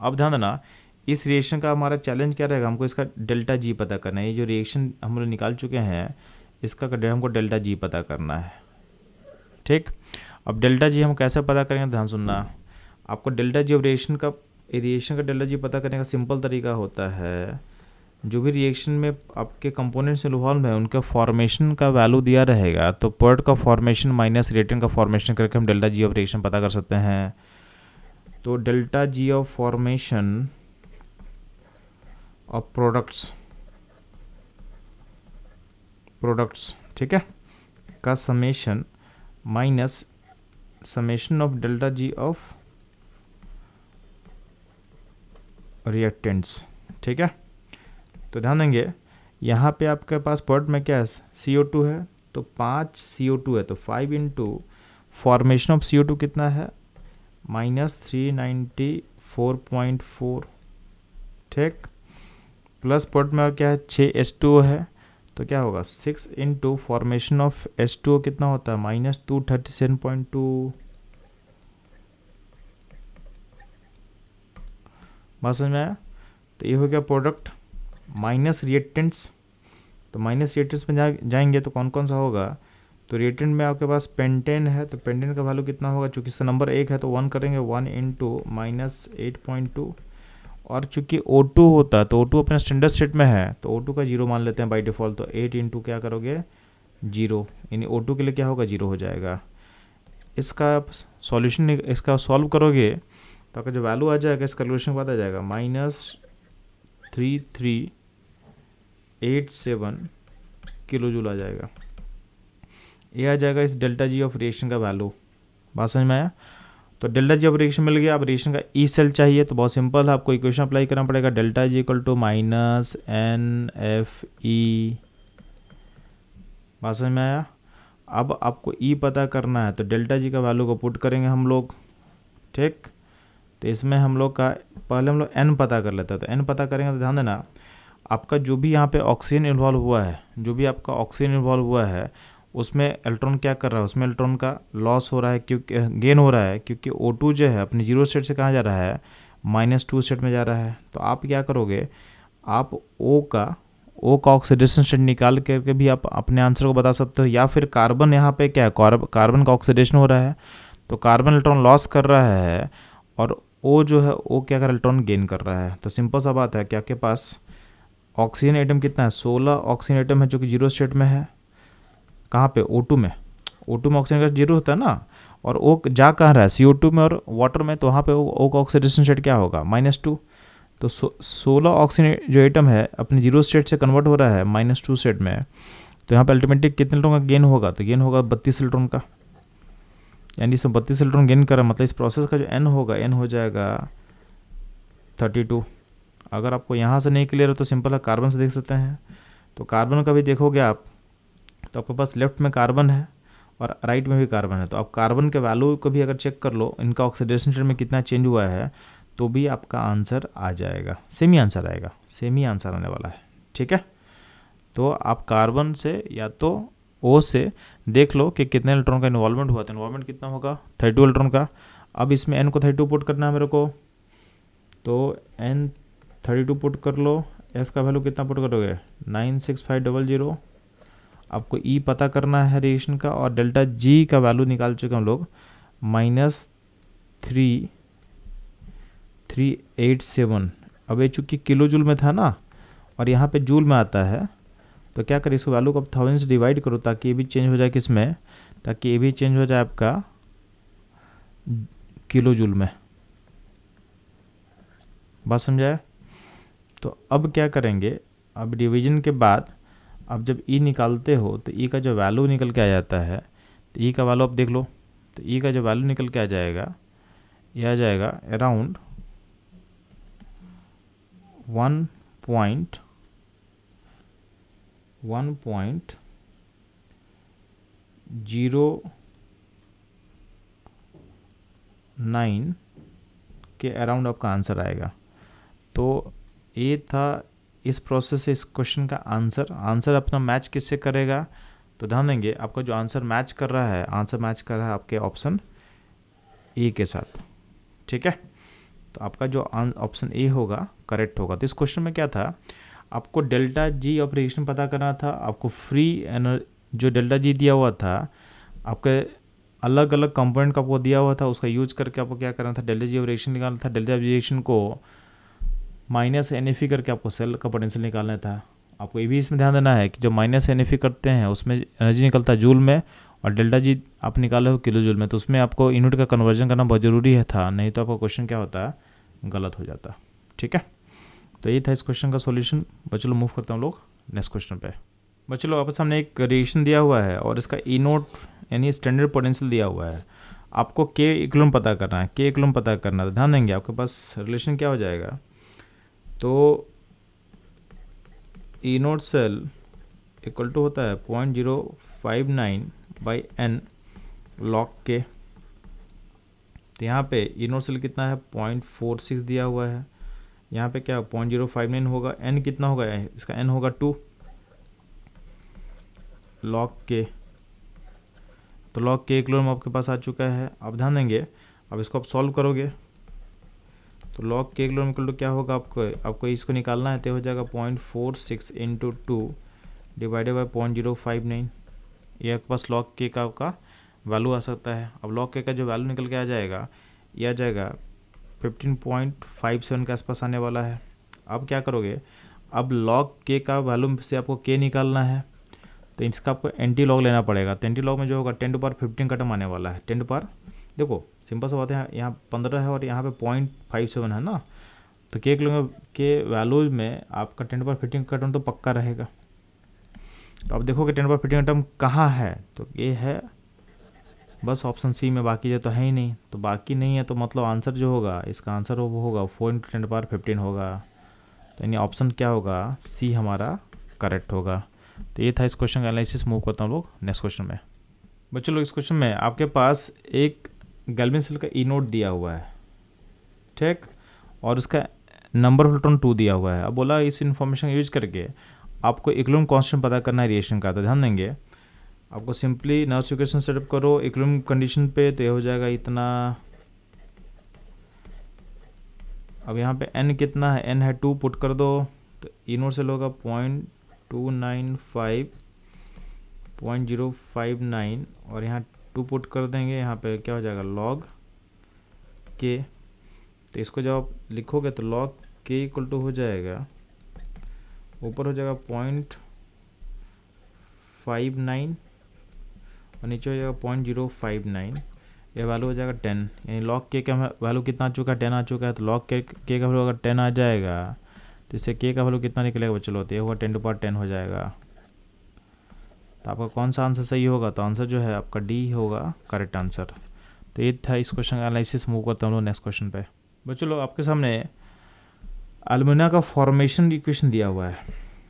अब ध्यान देना इस रिएक्शन का हमारा चैलेंज क्या रहेगा हमको इसका डेल्टा जी पता करना है ये जो रिएक्शन हम लोग निकाल चुके हैं इसका हमको डेल्टा जी पता करना है ठीक अब डेल्टा जी हम कैसे पता करेंगे ध्यान सुनना आपको डेल्टा जी अब रिएक्शन का रिएक्शन का डेल्टा जी पता करने का सिंपल तरीका होता है जो भी रिएक्शन में आपके कंपोनेंट्स इन्वॉल्व हैं उनके फॉर्मेशन का वैल्यू दिया रहेगा तो पर्ट का फॉर्मेशन माइनस रिएक्टेंट का फॉर्मेशन करके हम डेल्टा जी ऑफ रिएक्शन पता कर सकते हैं तो delta G of formation of products products ठीक है का summation minus summation of delta G of reactants ठीक है तो ध्यान देंगे यहाँ पे आपके पास पर्ट में क्या है सी ओ टू है तो पाँच सी ओ टू है तो five in two formation of C O two कितना है minus three ninety four point four ठीक प्लस पर्ट में और क्या है छः एस टू है तो क्या होगा six in two formation of S two कितना होता है minus two thirty seven point two बात समझ में आया तो ये हो गया प्रोडक्ट माइनस रिएक्टेंट्स तो माइनस रिएक्टेंट्स में जा, जाएंगे तो कौन कौन सा होगा तो रिएक्टेंट में आपके पास पेंटेन है तो पेंटेन का वैल्यू कितना होगा चूंकि इसका नंबर एक है तो वन करेंगे one in two minus eight point two और चूंकि ओ टू होता है तो ओ टू अपना स्टैंडर्ड सेट में है तो ओ टू का जीरो मान लेते हैं बाई डिफ़ॉल्ट तो एट इंटू क्या करोगे जीरो यानी ओ टू के लिए क्या होगा जीरो हो जाएगा इसका सॉल्यूशन इसका सॉल्व करोगे तो आपका जो वैल्यू आ जाएगा इस कैलकुलेशन के बाद आ जाएगा minus three three eight seven kilo joule आ जाएगा ये आ जाएगा इस डेल्टा जी ऑफ रिएक्शन का वैल्यू बात समझ में आया तो डेल्टा जी आप रिएक्शन मिल गया अब रिएक्शन का ई e सेल चाहिए तो बहुत सिंपल है आपको इक्वेशन अप्लाई करना पड़ेगा delta G equal to minus N F E बात समझ में आया अब आपको ई e पता करना है तो डेल्टा जी का वैल्यू को पुट करेंगे हम लोग ठीक तो इसमें हम लोग का पहले हम लोग एन पता कर लेते हैं तो एन पता करेंगे तो ध्यान देना आपका जो भी यहाँ पे ऑक्सीजन इन्वॉल्व हुआ है जो भी आपका ऑक्सीजन इन्वॉल्व हुआ है उसमें इलेक्ट्रॉन क्या कर रहा है उसमें इलेक्ट्रॉन का लॉस हो रहा है क्योंकि गेन हो रहा है क्योंकि ओ टू जो है अपने जीरो स्टेट से कहाँ जा रहा है माइनस टू स्टेट में जा रहा है तो आप क्या करोगे आप ओ का ओ का ऑक्सीडेशन स्टेट निकाल करके भी आप अपने आंसर को बता सकते हो या फिर कार्बन यहाँ पे क्या है कार्बन का ऑक्सीडेशन हो रहा है तो कार्बन इलेक्ट्रॉन लॉस कर रहा है और ओ जो है ओ क्या कर इलेक्ट्रॉन गेन कर रहा है तो सिंपल सा बात है कि आपके पास ऑक्सीजन आइटम कितना है सोलह ऑक्सीजन आइटम है जो कि जीरो स्टेट में है कहाँ पे ओ में ओ में ऑक्सीजन गैस जीरो होता है ना और ओ जा कहाँ रहा है सी में और वाटर में तो वहाँ पे ओ का ऑक्सीडेशन स्टेट क्या होगा माइनस टू तो सो, सोलह ऑक्सीजन जो एटम है अपने जीरो स्टेट से कन्वर्ट हो रहा है माइनस टू स्टेट में तो यहाँ पे अल्टीमेटली कितने इलेक्ट्रॉन का गेन होगा तो गेन होगा बत्तीस इलेक्ट्रॉन का यानी इसमें बत्तीस इलेक्ट्रॉन गेन करा मतलब इस प्रोसेस का जो एन होगा एन हो जाएगा थर्टी टू अगर आपको यहाँ से नहीं क्लियर हो तो सिंपल है कार्बन से देख सकते हैं तो कार्बन का भी देखोगे आप तो आपके पास लेफ्ट में कार्बन है और राइट में भी कार्बन है तो आप कार्बन के वैल्यू को भी अगर चेक कर लो इनका ऑक्सीडेशन स्टेट में कितना चेंज हुआ है तो भी आपका आंसर आ जाएगा सेम ही आंसर आएगा सेम ही आंसर आने वाला है ठीक है तो आप कार्बन से या तो ओ से देख लो कि कितने इलेक्ट्रॉन का इन्वॉल्वमेंट हुआ तो इन्वॉल्वमेंट कितना होगा थर्टी इलेक्ट्रॉन का अब इसमें एन को थर्टी टू पुट करना है मेरे को तो एन थर्टी टू पुट कर लो एफ का वैल्यू कितना पुट करोगे nine six five double zero आपको ई e पता करना है रिएक्शन का और डेल्टा जी का वैल्यू निकाल चुके हम लोग minus three three eight seven अब ये चूँकि किलो जूल में था ना और यहाँ पे जूल में आता है तो क्या करें इसको वैल्यू को आप थाउजेंड से डिवाइड करो ताकि ये भी चेंज हो जाए किस में ताकि ये भी चेंज हो जाए आपका किलो जूल में बात समझाए तो अब क्या करेंगे अब डिवीजन के बाद आप जब ई e निकालते हो तो ई e का जो वैल्यू निकल के आ जाता है तो ई e का वैल्यू आप देख लो तो ई का जो वैल्यू निकल के आ जाएगा ये आ जाएगा around one point one point zero nine के अराउंड आपका आंसर आएगा तो ए था इस प्रोसेस से इस क्वेश्चन का आंसर आंसर अपना मैच किससे करेगा तो ध्यान देंगे आपका जो आंसर मैच कर रहा है आंसर मैच कर रहा है आपके ऑप्शन ए के साथ ठीक है तो आपका जो ऑप्शन ए होगा करेक्ट होगा तो इस क्वेश्चन में क्या था आपको डेल्टा जी ऑपरेशन पता करना था आपको फ्री एनर जो डेल्टा जी दिया हुआ था आपके अलग अलग कंपोनेंट का आपको दिया हुआ था उसका यूज करके आपको क्या करना था डेल्टा जी ऑपरेशन निकालना था डेल्टा ऑपरेशन को माइनस एन एफ करके आपको सेल का पोटेंशियल निकालना था आपको ये भी इसमें ध्यान देना है कि जो माइनस एन करते हैं उसमें एनर्जी निकलता है जूल में और डेल्टा जी आप निकाले हो किलो जूल में तो उसमें आपको यूनिट का कन्वर्जन करना बहुत ज़रूरी है था नहीं तो आपका क्वेश्चन क्या होता है गलत हो जाता ठीक है तो ये था इस क्वेश्चन का सोल्यूशन बच्चों मूव करते हैं हम लोग नेक्स्ट क्वेश्चन पे बच्चे लोग आपके सामने एक रिएक्शन दिया हुआ है और इसका ई e नोट यानी स्टैंडर्ड पोटेंशियल दिया हुआ है आपको के इक्लोम पता करना है के इक्लोम पता करना है तो ध्यान देंगे आपके पास रिलेशन क्या हो जाएगा तो E note cell equal to होता है point zero five nine by N log के तो यहाँ पे ई नोट सेल कितना है पॉइंट फोर सिक्स दिया हुआ है यहाँ पे क्या पॉइंट जीरो फाइव नाइन होगा एन कितना होगा इसका एन होगा टू लॉक के तो लॉक के क्लोरम आपके पास आ चुका है आप ध्यान देंगे अब इसको आप सॉल्व करोगे तो लॉग के किलोमीटर इक्वल टू क्या होगा आपको आपको इसको निकालना है तो हो जाएगा point four six into two divided by point zero five nine ये आपके पास लॉग के का आपका वैल्यू आ सकता है अब लॉग के का जो वैल्यू निकल के आ जाएगा यह आ जाएगा फिफ्टीन पॉइंट फाइव सेवन के आसपास आने वाला है अब क्या करोगे अब लॉग के का वैल्यू से आपको के निकालना है तो इसका आपको एंटी लॉग लेना पड़ेगा तो एंटी लॉग में जो होगा टेन टू पार फिफ्टीन का टर्म आने वाला है टेन टू पार देखो सिंपल सा बात है यहाँ पंद्रह है और यहाँ पे पॉइंट फाइव सेवन है ना तो के किलोमीटर के वैल्यूज में आपका टेंट पर फिटिंग का टर्म तो पक्का रहेगा तो आप देखोगे टेंट पर फिटिंग का टर्म कहाँ है तो ये है बस ऑप्शन सी में बाकी जो तो है ही नहीं तो बाकी नहीं है तो मतलब आंसर जो होगा इसका आंसर वो होगा four into tent power fifteen होगा तो यानी ऑप्शन क्या होगा सी हमारा करेक्ट होगा तो ये था इस क्वेश्चन का एनालिसिस मूव करता हूँ लोग नेक्स्ट क्वेश्चन में बच्चों लोग इस क्वेश्चन में आपके पास एक गैल्विन सेल का ई नोट दिया हुआ है ठीक और उसका नंबर प्रोटोन टू दिया हुआ है अब बोला इस इन्फॉर्मेशन यूज करके आपको इक्लूम कॉन्स्टेंट पता करना है रिएक्शन का तो ध्यान देंगे आपको सिंपली नर्स इक्वेशन सेटअप करो इक्लूम कंडीशन पे तो ये हो जाएगा इतना अब यहाँ पे एन कितना है एन है टू पुट कर दो तो नोट सेल होगा point two nine five point zero five nine और यहाँ टू पुट कर देंगे यहाँ पे क्या हो जाएगा लॉग के तो इसको जब आप लिखोगे तो लॉग के इक्वल टू हो जाएगा ऊपर हो जाएगा पॉइंट फाइव नाइन और नीचे हो जाएगा पॉइंट जीरो फाइव नाइन ये वैल्यू हो जाएगा टेन यानी लॉक के का वैल्यू कितना आ चुका है टेन आ चुका है तो लॉक के का वैल्यू अगर टेन आ जाएगा तो इससे के का वैल्यू कितना निकलेगा चलो तो हुआ टेन टू पार टेन हो जाएगा तो आपका कौन सा आंसर सही होगा तो आंसर जो है आपका डी होगा करेक्ट आंसर तो ये था इस क्वेश्चन का एनालिसिस मूव करता हूँ नेक्स्ट क्वेश्चन पे बच्चों लोग आपके सामने अलमुना का फॉर्मेशन इक्वेशन दिया हुआ है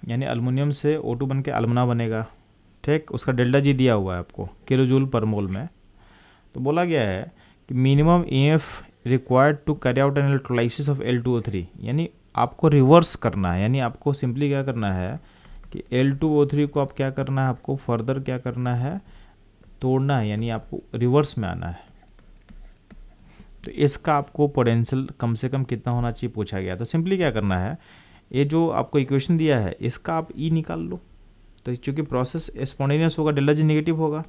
यानी अलमुनियम से ओ टू बन के अलमुना बनेगा ठीक उसका डेल्टा जी दिया हुआ है आपको किलोजूल पर मोल में तो बोला गया है कि minimum E F required to carry out an electrolysis of L two O three यानी आपको रिवर्स करना है यानी आपको सिंपली क्या करना है कि L2O3 को आप क्या करना है आपको फर्दर क्या करना है तोड़ना है यानी आपको रिवर्स में आना है तो इसका आपको पोटेंशियल कम से कम कितना होना चाहिए पूछा गया तो सिंपली क्या करना है ये जो आपको इक्वेशन दिया है इसका आप ई e निकाल लो तो चूँकि प्रोसेस स्पॉन्टेनियस होगा डेल्टा जी निगेटिव होगा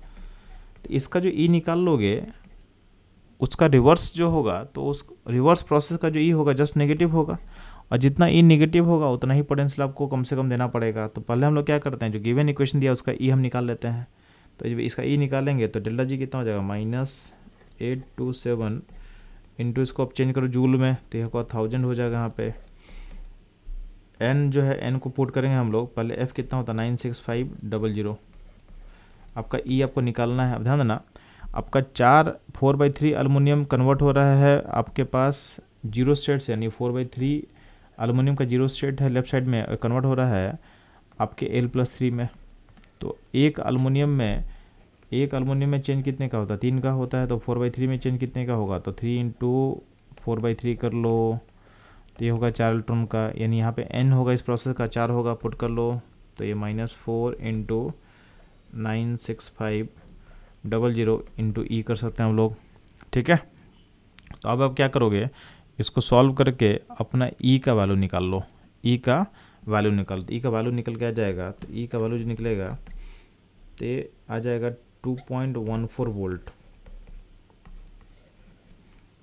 तो इसका जो ई e निकाल लोगे उसका रिवर्स जो होगा तो उस रिवर्स प्रोसेस का जो ई e होगा जस्ट नेगेटिव होगा और जितना ई e निगेटिव होगा उतना ही पोटेंशियल आपको कम से कम देना पड़ेगा तो पहले हम लोग क्या करते हैं जो गिवन इक्वेशन दिया उसका ई e हम निकाल लेते हैं तो जब इसका ई e निकालेंगे तो डेल्टा जी कितना हो जाएगा minus eight two seven into इसको आप चेंज करो जूल में तो यह थाउजेंड हो जाएगा यहाँ पे एन जो है एन को पुट करेंगे हम लोग पहले एफ़ कितना होता है nine six five double zero आपका ई आपको निकालना है ध्यान देना आपका चार four by three aluminium convert हो रहा है आपके पास जीरो स्टेट से यानी फोर बाई थ्री अलूमिनियम का जीरो स्टेट है लेफ्ट साइड में कन्वर्ट uh, हो रहा है आपके एल प्लस थ्री में तो एक अलूमिनियम में एक अलूमिनियम में चेंज कितने का होता है तीन का होता है तो फोर बाई थ्री में चेंज कितने का होगा तो three into four by three कर लो तो ये होगा चार इलेक्ट्रॉन का यानी यहाँ पे एन होगा इस प्रोसेस का चार होगा पुट कर लो तो ये minus four into nine six five double zero into E कर सकते हैं हम लोग ठीक है तो अब आप क्या करोगे इसको सॉल्व करके अपना ई e का वैल्यू निकाल लो ई e का वैल्यू निकाल तो ई e का वैल्यू निकल के आ जाएगा तो ई e का वैल्यू जो निकलेगा तो आ जाएगा 2.14 वोल्ट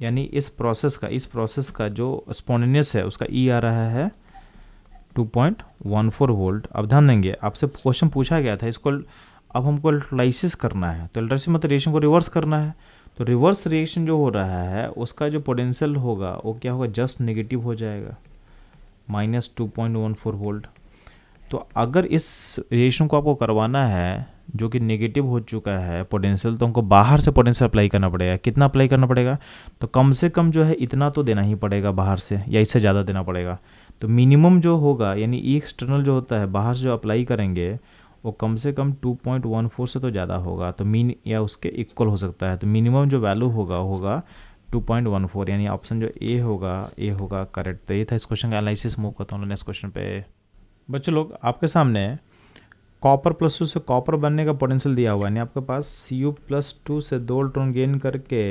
यानी इस प्रोसेस का इस प्रोसेस का जो स्पॉन्टेनियस है उसका ई e आ रहा है 2.14 वोल्ट अब ध्यान देंगे आपसे क्वेश्चन पूछा गया था इसको अब हमको अल्ट्राइसिस करना है तो अल्ट्राइसिस मतलब रेशन को रिवर्स करना है तो रिवर्स रिएक्शन जो हो रहा है उसका जो पोटेंशियल होगा वो क्या होगा जस्ट नेगेटिव हो जाएगा minus two point one four volt तो अगर इस रिएक्शन को आपको करवाना है जो कि नेगेटिव हो चुका है पोटेंशियल तो हमको बाहर से पोटेंशियल अप्लाई करना पड़ेगा कितना अप्लाई करना पड़ेगा तो कम से कम जो है इतना तो देना ही पड़ेगा बाहर से या इससे ज़्यादा देना पड़ेगा तो मिनिमम जो होगा यानी एक्सटर्नल जो होता है बाहर से जो अप्लाई करेंगे वो कम से कम 2.14 से तो ज़्यादा होगा तो मीन या उसके इक्वल हो सकता है तो मिनिमम जो वैल्यू होगा होगा 2.14 यानी ऑप्शन जो ए होगा ए होगा करेक्ट तो ये था इस क्वेश्चन का एनालिसिस मूव करता हूँ नेक्स्ट क्वेश्चन पे बच्चे लोग आपके सामने कॉपर प्लस टू से कॉपर बनने का पोटेंशियल दिया हुआ यानी आपके पास सी यू प्लस टू से दो इलेक्ट्रॉन गेन करके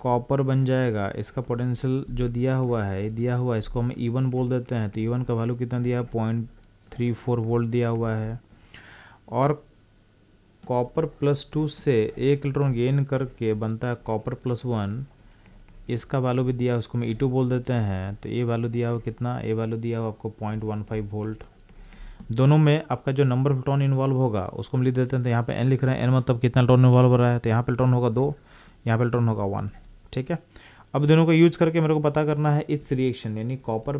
कॉपर बन जाएगा इसका पोटेंशियल जो दिया हुआ है दिया हुआ है इसको हम ई e वन बोल देते हैं तो ई e वन का वैल्यू कितना दिया है पॉइंट थ्री फोर वोल्ट दिया हुआ है और कॉपर प्लस टू से एक इलेक्ट्रॉन गेन करके बनता है कॉपर प्लस वन इसका वैल्यू भी दिया उसको हम ई e टू बोल देते हैं तो ए वैल्यू दिया हुआ कितना ए वैल्यू दिया हुआ आपको पॉइंट वन फाइव वोल्ट दोनों में आपका जो नंबर इलेक्ट्रॉन इन्वॉल्व होगा उसको हम लिख देते हैं तो यहाँ पर एन लिख रहे हैं एन मतलब कितना इलेक्ट्रॉन इन्वॉल्व हो रहा है तो यहाँ पर इलेक्ट्रॉन होगा दो यहाँ पे इलेक्ट्रॉन होगा वन ठीक है अब दोनों को यूज करके मेरे को पता करना है इस रिएक्शन यानी कॉपर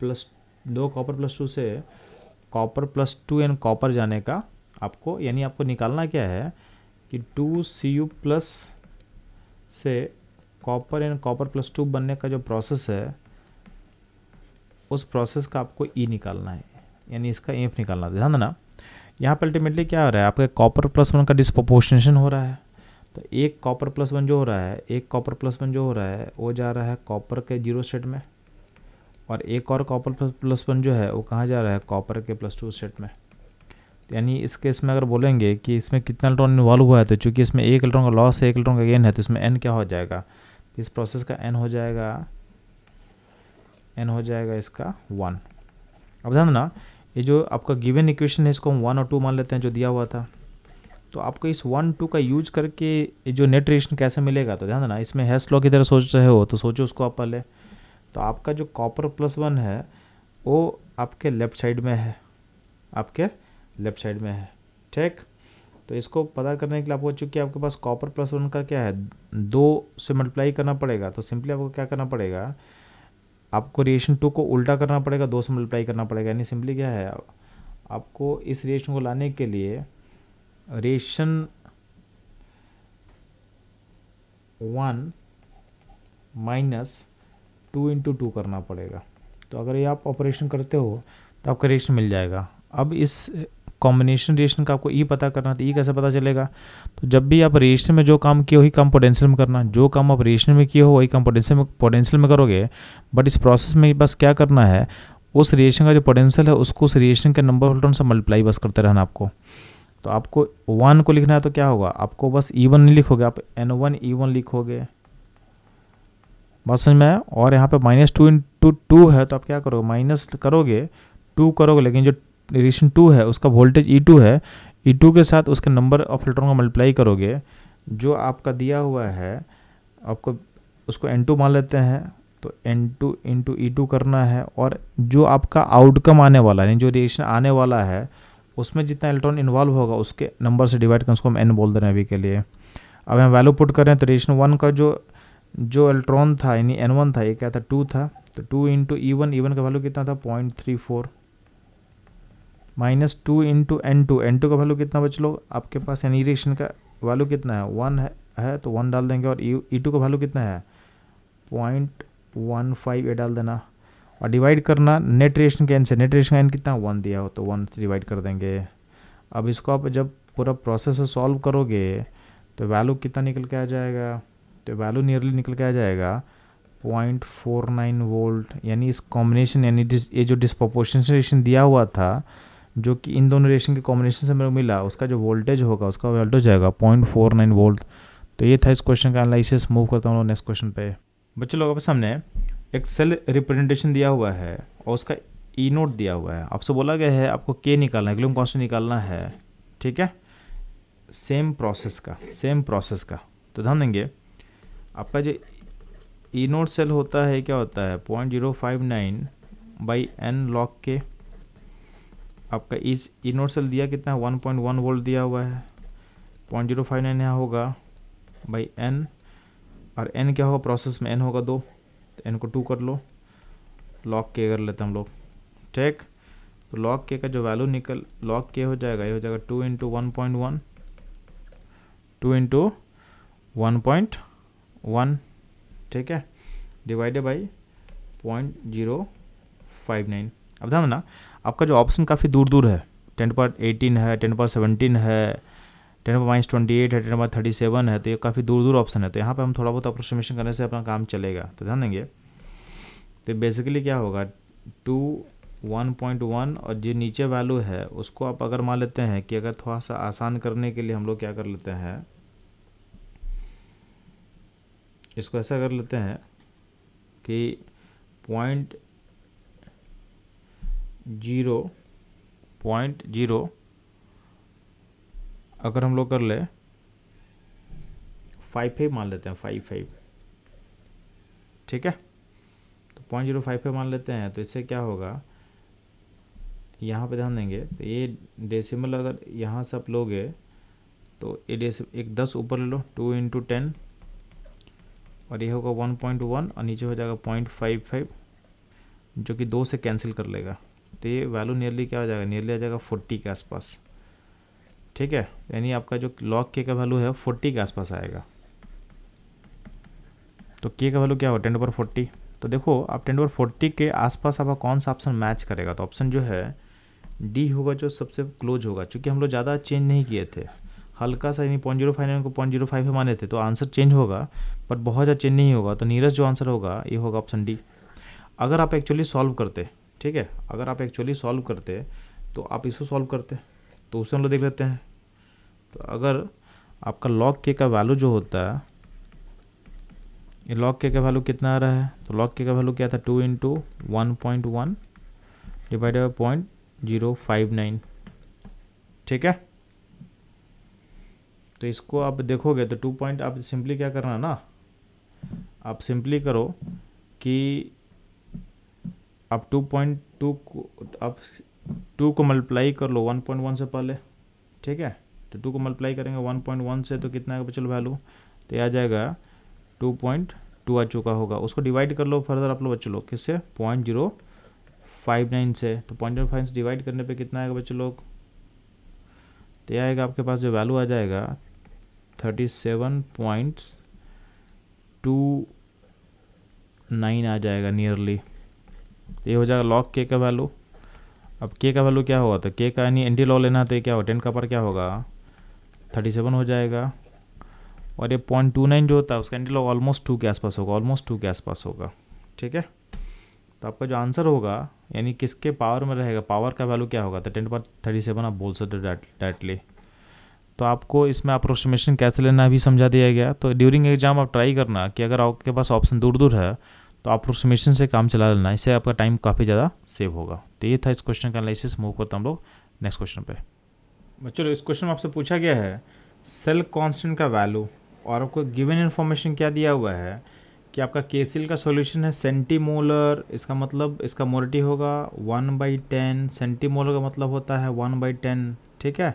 प्लस दो कॉपर प्लस टू से copper plus two and copper जाने का आपको यानी आपको निकालना क्या है कि टू सी यू प्लस से copper and copper plus two बनने का जो प्रोसेस है उस प्रोसेस का आपको ई e निकालना है यानी इसका एफ निकालना है ध्यान देना यहाँ पर अल्टीमेटली क्या हो रहा है आपका कॉपर प्लस वन का डिस्प्रोपोर्शनेशन हो रहा है तो एक कॉपर प्लस वन जो हो रहा है एक कॉपर प्लस वन जो हो रहा है वो जा रहा है कॉपर के जीरो स्टेट में और एक और कॉपर प्लस वन जो है वो कहाँ जा रहा है कॉपर के प्लस टू स्टेट में यानी इस केस में अगर बोलेंगे कि इसमें कितना इलेक्ट्रॉन इन्वॉल्व हुआ है तो चूँकि इसमें एक इलेक्ट्रॉन का लॉस है एक इलेक्ट्रॉन का गेन है तो इसमें एन क्या हो जाएगा इस प्रोसेस का एन हो जाएगा एन हो जाएगा इसका वन अब ध्यान ना ये जो आपका गिवन इक्वेशन है इसको हम वन और टू मान लेते हैं जो दिया हुआ था तो आपको इस वन टू का यूज करके जो नेट रिएक्शन कैसे मिलेगा तो ध्यान देना इसमें हैस लॉ की तरह सोच रहे हो तो सोचो उसको आप पहले तो आपका जो कॉपर प्लस वन है वो आपके लेफ़्ट साइड में है आपके लेफ़्ट साइड में है ठीक तो इसको पता करने के लिए आपको चूँकि आपके पास कॉपर प्लस वन का क्या है दो से मल्टीप्लाई करना पड़ेगा तो सिंपली आपको क्या करना पड़ेगा आपको रिएशन टू को उल्टा करना पड़ेगा दो से मल्टीप्लाई करना पड़ेगा यानी सिंपली क्या है आपको इस रिएशन को लाने के लिए reaction one minus two into two करना पड़ेगा तो अगर ये आप ऑपरेशन करते हो तो आपका रेशन मिल जाएगा अब इस कॉम्बिनेशन रिएशन का आपको ई पता करना तो ई कैसे पता चलेगा तो जब भी आप रिएशन में जो काम किए वही काम पोटेंशियल में करना जो काम आप रेशन में किए हो वही काम पोटेंशियल में पोटेंशियल में करोगे बट इस प्रोसेस में बस क्या करना है उस रिएशन का जो पोटेंशियल है उसको उस रिएशन के नंबर इलेक्ट्रॉन से मल्टीप्लाई बस करते रहना आपको तो आपको वन को लिखना है तो क्या होगा आपको बस ई e वन नहीं लिखोगे आप एन वन ई वन लिखोगे बात समझ में आया और यहाँ पे minus two in two two है तो आप क्या करोगे माइनस करोगे टू करोगे लेकिन जो रिलेशन टू है उसका वोल्टेज ई टू है ई e टू के साथ उसके नंबर ऑफ इलेक्ट्रॉन का मल्टीप्लाई करोगे जो आपका दिया हुआ है आपको उसको एन टू मान लेते हैं तो n two into E two करना है और जो आपका आउटकम आने वाला है जो रिएशन आने वाला है उसमें जितना इलेक्ट्रॉन इन्वॉल्व होगा उसके नंबर से डिवाइड करें उसको हम एन बोल दे रहे हैं अभी के लिए अब हम वैल्यू पुट करें तो रिएक्शन वन का जो जो इलेक्ट्रॉन था यानी एन वन था ये क्या था टू था तो two into E one E one का वैल्यू कितना था point three four minus two into n two N two का वैल्यू कितना बच लो आपके पास यानी रिएक्शन का वैल्यू कितना है वन है, है तो वन डाल देंगे और ई e, टू e का वैल्यू कितना है पॉइंट वन फाइव ये डाल देना और डिवाइड करना नेट रिएक्शन के एन से नेट रिएक्शन का एन कितना वन दिया हो तो वन से डिवाइड कर देंगे अब इसको आप जब पूरा प्रोसेस सॉल्व करोगे तो वैल्यू कितना निकल के आ जाएगा तो वैल्यू नियरली निकल के आ जाएगा पॉइंट फोर नाइन वोल्ट यानी इस कॉम्बिनेशन यानी ये जो रेशन दिया हुआ था जो कि इन दोनों रेशन के कॉम्बिनेशन से मेरे को मिला उसका जो वोल्टेज होगा उसका वोल्टेज आएगा पॉइंट फोर नाइन वोल्ट तो ये था इस क्वेश्चन का एनालिसिस मूव करता हूँ नेक्स्ट क्वेश्चन पे बच्चे लोगों के सामने एक सेल रिप्रेजेंटेशन दिया हुआ है और उसका ई e नोट दिया हुआ है आपसे बोला गया है आपको के निकालना है ग्लूम कॉन्स्टेंट निकालना है ठीक है सेम प्रोसेस का सेम प्रोसेस का तो ध्यान देंगे आपका जो इनोड सेल होता है क्या होता है point zero five nine by N log के आपका इस इनोड सेल दिया कितना है वन पॉइंट वन वोल्ट दिया हुआ है पॉइंट जीरो फाइव नाइन यहाँ होगा बाई एन और एन क्या होगा प्रोसेस में एन होगा दो तो एन को टू कर लो लॉक के कर लेते हम लोग ठीक तो लॉक के का जो वैल्यू निकल लॉक के हो जाएगा ये हो जाएगा two into one point one two into one point one ठीक है divided by point zero five nine अब ध्यान ना आपका जो ऑप्शन काफ़ी दूर दूर है टेन पर एटीन है टेन पर सेवनटीन है टेन पर माइनस ट्वेंटी एट है टेन पर थर्टी सेवन है तो ये काफ़ी दूर दूर ऑप्शन है तो यहाँ पे हम थोड़ा बहुत अप्रोसीमेशन करने से अपना काम चलेगा तो ध्यान देंगे तो बेसिकली क्या होगा टू वन पॉइंट वन और जो नीचे वैल्यू है उसको आप अगर मान लेते हैं कि अगर थोड़ा सा आसान करने के लिए हम लोग क्या कर लेते हैं इसको ऐसा कर लेते हैं कि पॉइंट जीरो पॉइंट जीरो अगर हम लोग कर ले फाइव फाइव मान लेते हैं फाइव फाइव ठीक है तो पॉइंट जीरो फाइव फाइव मान लेते हैं तो इससे क्या होगा यहाँ पे ध्यान देंगे तो ये डेसिमल अगर यहाँ से आप लोगे तो ये डेसिम एक दस ऊपर ले लो टू इंटू टेन और ये होगा वन पॉइंट वन और नीचे हो जाएगा पॉइंट फाइव फाइव जो कि दो से कैंसिल कर लेगा तो ये वैल्यू नियरली क्या हो जाएगा नियरली आ जाएगा फोर्टी के आसपास ठीक है यानी आपका जो लॉग के का वैल्यू है फोर्टी के आसपास आएगा तो के का वैल्यू क्या होगा टेन ओवर फोर्टी तो देखो आप टेन ओवर फोर्टी के आसपास आपका कौन सा ऑप्शन मैच करेगा तो ऑप्शन जो है डी होगा जो सबसे क्लोज होगा क्योंकि हम लोग ज़्यादा चेंज नहीं किए थे हल्का सा यानी पॉइंट जीरो फाइव को पॉइंट जीरो फाइव माने थे तो आंसर चेंज होगा बट बहुत ज़्यादा चेंज नहीं होगा तो नीरज जो आंसर होगा ये होगा ऑप्शन डी अगर आप एक्चुअली सॉल्व करते ठीक है अगर आप एक्चुअली सॉल्व करते तो आप इसको सॉल्व करते तो उसे हम लोग देख लेते हैं तो अगर आपका लॉक के का वैल्यू जो होता है ये लॉक के का वैल्यू कितना आ रहा है तो लॉक के का वैल्यू क्या था two into one point one divide by point zero five nine ठीक है तो इसको आप देखोगे तो टू पॉइंट आप सिंपली क्या करना ना आप सिंपली करो कि आप 2.2 को आप 2 को मल्टीप्लाई कर लो 1.1 से पहले ठीक है तो 2 को मल्टीप्लाई करेंगे 1.1 से तो कितना है बचल वैल्यू तो आ जाएगा 2.2 आ चुका होगा उसको डिवाइड कर लो फर्दर आप लोग बच्चे लोग किससे पॉइंट जीरो फाइव नाइन से तो पॉइंट जीरो फाइव से डिवाइड करने पे कितना आएगा बच्चे लोग तो आएगा आपके पास जो वैल्यू आ जाएगा thirty seven points two nine आ जाएगा नियरली तो ये हो जाएगा लॉक के का वैल्यू अब के का वैल्यू क्या होगा तो के का यानी एंटी लॉ लेना तो क्या होगा टेन का पर क्या होगा थर्टी सेवन हो जाएगा और ये पॉइंट टू नाइन जो होता है उसका एंटी लॉ ऑलमोस्ट टू के आसपास होगा ऑलमोस्ट टू के आसपास होगा ठीक है तो आपका जो आंसर होगा यानी किसके पावर में रहेगा पावर का वैल्यू क्या होगा तो टेन पर थर्टी सेवन आप बोल सकते हो डायरेक्टली तो आपको इसमें अप्रोक्सीमेशन कैसे लेना अभी समझा दिया गया तो ड्यूरिंग एग्जाम आप ट्राई करना कि अगर आपके पास ऑप्शन दूर दूर है तो अप्रोक्सीमेशन से काम चला लेना इससे आपका टाइम काफ़ी ज़्यादा सेव होगा तो ये था इस क्वेश्चन का एनालिसिस मूव करता हम लोग नेक्स्ट क्वेश्चन पे चलो इस क्वेश्चन में आपसे पूछा गया है सेल कॉन्स्टेंट का वैल्यू और आपको गिवन इन्फॉर्मेशन क्या दिया हुआ है कि आपका केसील का सॉल्यूशन है सेंटीमोलर इसका मतलब इसका मोरिटी होगा वन बाई टेन सेंटीमोलर का मतलब होता है वन बाई टेन ठीक है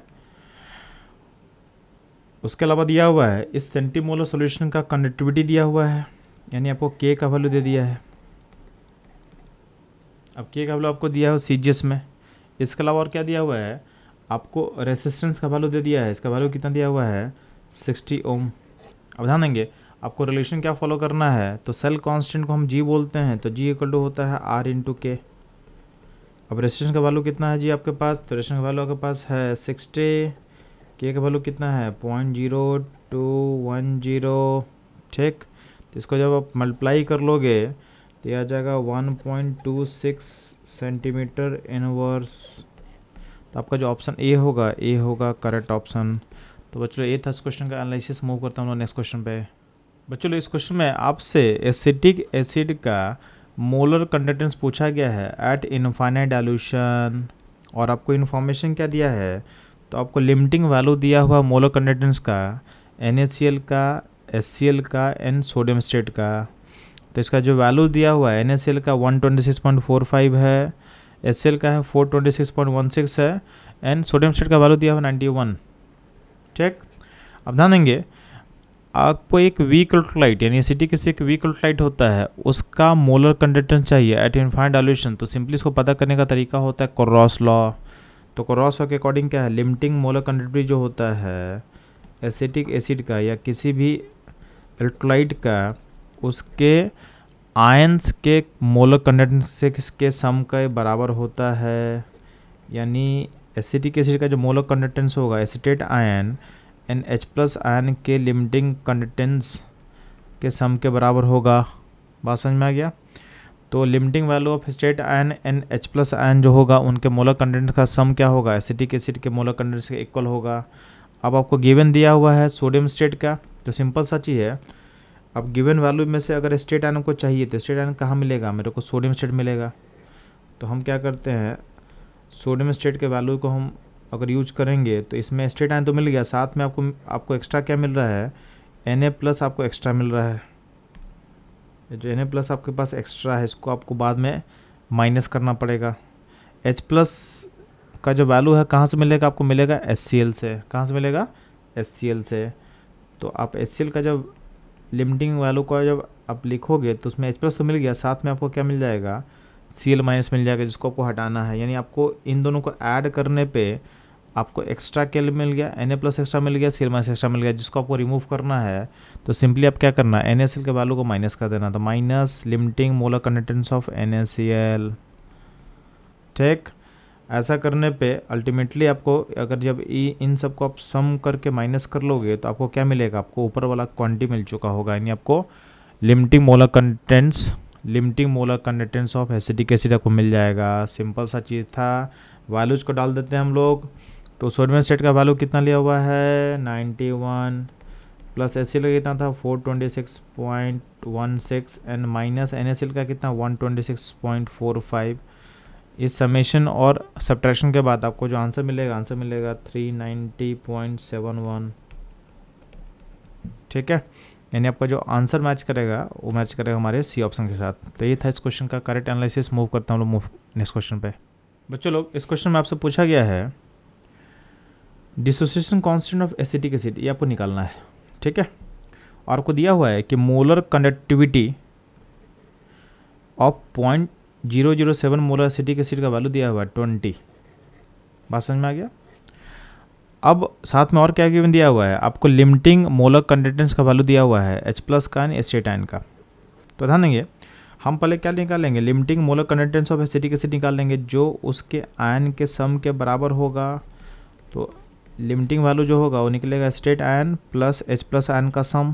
उसके अलावा दिया हुआ है इस सेंटीमोलर सोल्यूशन का कंडक्टिविटी दिया हुआ है यानी आपको के का वैल्यू दे दिया है अब के का वैल्यू आपको दिया है सी में इसके अलावा और क्या दिया हुआ है आपको रेसिस्टेंस का वैल्यू दे दिया है इसका वैल्यू कितना दिया हुआ है सिक्सटी ओम अब ध्यान देंगे आपको रिलेशन क्या फॉलो करना है तो सेल कॉन्स्टेंट को हम जी बोलते हैं तो जी इक्वल टू होता है आर टू के अब रेसिस्टेंस का वैल्यू कितना है जी आपके पास तो रेसिस्टेंस का वैल्यू आपके पास है सिक्सटी के का वैल्यू कितना है point zero two one zero ठीक तो इसको जब आप मल्टीप्लाई कर लोगे तो यह आ जाएगा one point two six centimetre inverse तो आपका जो ऑप्शन ए होगा ए होगा करेक्ट ऑप्शन तो बच्चों ये था इस क्वेश्चन का एनालिसिस मूव करता हूँ नेक्स्ट क्वेश्चन पे बच्चों इस क्वेश्चन में आपसे एसिटिक एसिड का मोलर कंडक्टेंस पूछा गया है एट इनफाइनाइट डाइल्यूशन और आपको इन्फॉर्मेशन क्या दिया है तो आपको लिमिटिंग वैल्यू दिया हुआ मोलर कंडेटेंस का एन का एस का एंड सोडियम स्टेट का तो इसका जो वैल्यू दिया हुआ है एन का 126.45 है एस का है 426.16 है एंड सोडियम स्टेट का वैल्यू दिया हुआ 91 चेक अब ध्यान देंगे आपको एक वीक अल्ट्रोलाइट यानी सिटी के से एक वीक अल्ट्रोलाइट होता है उसका मोलर कंडेटेंस चाहिए एट फाइन डॉल्यूशन तो सिंपली इसको पता करने का तरीका होता है क्रॉस लॉ तो क्रॉस के अकॉर्डिंग क्या है लिमिटिंग मोलर कंडक्टिविटी जो होता है एसिटिक एसिड का या किसी भी इलेक्ट्रोलाइट का उसके आयंस के मोलर कंडक्टेंस के सम के बराबर होता है यानी एसिटिक एसिड का जो मोलर कंडक्टेंस होगा acetate ion and H plus ion के लिमिटिंग कंडक्टेंस के सम के बराबर होगा बात समझ में आ गया तो limiting value of state ion N H plus ion जो होगा उनके मोलर कंटेंट का सम क्या होगा एसिटिक एसिड के मोलर कंटेंट्स के इक्वल होगा अब आपको गिवन दिया हुआ है सोडियम स्टेट का तो सिंपल सा चीज़ है अब गिवन वैल्यू में से अगर स्टेट आयन को चाहिए तो स्टेट आयन कहाँ मिलेगा मेरे को सोडियम स्टेट मिलेगा तो हम क्या करते हैं सोडियम स्टेट के वैल्यू को हम अगर यूज करेंगे तो इसमें स्टेट आयन तो मिल गया साथ में आपको आपको एक्स्ट्रा क्या मिल रहा है एन ए प्लस आपको एक्स्ट्रा मिल रहा है जो एन ए प्लस आपके पास एक्स्ट्रा है इसको आपको बाद में माइनस करना पड़ेगा एच प्लस का जो वैल्यू है कहाँ से मिलेगा आपको मिलेगा एस सी एल से कहाँ से मिलेगा एस सी एल से तो आप एस सी एल का जब लिमिटिंग वैल्यू का जब आप लिखोगे तो उसमें एच प्लस तो मिल गया साथ में आपको क्या मिल जाएगा सी एल माइनस मिल जाएगा जिसको आपको हटाना है यानी आपको इन दोनों को ऐड करने पर आपको एक्स्ट्रा केल मिल गया एन ए प्लस एक्स्ट्रा मिल गया माइनस एक्स्ट्रा मिल गया जिसको आपको रिमूव करना है तो सिंपली आप क्या करना है एन एस एल के वैल्यू को माइनस कर देना तो minus limiting molar contents of N S L ठीक ऐसा करने पे अल्टीमेटली आपको अगर जब ई e, इन सब को आप सम करके माइनस कर लोगे तो आपको क्या मिलेगा आपको ऊपर वाला क्वांटिटी मिल चुका होगा यानी आपको limiting molar contents limiting molar contents of acidic acid आपको मिल जाएगा सिंपल सा चीज़ था वैल्यूज को डाल देते हैं हम लोग तो सोडियम स्टेट का वैल्यू कितना लिया हुआ है 91 प्लस एस का कितना था 426.16 एंड माइनस एन का कितना 126.45 इस समेशन और सब्ट्रैक्शन के बाद आपको जो आंसर मिलेगा आंसर मिलेगा 390.71 ठीक है यानी आपका जो आंसर मैच करेगा वो मैच करेगा हमारे सी ऑप्शन के साथ तो ये था इस क्वेश्चन का करेक्ट एनालिसिस मूव करता हूँ लोग मूव नेक्स्ट क्वेश्चन पे बच्चों लोग इस क्वेश्चन में आपसे पूछा गया है dissociation constant of acetic acid ये आपको निकालना है ठीक है और आपको दिया हुआ है कि molar conductivity of point zero zero seven molar acetic acid का वैल्यू दिया हुआ है ट्वेंटी बात समझ में आ गया अब साथ में और क्या क्या दिया हुआ है आपको लिमिटिंग मोलर कंडक्टेंस का वैल्यू दिया हुआ है एच प्लस का एंड एसिटाइन का तो ध्यान देंगे हम पहले क्या निकालेंगे limiting molar conductance of acetic acid निकाल लेंगे जो उसके आयन के सम के बराबर होगा तो लिमिटिंग वैल्यू जो होगा वो निकलेगा state ion plus H plus ion का सम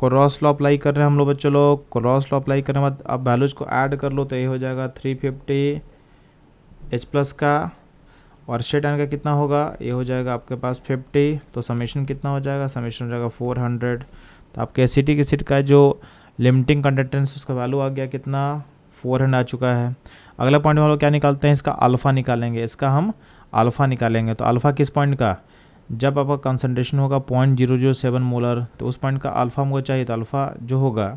क्रॉस लॉ अप्लाई कर रहे हैं हम लोग बच्चों लोग क्रॉस लॉ अप्लाई करने के बाद आप वैल्यूज को ऐड कर लो तो ये हो जाएगा थ्री फिफ्टी एच प्लस का और स्टेट आयन का कितना होगा ये हो जाएगा आपके पास फिफ्टी तो समीशन कितना हो जाएगा समीशन हो जाएगा फोर हंड्रेड तो आपके की सीट का जो लिमिटिंग कंडक्टेंस उसका वैल्यू आ गया कितना फोर हंड्रेड आ चुका है अगला पॉइंट हम लोग क्या निकालते हैं इसका अल्फ़ा निकालेंगे इसका हम अल्फ़ा निकालेंगे तो अल्फ़ा किस पॉइंट का जब आपका कंसनट्रेशन होगा point zero zero seven molar तो उस पॉइंट का अल्फ़ा हमको चाहिए तो अल्फ़ा जो होगा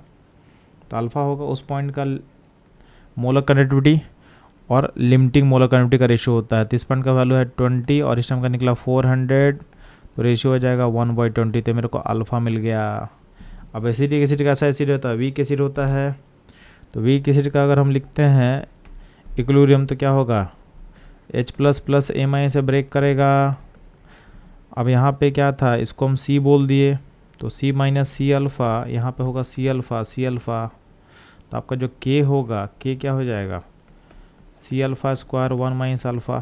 तो अल्फ़ा होगा उस पॉइंट का मोलर कनेक्टिविटी और लिमिटिंग मोलर कनेक्टिविटी का रेशियो होता है तो इस पॉइंट का वैल्यू है ट्वेंटी और इस टाइम का निकला फोर हंड्रेड तो रेशियो हो जाएगा वन बाई ट्वेंटी तो मेरे को अल्फ़ा मिल गया अब एसिडिक एसिड कैसा एसिड होता है वीक एसिड होता है तो वीक एसिड का अगर हम लिखते हैं इक्लोरियम तो क्या होगा H plus plus M I से ब्रेक करेगा अब यहाँ पे क्या था इसको हम सी बोल दिए तो सी माइनस सी अल्फ़ा यहाँ पे होगा सी अल्फ़ा सी अल्फ़ा तो आपका जो के होगा के क्या हो जाएगा C alpha square one minus alpha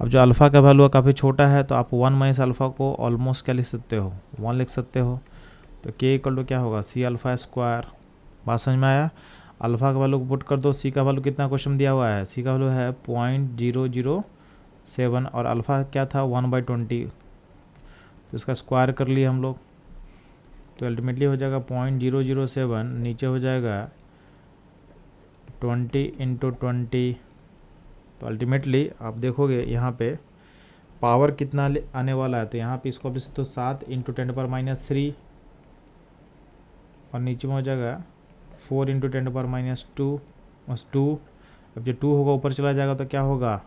अब जो अल्फ़ा का वैल्यू काफ़ी छोटा है तो आप वन माइनस अल्फ़ा को ऑलमोस्ट क्या लिख सकते हो वन लिख सकते हो तो के इक्वल टू क्या होगा सी अल्फ़ा स्क्वायर बात समझ में आया अल्फ़ा का वैल्यू पुट कर दो सी का वैल्यू कितना क्वेश्चन दिया हुआ है सी का वैल्यू है पॉइंट जीरो जीरो सेवन और अल्फ़ा क्या था वन बाई ट्वेंटी तो इसका स्क्वायर कर लिए हम लोग तो अल्टीमेटली हो जाएगा पॉइंट जीरो जीरो सेवन नीचे हो जाएगा ट्वेंटी इंटू ट्वेंटी तो अल्टीमेटली आप देखोगे यहाँ पे पावर कितना आने वाला है तो यहाँ पे इसको अभी तो सात इंटू टेन पर माइनस थ्री और नीचे में हो जाएगा four into ten power minus two बस टू अब जो टू होगा ऊपर चला जाएगा तो क्या होगा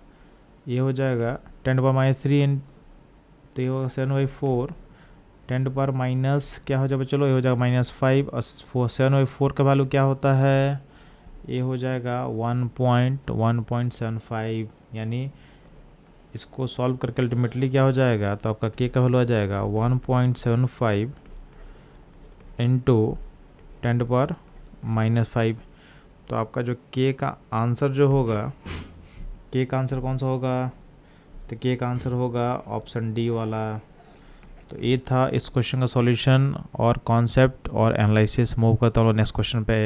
ये हो जाएगा टेन पावर माइनस थ्री इन तो ये होगा seven by four ten power minus क्या हो जाएगा चलो ये हो जाएगा माइनस फाइव और फोर सेवन बाई फोर का वैल्यू क्या होता है ये हो जाएगा one point one point seven five यानी इसको सॉल्व करके अल्टीमेटली क्या हो जाएगा तो आपका के का वैल्यू आ जाएगा one point seven five into ten power minus five तो आपका जो के का आंसर जो होगा के का आंसर कौन सा होगा तो के का आंसर होगा ऑप्शन डी वाला तो ये था इस क्वेश्चन का सॉल्यूशन और कॉन्सेप्ट और एनालिसिस मूव करता हूँ नेक्स्ट क्वेश्चन पे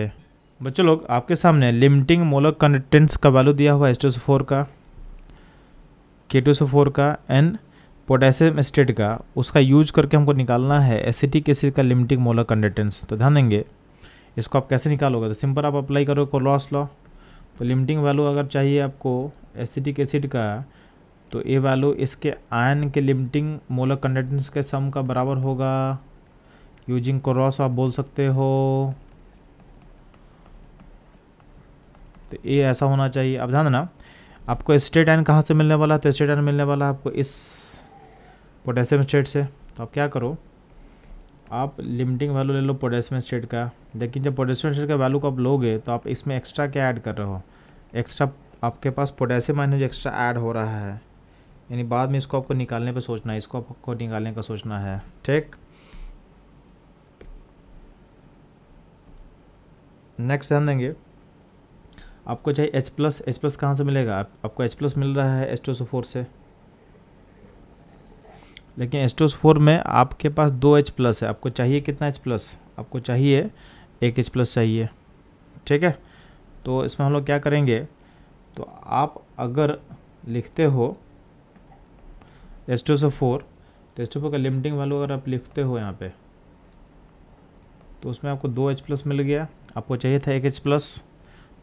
बच्चों लोग आपके सामने लिमिटिंग मोलक कंटेंट्स का वैल्यू दिया हुआ एस टू फोर का के टू फोर का एंड पोटेशियम स्टेट का उसका यूज करके हमको निकालना है एसिटिक एसिड का लिमिटिंग मोलर कंटेंटेंस तो ध्यान देंगे इसको आप कैसे निकालोगे तो सिंपल आप अप्लाई करो लॉस लॉ तो लिमिटिंग वैल्यू अगर चाहिए आपको एसिडिक एसिड का तो ए वैल्यू इसके आयन के लिमिटिंग मोलर कंडक्टेंस के सम का बराबर होगा यूजिंग क्रॉस आप बोल सकते हो तो ए ऐसा होना चाहिए अब ध्यान देना आपको स्टेट आयन कहाँ से मिलने वाला है तो स्टेट आयन मिलने वाला है आपको इस पोटेशियम स्टेट से तो आप क्या करो आप लिमिटिंग वैल्यू ले लो पोटेशियम स्टेट का लेकिन जब पोटेशियम स्टेट का वैल्यू को आप लोगे तो आप इसमें एक्स्ट्रा क्या ऐड कर रहे हो एक्स्ट्रा आपके पास पोटेशियम आयन जो एक्स्ट्रा ऐड हो रहा है यानी बाद में इसको आपको निकालने पर सोचना है इसको आपको निकालने का सोचना है ठीक नेक्स्ट ध्यान देंगे आपको चाहिए H प्लस एच प्लस कहाँ से मिलेगा आप, आपको H प्लस मिल रहा है एच टू फोर से लेकिन एस्टोस फोर में आपके पास दो एच प्लस है आपको चाहिए कितना एच प्लस आपको चाहिए एक एच प्लस चाहिए ठीक है तो इसमें हम लोग क्या करेंगे तो आप अगर लिखते हो एस्टोसो फोर तो फोर का लिमिटिंग वैल्यू अगर आप लिखते हो यहाँ पे तो उसमें आपको दो एच प्लस मिल गया आपको चाहिए था एक एच प्लस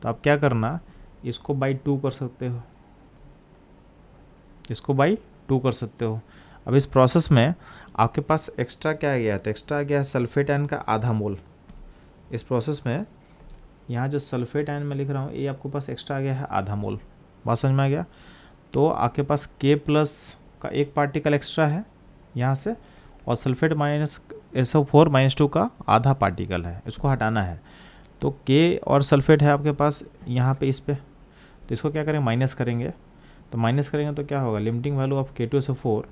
तो आप क्या करना इसको बाई टू कर सकते हो इसको बाई टू कर सकते हो अब इस प्रोसेस में आपके पास एक्स्ट्रा क्या गया था एक्स्ट्रा आ गया है सल्फेट तो आयन का आधा मोल इस प्रोसेस में यहाँ जो सल्फेट आयन मैं लिख रहा हूँ ये आपके पास एक्स्ट्रा आ गया है आधा मोल बात समझ में आ गया तो आपके पास के प्लस का एक पार्टिकल एक्स्ट्रा है यहाँ से और sulphate minus S O four minus two का आधा पार्टिकल है इसको हटाना है तो के और सल्फेट है आपके पास यहाँ पे इस पर तो इसको क्या करें माइनस करेंगे तो माइनस करेंगे तो क्या होगा limiting value of K two S O four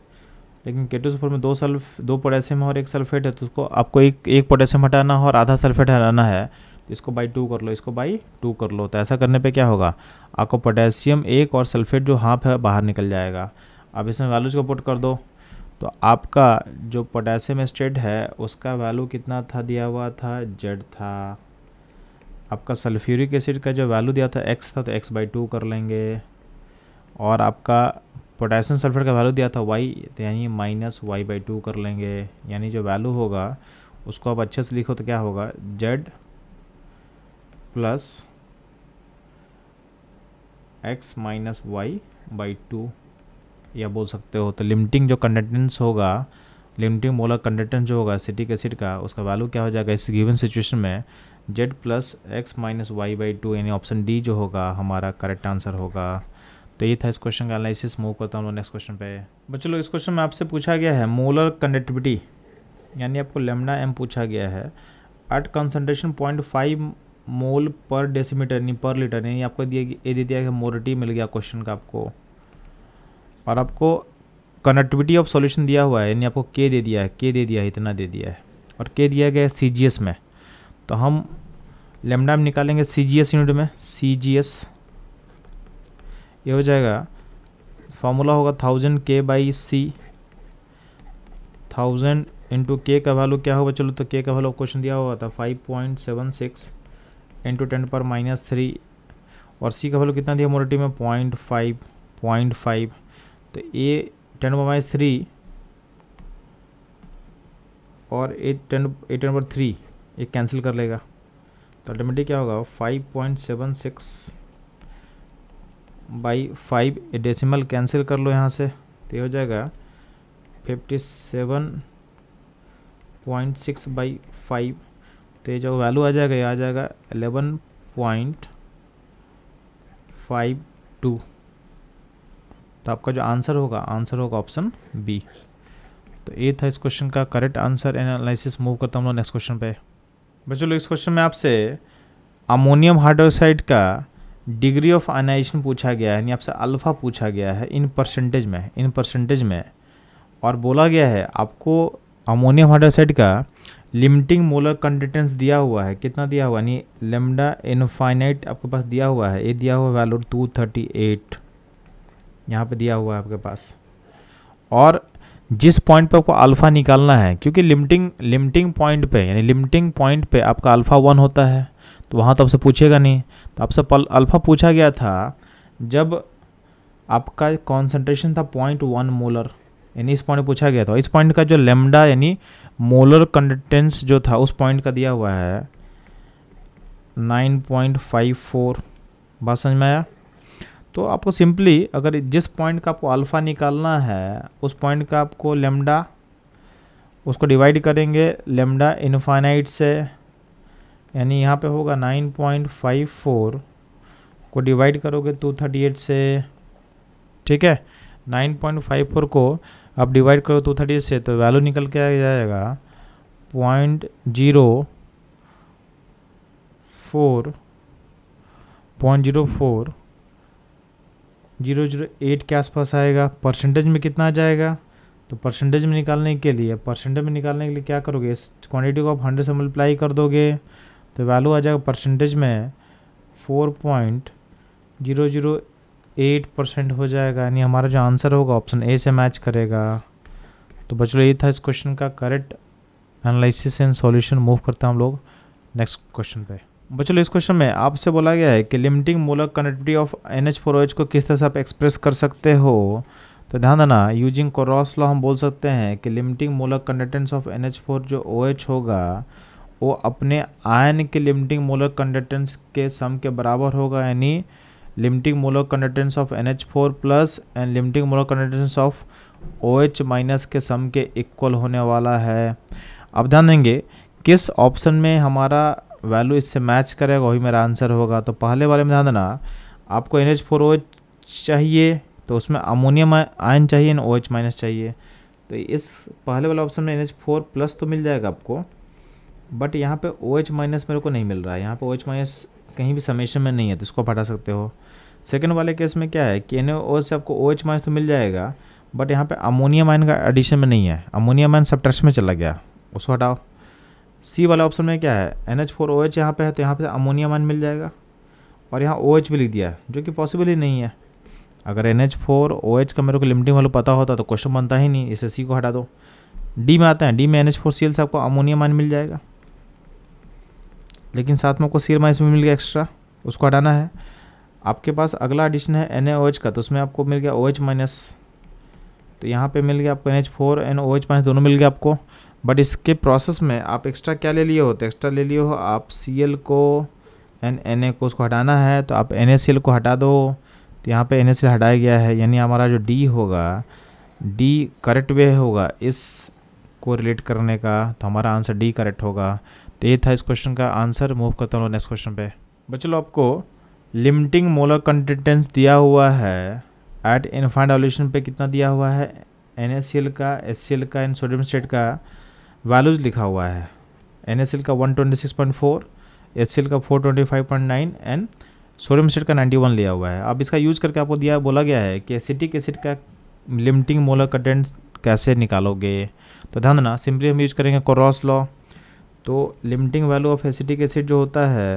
लेकिन केटोसफोर में दो सल्फ दो पोटेशियम और एक सल्फेट है तो उसको आपको एक एक पोटेशियम हटाना है और आधा सल्फेट हटाना है तो इसको बाई टू कर लो इसको बाई टू कर लो तो ऐसा करने पे क्या होगा आपको पोटेशियम एक और सल्फेट जो हाफ है बाहर निकल जाएगा अब इसमें वैल्यूज को पुट कर दो तो आपका जो पोटेशियम स्टेट है उसका वैल्यू कितना था दिया हुआ था जेड था आपका सल्फ्यूरिक एसिड का जो वैल्यू दिया था एक्स था तो एक्स बाई टू कर लेंगे और आपका पोटेशियम सल्फर का वैल्यू दिया था वाई तो यानी माइनस वाई बाई टू कर लेंगे यानी जो वैल्यू होगा उसको आप अच्छे से लिखो तो क्या होगा Z plus X minus Y by two या बोल सकते हो तो लिमिटिंग जो कंडक्टेंस होगा लिमिटिंग मोलर कंडक्टेंस जो होगा सिटिक एसिड का उसका वैल्यू क्या हो जाएगा इस गिवन सिचुएशन में Z plus X minus Y by two यानी ऑप्शन डी जो होगा हमारा करेक्ट आंसर होगा तो ये था इस क्वेश्चन का एनालिसिस मूव करता हूँ नेक्स्ट क्वेश्चन पे बच्चों लोग इस क्वेश्चन में आपसे पूछा गया है मोलर कंडक्टिविटी यानी आपको लेमडा एम पूछा गया है at concentration point five mole पर डेसीमीटर यानी पर लीटर यानी आपको दिया ये दे दिया कि मोरिटी मिल गया क्वेश्चन का आपको और आपको कनेक्टिविटी ऑफ सॉल्यूशन दिया हुआ है यानी आपको के दे दिया है के दे दिया है इतना दे दिया है और के दिया गया है सी में तो हम लेमडा में निकालेंगे सी यूनिट में सी ये हो जाएगा फॉर्मूला होगा थाउजेंड के बाई सी थाउजेंड इंटू के का वैल्यू क्या होगा चलो तो के का वैल्यू क्वेश्चन दिया हुआ था five point seven six into ten पर माइनस थ्री और सी का वैल्यू कितना दिया मोरिटी में पॉइंट फाइव पॉइंट फाइव तो ए टेन पर माइनस थ्री और ए टेन ए टेन पर थ्री ये कैंसिल कर लेगा तो अल्टीमेटली क्या होगा five point seven six by five decimal cancel कर लो यहाँ से तो ये हो जाएगा fifty seven point six by five तो ये जो वैल्यू आ जाएगा ये आ जाएगा एलेवन पॉइंट फाइव टू तो आपका जो आंसर होगा आंसर होगा ऑप्शन बी तो ये था इस क्वेश्चन का करेक्ट आंसर एनालिसिस मूव करता हूँ नेक्स्ट क्वेश्चन पे बच्चों लोग इस क्वेश्चन में आपसे अमोनियम हाइड्रोक्साइड का डिग्री ऑफ आयनाइजेशन पूछा गया है यानी आपसे अल्फ़ा पूछा गया है इन परसेंटेज में इन परसेंटेज में और बोला गया है आपको अमोनियम हाइड्रोसाइड का लिमिटिंग मोलर कंटेंटेंस दिया हुआ है कितना दिया हुआ यानी लेमडा इनफाइनाइट आपके पास दिया हुआ है ये दिया हुआ वैल्यू टू थर्टी एट यहाँ पर दिया हुआ है आपके पास और जिस पॉइंट पर आपको अल्फ़ा निकालना है क्योंकि लिमिटिंग लिमिटिंग पॉइंट पे यानी लिमिटिंग पॉइंट पे आपका अल्फ़ा वन होता है तो वहाँ तो आपसे पूछेगा नहीं तो आपसे अल्फ़ा पूछा गया था जब आपका कॉन्सेंट्रेशन था पॉइंट वन मोलर यानी इस पॉइंट पूछा गया था इस पॉइंट का जो लेमडा यानी मोलर कंटेंस जो था उस पॉइंट का दिया हुआ है नाइन पॉइंट फाइव फोर बात समझ में आया तो आपको सिंपली अगर जिस पॉइंट का आपको अल्फ़ा निकालना है उस पॉइंट का आपको लेमडा उसको डिवाइड करेंगे लेमडा इनफाइनाइट से यानी यहाँ पे होगा नाइन पॉइंट फाइव फोर को डिवाइड करोगे टू तो थर्टी एट से ठीक है नाइन पॉइंट फाइव फोर को आप डिवाइड करो टू तो थर्टी एट से तो वैल्यू निकल के आ जाएगा point zero four point zero four zero zero eight के आसपास आएगा परसेंटेज में कितना आ जाएगा तो परसेंटेज में निकालने के लिए परसेंटेज में निकालने के लिए क्या करोगे इस क्वांटिटी को आप हंड्रेड से मल्टीप्लाई कर दोगे तो वैल्यू आ जाएगा परसेंटेज में four point zero zero eight percent हो जाएगा यानी हमारा जो आंसर होगा ऑप्शन ए से मैच करेगा तो बच्चों ये था इस क्वेश्चन का correct analysis and solution move करते हैं हम लोग नेक्स्ट क्वेश्चन पे बच्चों इस क्वेश्चन में आपसे बोला गया है कि limiting molar connectivity of N H four H को किस तरह से आप एक्सप्रेस कर सकते हो तो ध्यान देना यूजिंग क्रॉस लॉ हम बोल सकते हैं कि limiting molar conductance of N H four जो ओ OH एच होगा वो अपने आयन के लिमिटिंग मोलर कंडक्टेंस के सम के बराबर होगा यानी limiting molar conductance of N H four plus and limiting molar conductance of O H minus के सम के इक्वल होने वाला है अब ध्यान देंगे किस ऑप्शन में हमारा वैल्यू इससे मैच करेगा वही मेरा आंसर होगा तो पहले वाले में ध्यान देना आपको N H four O H चाहिए तो उसमें अमोनियम आयन चाहिए एंड ओ एच माइनस चाहिए तो इस पहले वाले ऑप्शन में एन एच फोर प्लस तो मिल जाएगा आपको बट यहाँ पे ओ OH- माइनस मेरे को नहीं मिल रहा है यहाँ पे ओ OH- माइनस कहीं भी समेशन में नहीं है तो इसको आप हटा सकते हो सेकेंड वाले केस में क्या है कि एन ओ से आपको ओ OH- माइनस तो मिल जाएगा बट यहाँ पे अमोनियम आयन का एडिशन में नहीं है अमोनियम आयन सब में चला गया उसको हटाओ सी वाला ऑप्शन में क्या है N H four O H यहाँ पर है तो यहाँ पर अमोनियम आयन मिल जाएगा और यहाँ ओ OH भी लिख दिया है जो कि पॉसिबल ही नहीं है अगर N H four O H का मेरे को लिमिटिंग वालों पता होता तो क्वेश्चन बनता ही नहीं इसे सी को हटा दो डी में आता है डी में N H four C L से आपको अमोनियम आयन मिल जाएगा लेकिन साथ में आपको सी एम इसमें मिल गया एक्स्ट्रा उसको हटाना है आपके पास अगला एडिशन है एन का तो उसमें आपको मिल गया ओ OH माइनस तो यहाँ पे मिल गया आपको N H four and O H minus दोनों मिल गया आपको बट इसके प्रोसेस में आप एक्स्ट्रा क्या ले लिए हो तो एक्स्ट्रा ले लिए हो आप सी एल को एन एन ए को उसको हटाना है तो आप एन सी एल को हटा दो तो यहाँ पे एन एल हटाया गया है यानी हमारा जो डी होगा डी करेक्ट वे होगा इस को रिलेट करने का तो हमारा आंसर डी करेक्ट होगा तो ये था इस क्वेश्चन का आंसर मूव करता हूँ नेक्स्ट क्वेश्चन पे बच्चों आपको लिमिटिंग मोलर कंटेंटेंस दिया हुआ है एट इनफाइन डायलूशन पे कितना दिया हुआ है एन का एस का एंड सोडियम स्टेट का वैल्यूज लिखा हुआ है एन का 126.4 ट्वेंटी का 425.9 एंड सोडियम स्टेट का 91 लिया हुआ है अब इसका यूज करके आपको दिया बोला गया है कि एसिटिक एसिड का लिमिटिंग मोलर कंटेंट कैसे निकालोगे तो ध्यान देना सिंपली हम यूज करेंगे क्रॉस लॉ तो limiting value of acetic acid जो होता है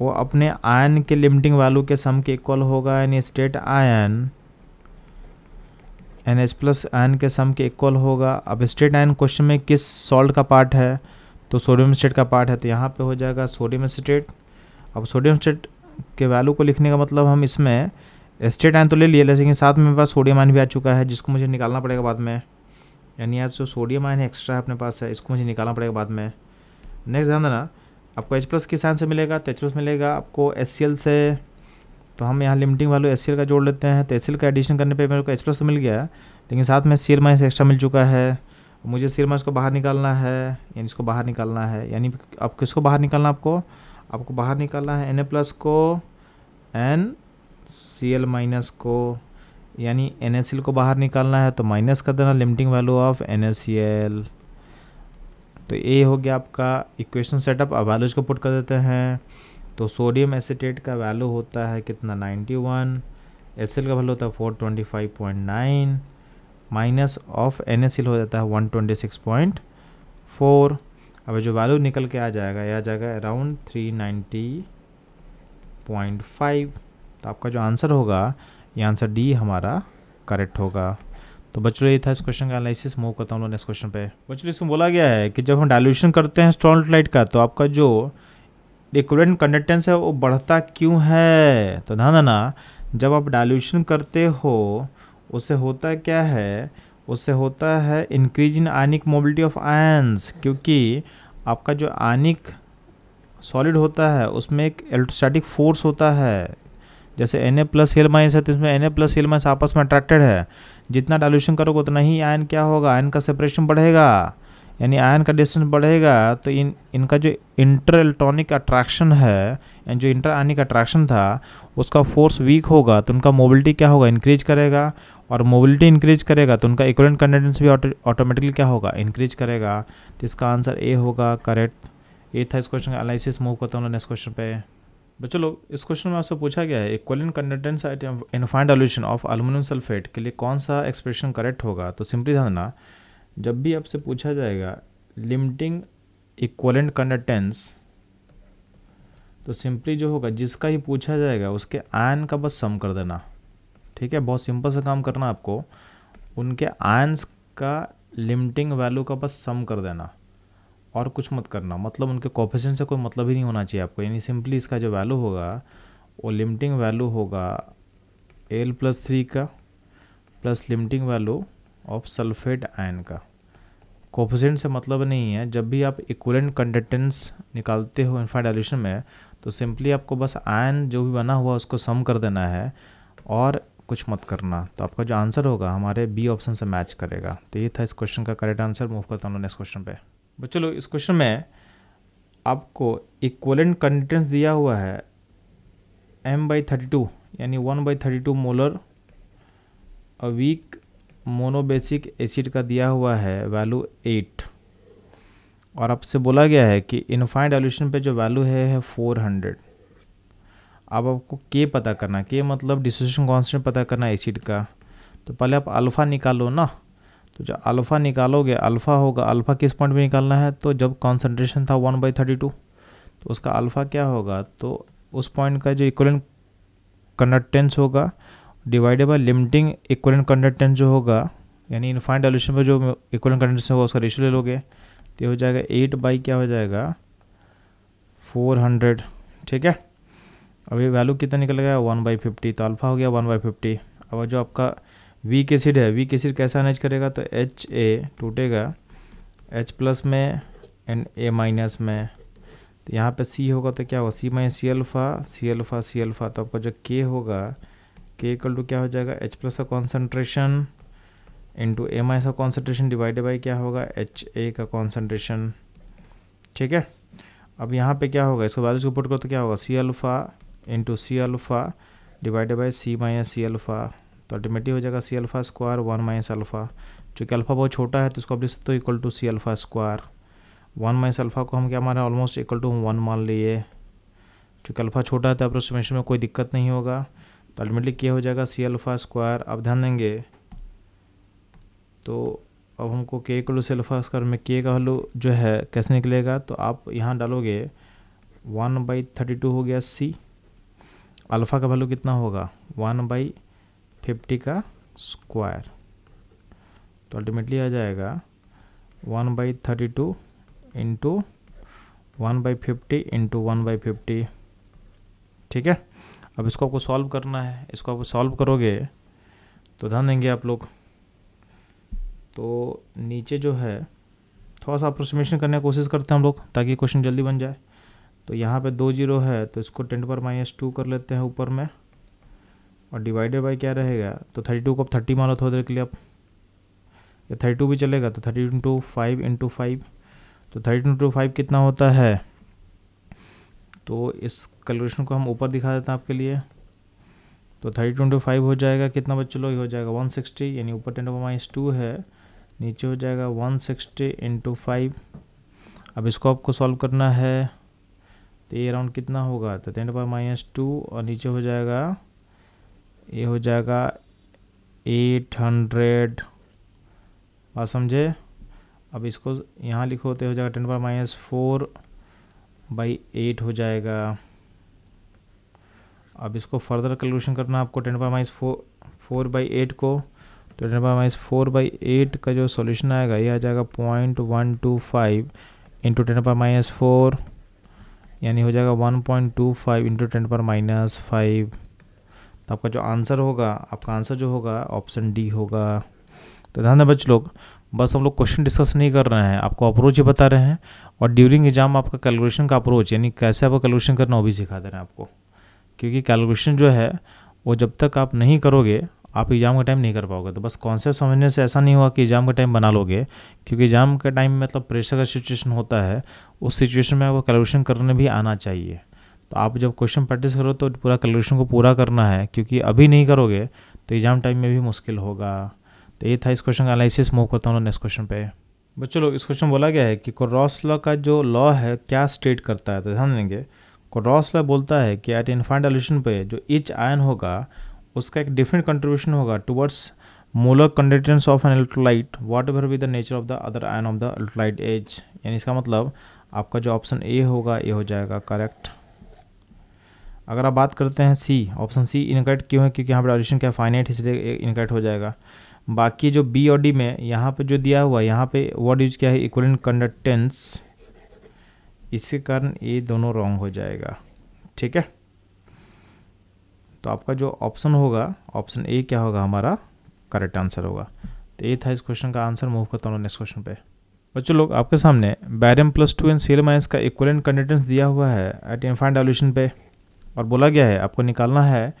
वो अपने आयन के लिमिटिंग वैल्यू के सम के इक्वल होगा यानी state ion N H plus ion के सम के इक्वल होगा अब स्टेट आयन क्वेश्चन में किस सॉल्ट का पार्ट है तो सोडियम स्टेट का पार्ट है तो यहाँ पे हो जाएगा सोडियम स्टेट अब सोडियम स्टेट के वैल्यू को लिखने का मतलब हम इसमें स्टेट आयन तो ले लिए लेकिन साथ में मेरे पास सोडियम आयन भी आ चुका है जिसको मुझे निकालना पड़ेगा बाद में यानी आज जो सोडियम आयन एक्स्ट्रा अपने पास है इसको मुझे निकालना पड़ेगा बाद में नेक्स्ट ध्यान देना आपको एच प्लस के साइन से मिलेगा तो एच प्लस मिलेगा आपको एस सी एल से तो हम यहाँ लिमिटिंग वालू एस सी एल का जोड़ लेते हैं तो एस एल का एडिशन करने पे मेरे को एच प्लस तो मिल गया लेकिन साथ में सीर माइनस एक्स्ट्रा मिल चुका है मुझे सीर माइनस को बाहर निकालना है यानी इसको बाहर निकालना है यानी अब किसको बाहर निकालना आपको आपको बाहर निकालना है एन ए प्लस को एन सी एल माइनस को यानी एन को बाहर निकालना है तो माइनस कर देना लिमिटिंग वैल्यू ऑफ एन तो ये हो गया आपका इक्वेशन सेटअप अब वैल्यूज को पुट कर देते हैं तो सोडियम एसीटेट का वैल्यू होता है कितना 91 वन का वैल्यू होता है 425.9 माइनस ऑफ एन हो जाता है 126.4 अब जो वैल्यू निकल के आ जाएगा यह आ जाएगा अराउंड 390.5 तो आपका जो आंसर होगा ये आंसर डी हमारा करेक्ट होगा तो बच्चों ये था इस क्वेश्चन का एनालिसिस मूव करता हूँ उन्होंने इस क्वेश्चन पे बच्चों इसमें बोला गया है कि जब हम डायल्यूशन करते हैं स्ट्रॉन्ट लाइट का तो आपका जो इक्वलेंट कंडक्टेंस है वो बढ़ता क्यों है तो ध्यान देना जब आप डायल्यूशन करते हो उससे होता क्या है उससे होता है increase in ionic mobility of ions क्योंकि आपका जो आयनिक सॉलिड होता है उसमें एक इलेक्ट्रोस्टैटिक फोर्स होता है जैसे एन ए प्लस हेल माइनस है तो इसमें एन ए प्लस हेल माइनस आपस में अट्रैक्टेड है जितना डाइल्यूशन करोगे उतना ही आयन क्या होगा आयन का सेपरेशन बढ़ेगा यानी आयन का डिस्टेंस बढ़ेगा तो इन इनका जो इंटर इलेक्ट्रॉनिक अट्रैक्शन है यानी जो इंटर आयनिक अट्रैक्शन था उसका फोर्स वीक होगा तो उनका मोबिलिटी क्या होगा इंक्रीज करेगा और मोबिलिटी इंक्रीज करेगा तो उनका इक्वलेंट कंडेंस भी ऑटोमेटिकली क्या होगा इंक्रीज करेगा तो इसका आंसर ए होगा करेक्ट ए था इस क्वेश्चन का एनालिसिस मूव करता हूँ नेक्स्ट क्वेश्चन पे बच्चों लोग इस क्वेश्चन में आपसे पूछा गया है equivalent conductance in infinite dilution of aluminium sulphate के लिए कौन सा एक्सप्रेशन करेक्ट होगा तो सिंपली ध्यान जब भी आपसे पूछा जाएगा लिमिटिंग इक्वलेंट कंडेंटेंस तो सिंपली जो होगा जिसका ही पूछा जाएगा उसके आयन का बस सम कर देना ठीक है बहुत सिंपल सा काम करना आपको उनके आयन्स का लिमिटिंग वैल्यू का बस सम कर देना और कुछ मत करना मतलब उनके कॉफिशन से कोई मतलब ही नहीं होना चाहिए आपको यानी सिंपली इसका जो वैल्यू होगा वो लिमिटिंग वैल्यू होगा एल प्लस थ्री का plus limiting value of sulphate ion का कोफिशेंट से मतलब नहीं है जब भी आप इक्वलेंट कंडक्टेंस निकालते हो इन्फा डायल्यूशन में तो सिंपली आपको बस आयन जो भी बना हुआ उसको सम कर देना है और कुछ मत करना तो आपका जो आंसर होगा हमारे बी ऑप्शन से मैच करेगा तो ये था इस क्वेश्चन का करेक्ट आंसर मूव करता हूँ नेक्स्ट क्वेश्चन पे बच्चों लोग इस क्वेश्चन में आपको इक्वलेंट कंटेंस दिया हुआ है एम बाई थर्टी टू यानी one by thirty two molar weak monobasic acid का दिया हुआ है वैल्यू एट और आपसे बोला गया है कि इनफाइन डाइल्यूशन पे जो वैल्यू है है फोर हंड्रेड अब आपको के पता करना के मतलब डिसोसिएशन कॉन्सटेंट पता करना एसिड का तो पहले आप अल्फ़ा निकालो ना तो जब अल्फ़ा निकालोगे अल्फ़ा होगा अल्फ़ा किस पॉइंट पे निकालना है तो जब कॉन्सेंट्रेशन था वन बाई थर्टी टू तो उसका अल्फ़ा क्या होगा तो उस पॉइंट का जो इक्वलेंट कंडक्टेंस होगा divided by limiting equivalent conductance जो होगा यानी इनफाइन डायलूशन में जो इक्वलन कंडक्टेंस होगा उसका रेशियो ले लोगे तो हो जाएगा एट बाई क्या हो जाएगा फोर हंड्रेड ठीक है अभी वैल्यू कितना निकल गया वन बाई फिफ्टी तो अल्फ़ा हो गया वन बाई फिफ्टी अब जो आपका वीक एसिड है वीक एसिड कैसा अनेज करेगा तो एच ए टूटेगा एच प्लस में एंड ए माइनस में तो यहाँ पे सी होगा तो क्या होगा C minus C alpha C alpha C alpha तो आपका जो के होगा के इक्वल टू क्या हो जाएगा एच प्लस का कॉन्सेंट्रेशन इंटू ए माइनस का कॉन्सेंट्रेशन डिवाइडेड बाई क्या होगा एच ए का कॉन्सेंट्रेशन ठीक है अब यहाँ पे क्या होगा इसको वैल्यूज को पुट करो तो क्या होगा C alpha into C alpha divided by C minus C alpha तो अल्टीमेटली हो जाएगा C alpha square one minus alpha चूँकि अल्फ़ा बहुत छोटा है तो इसको आप लिख सकते हो equal to C alpha square one minus alpha को हम क्या माना ऑलमोस्ट इक्वल टू वन मान लिए चूँकि अल्फ़ा छोटा है तो अप्रोसीमेशन में कोई दिक्कत नहीं होगा तो अल्टीमेटली क्या हो जाएगा सी अल्फ़ा स्क्वायर आप ध्यान देंगे तो अब हमको K equal to C alpha square में के का वैल्यू जो है कैसे निकलेगा तो आप यहाँ डालोगे वन बाई थर्टी टू हो गया सी अल्फ़ा का वैल्यू कितना होगा वन बाई फिफ्टी का स्क्वायर तो अल्टीमेटली आ जाएगा one by thirty two into one by fifty into one by fifty ठीक है अब इसको आपको सॉल्व करना है इसको आप सॉल्व करोगे तो ध्यान देंगे आप लोग तो नीचे जो है थोड़ा सा अप्रोसीमेशन करने की कोशिश करते हैं हम लोग ताकि क्वेश्चन जल्दी बन जाए तो यहाँ पे दो जीरो है तो इसको टेन पर माइनस टू कर लेते हैं ऊपर में और डिवाइडेड बाई क्या रहेगा तो थर्टी टू को आप थर्टी मान लो थोड़ी तो देर के लिए आप या थर्टी टू भी चलेगा तो thirty into five into five तो थर्टी इंटू फाइव कितना होता है तो इस कैलकुलेशन को हम ऊपर दिखा देते हैं आपके लिए तो थर्टी टू इंटू फाइव हो जाएगा कितना बच्चों लोग हो जाएगा वन सिक्सटी यानी ऊपर टेन माइनस टू है नीचे हो जाएगा वन सिक्सटी इंटू फाइव अब इसको आपको सॉल्व करना है तो ये अराउंड कितना होगा तो टेन टू माइनस टू और नीचे हो जाएगा ये हो जाएगा एट हंड्रेड बात समझे अब इसको यहाँ लिखो तो हो जाएगा टेन पर माइनस फोर बाई एट हो जाएगा अब इसको फर्दर कैलकुलेशन करना आपको टेन पर minus four four by eight को तो टेन पर माइनस फोर बाई एट का जो सॉल्यूशन आएगा ये आ जाएगा point one two five into ten पर माइनस फोर यानी हो जाएगा one point two five into ten पर माइनस फाइव तो आपका जो आंसर होगा आपका आंसर जो होगा ऑप्शन डी होगा तो ध्यान दें बच्चे लोग बस हम लोग क्वेश्चन डिस्कस नहीं कर रहे हैं आपको अप्रोच ही बता रहे हैं और ड्यूरिंग एग्जाम आपका कैलकुलेशन का अप्रोच यानी कैसे आपको कैलकुलेशन करना वो भी सिखा दे रहे हैं आपको क्योंकि कैलकुलेशन जो है वो जब तक आप नहीं करोगे आप एग्ज़ाम का टाइम नहीं कर पाओगे तो बस कॉन्सेप्ट समझने से ऐसा नहीं हुआ कि एग्ज़ाम का टाइम बना लोगे क्योंकि एग्ज़ाम मतलब का टाइम मतलब प्रेशर का सिचुएशन होता है उस सिचुएशन में आपको कैलकुलेशन करने भी आना चाहिए तो आप जब क्वेश्चन प्रैक्टिस करो तो पूरा कैलकुलेशन को पूरा करना है क्योंकि अभी नहीं करोगे तो एग्ज़ाम टाइम में भी मुश्किल होगा तो ये था इस क्वेश्चन का एनालिसिस मूव करता हूँ नेक्स्ट क्वेश्चन पे बच्चों लोग इस क्वेश्चन बोला गया है कि क्रॉस लॉ का जो लॉ है क्या स्टेट करता है तो ध्यान देंगे क्रॉस लॉ बोलता है कि एट इनफाइन डायल्यूशन पे जो इच आयन होगा उसका एक डिफरेंट कंट्रीब्यूशन होगा towards molar conductance of an electrolyte whatever with the nature of the other ion of the electrolyte as यानी इसका मतलब आपका जो ऑप्शन ए होगा ए हो जाएगा करेक्ट अगर आप बात करते हैं सी ऑप्शन सी इनकट क्यों है क्योंकि यहाँ पर ऑडिशन क्या फाइनेट इसलिए इनकट हो जाएगा बाकी जो बी और डी में यहाँ पर जो दिया हुआ है यहाँ पे वर्ड यूज क्या है इक्वलिन कंडक्टेंस इसके कारण ये दोनों रॉन्ग हो जाएगा ठीक है तो आपका जो ऑप्शन होगा ऑप्शन ए क्या होगा हमारा करेक्ट आंसर होगा तो ये था इस क्वेश्चन का आंसर मूव करता हूँ नेक्स्ट क्वेश्चन पे बच्चों लोग आपके सामने barium plus two and CL minus का इक्वलेंट कंडक्टेंस दिया हुआ है एट इनफाइन डॉल्यूशन पे और बोला गया है आपको निकालना है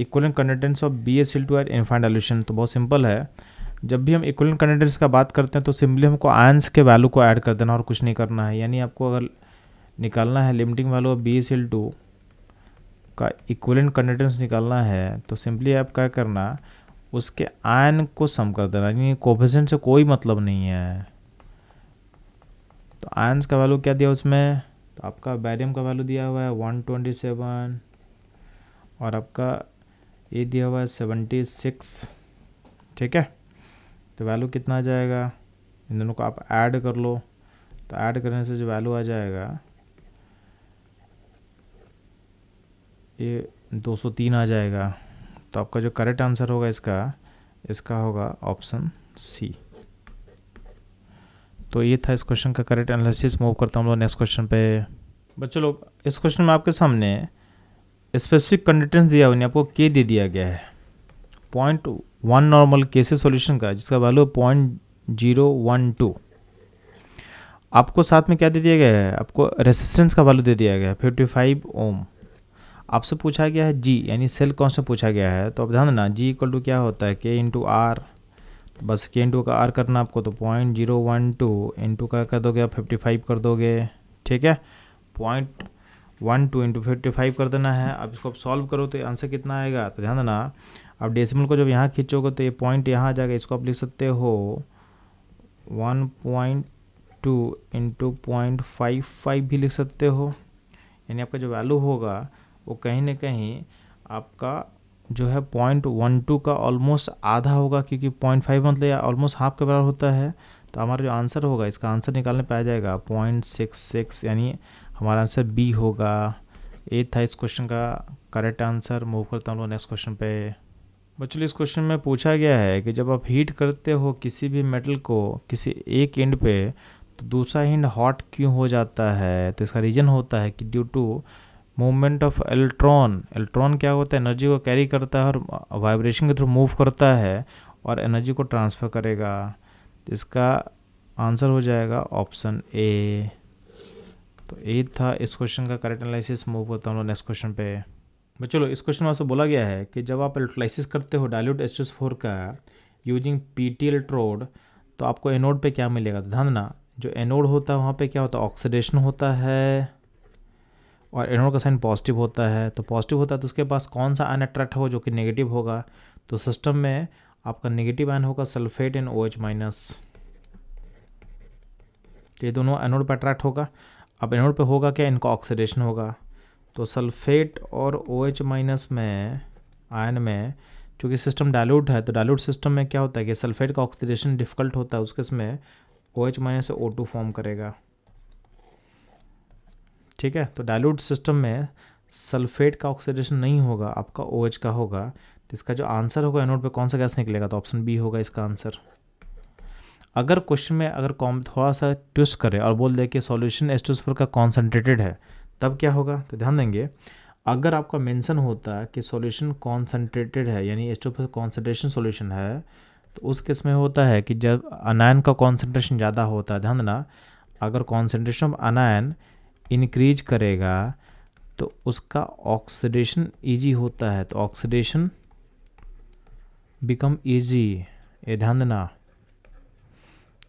equivalent conductance of B S L two at infinite dilution तो बहुत सिंपल है जब भी हम इक्वलन कंडेंटेंस का बात करते हैं तो सिंपली हमको आयंस के वैल्यू को ऐड कर देना और कुछ नहीं करना है यानी आपको अगर निकालना है limiting value of B S L two का इक्वलेंट कंडेंटेंस निकालना है तो सिंपली आप क्या करना उसके आयन को सम कर देना यानी कोफिशेंट से कोई मतलब नहीं है तो आयंस का वैल्यू क्या दिया उसमें तो आपका बैरियम का वैल्यू दिया हुआ है वन ट्वेंटी सेवन और आपका ये दिया हुआ है सेवेंटी सिक्स ठीक है तो वैल्यू कितना आ जाएगा इन दोनों को आप ऐड कर लो तो ऐड करने से जो वैल्यू आ जाएगा ये 203 आ जाएगा तो आपका जो करेक्ट आंसर होगा इसका इसका होगा ऑप्शन सी तो ये था इस क्वेश्चन का करेक्ट एनालिसिस मूव करता हूँ हम लोग नेक्स्ट क्वेश्चन पे बच्चों लोग इस क्वेश्चन में आपके सामने स्पेसिफिक कंडिटेंस दिया हुआ आपको के दे दिया गया है point one normal cases solution का जिसका value point zero one two आपको साथ में क्या दे दिया गया है आपको रेसिस्टेंस का वैल्यू दे दिया गया है फिफ्टी फाइव ओम आपसे पूछा गया है जी यानी सेल कौन से पूछा गया है तो आप ध्यान देना जी इक्वल टू क्या होता है के इंटू आर बस के इंटू का आर करना आपको तो point zero one two into का कर दोगे आप फिफ्टी फाइव कर दोगे ठीक है point one two into fifty five कर देना है अब इसको आप सॉल्व करो तो आंसर कितना आएगा तो ध्यान देना आप डेसिमल को जब यहाँ खींचोगे तो ये पॉइंट यहाँ आ जाएगा इसको आप लिख सकते हो one point two into point five five भी लिख सकते हो यानी आपका जो वैल्यू होगा वो कहीं ना कहीं आपका जो है पॉइंट वन टू का ऑलमोस्ट आधा होगा क्योंकि पॉइंट फाइव मतलब ऑलमोस्ट हाफ के बराबर होता है तो हमारा जो आंसर होगा इसका आंसर निकालने पाया जाएगा पॉइंट सिक्स सिक्स यानी हमारा आंसर बी होगा ए था इस क्वेश्चन का करेक्ट आंसर मूव करता हूँ नेक्स्ट क्वेश्चन पे बच्चों इस क्वेश्चन में पूछा गया है कि जब आप हीट करते हो किसी भी मेटल को किसी एक एंड पे तो दूसरा एंड हॉट क्यों हो जाता है तो इसका रीज़न होता है कि due to movement of electron electron क्या होता है एनर्जी को कैरी करता है और वाइब्रेशन के थ्रू मूव करता है और एनर्जी को ट्रांसफ़र करेगा तो इसका आंसर हो जाएगा ऑप्शन ए तो ए था इस क्वेश्चन का करेक्ट एनालिसिस मूव करता हूँ नेक्स्ट क्वेश्चन पे बस चलो इस क्वेश्चन में आपसे बोला गया है कि जब आप इलेक्ट्रोलाइसिस करते हो डायल्यूट एच फोर का यूजिंग पी टी इलेक्ट्रोड तो आपको एनोड पे क्या मिलेगा ध्यान ना जो एनोड होता है वहाँ पे क्या होता है ऑक्सीडेशन होता है और एनोड का साइन पॉजिटिव होता है तो पॉजिटिव होता है तो उसके पास कौन सा आयन अट्रैक्ट हो जो कि नेगेटिव होगा तो सिस्टम में आपका नेगेटिव आयन होगा sulphate and O H minus तो ये दोनों एनोड पर अट्रैक्ट होगा अब एनोड पे होगा क्या इनका ऑक्सीडेशन होगा तो सल्फेट और ओ एच माइनस में आयन में चूँकि सिस्टम डायलूट है तो डायलूट सिस्टम में क्या होता है कि सल्फेट का ऑक्सीडेशन डिफिकल्ट होता है उसके इसमें O H minus O two form करेगा ठीक है तो डायलूट सिस्टम में सल्फेट का ऑक्सीडेशन नहीं होगा आपका ओ OH का होगा तो इसका जो आंसर होगा एनोड पे कौन सा गैस निकलेगा तो ऑप्शन बी होगा इसका आंसर अगर क्वेश्चन में अगर कॉम थोड़ा सा ट्विस्ट करे और बोल दे कि सॉल्यूशन एस पर का कॉन्सेंट्रेटेड है तब क्या होगा तो ध्यान देंगे अगर आपका मेंशन होता है कि सॉल्यूशन कॉन्सेंट्रेटेड है यानी एस पर कॉन्सेंट्रेशन सोल्यूशन है तो उस केस में होता है कि जब अनायन का कॉन्सेंट्रेशन ज़्यादा होता है ध्यान देना अगर कॉन्सेंट्रेशन ऑफ अनायन इंक्रीज करेगा तो उसका ऑक्सीडेशन ईजी होता है तो ऑक्सीडेशन बिकम ईजी ये ध्यान देना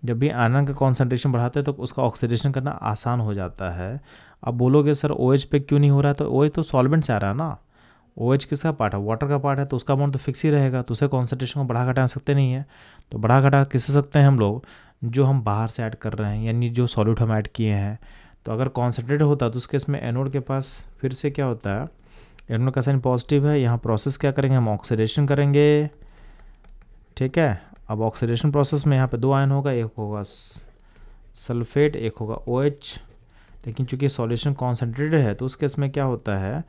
जब भी आयरन का कॉन्सेंट्रेशन बढ़ाते हैं तो उसका ऑक्सीडेशन करना आसान हो जाता है अब बोलोगे सर ओ OH पे क्यों नहीं हो रहा है तो ओ OH तो सॉल्वेंट से आ रहा है ना ओ OH किसका पार्ट है वाटर का पार्ट है तो उसका अमाउंट तो फिक्स ही रहेगा तो उसे कॉन्सेंट्रेशन को बढ़ा घटा सकते नहीं है तो बढ़ा घटा किससे सकते हैं हम लोग जो हम बाहर से ऐड कर रहे हैं यानी जो सॉल्यूट हम ऐड किए हैं तो अगर कॉन्सेंट्रेट होता तो उस केस में एनोड के पास फिर से क्या होता है एनोड का साइन पॉजिटिव है यहाँ प्रोसेस क्या करेंगे हम ऑक्सीडेशन करेंगे ठीक है अब ऑक्सीडेशन प्रोसेस में यहाँ पे दो आयन होगा एक होगा सल्फेट एक होगा ओ OH, लेकिन चूंकि सॉल्यूशन कॉन्सेंट्रेटेड है तो उस केस में क्या होता है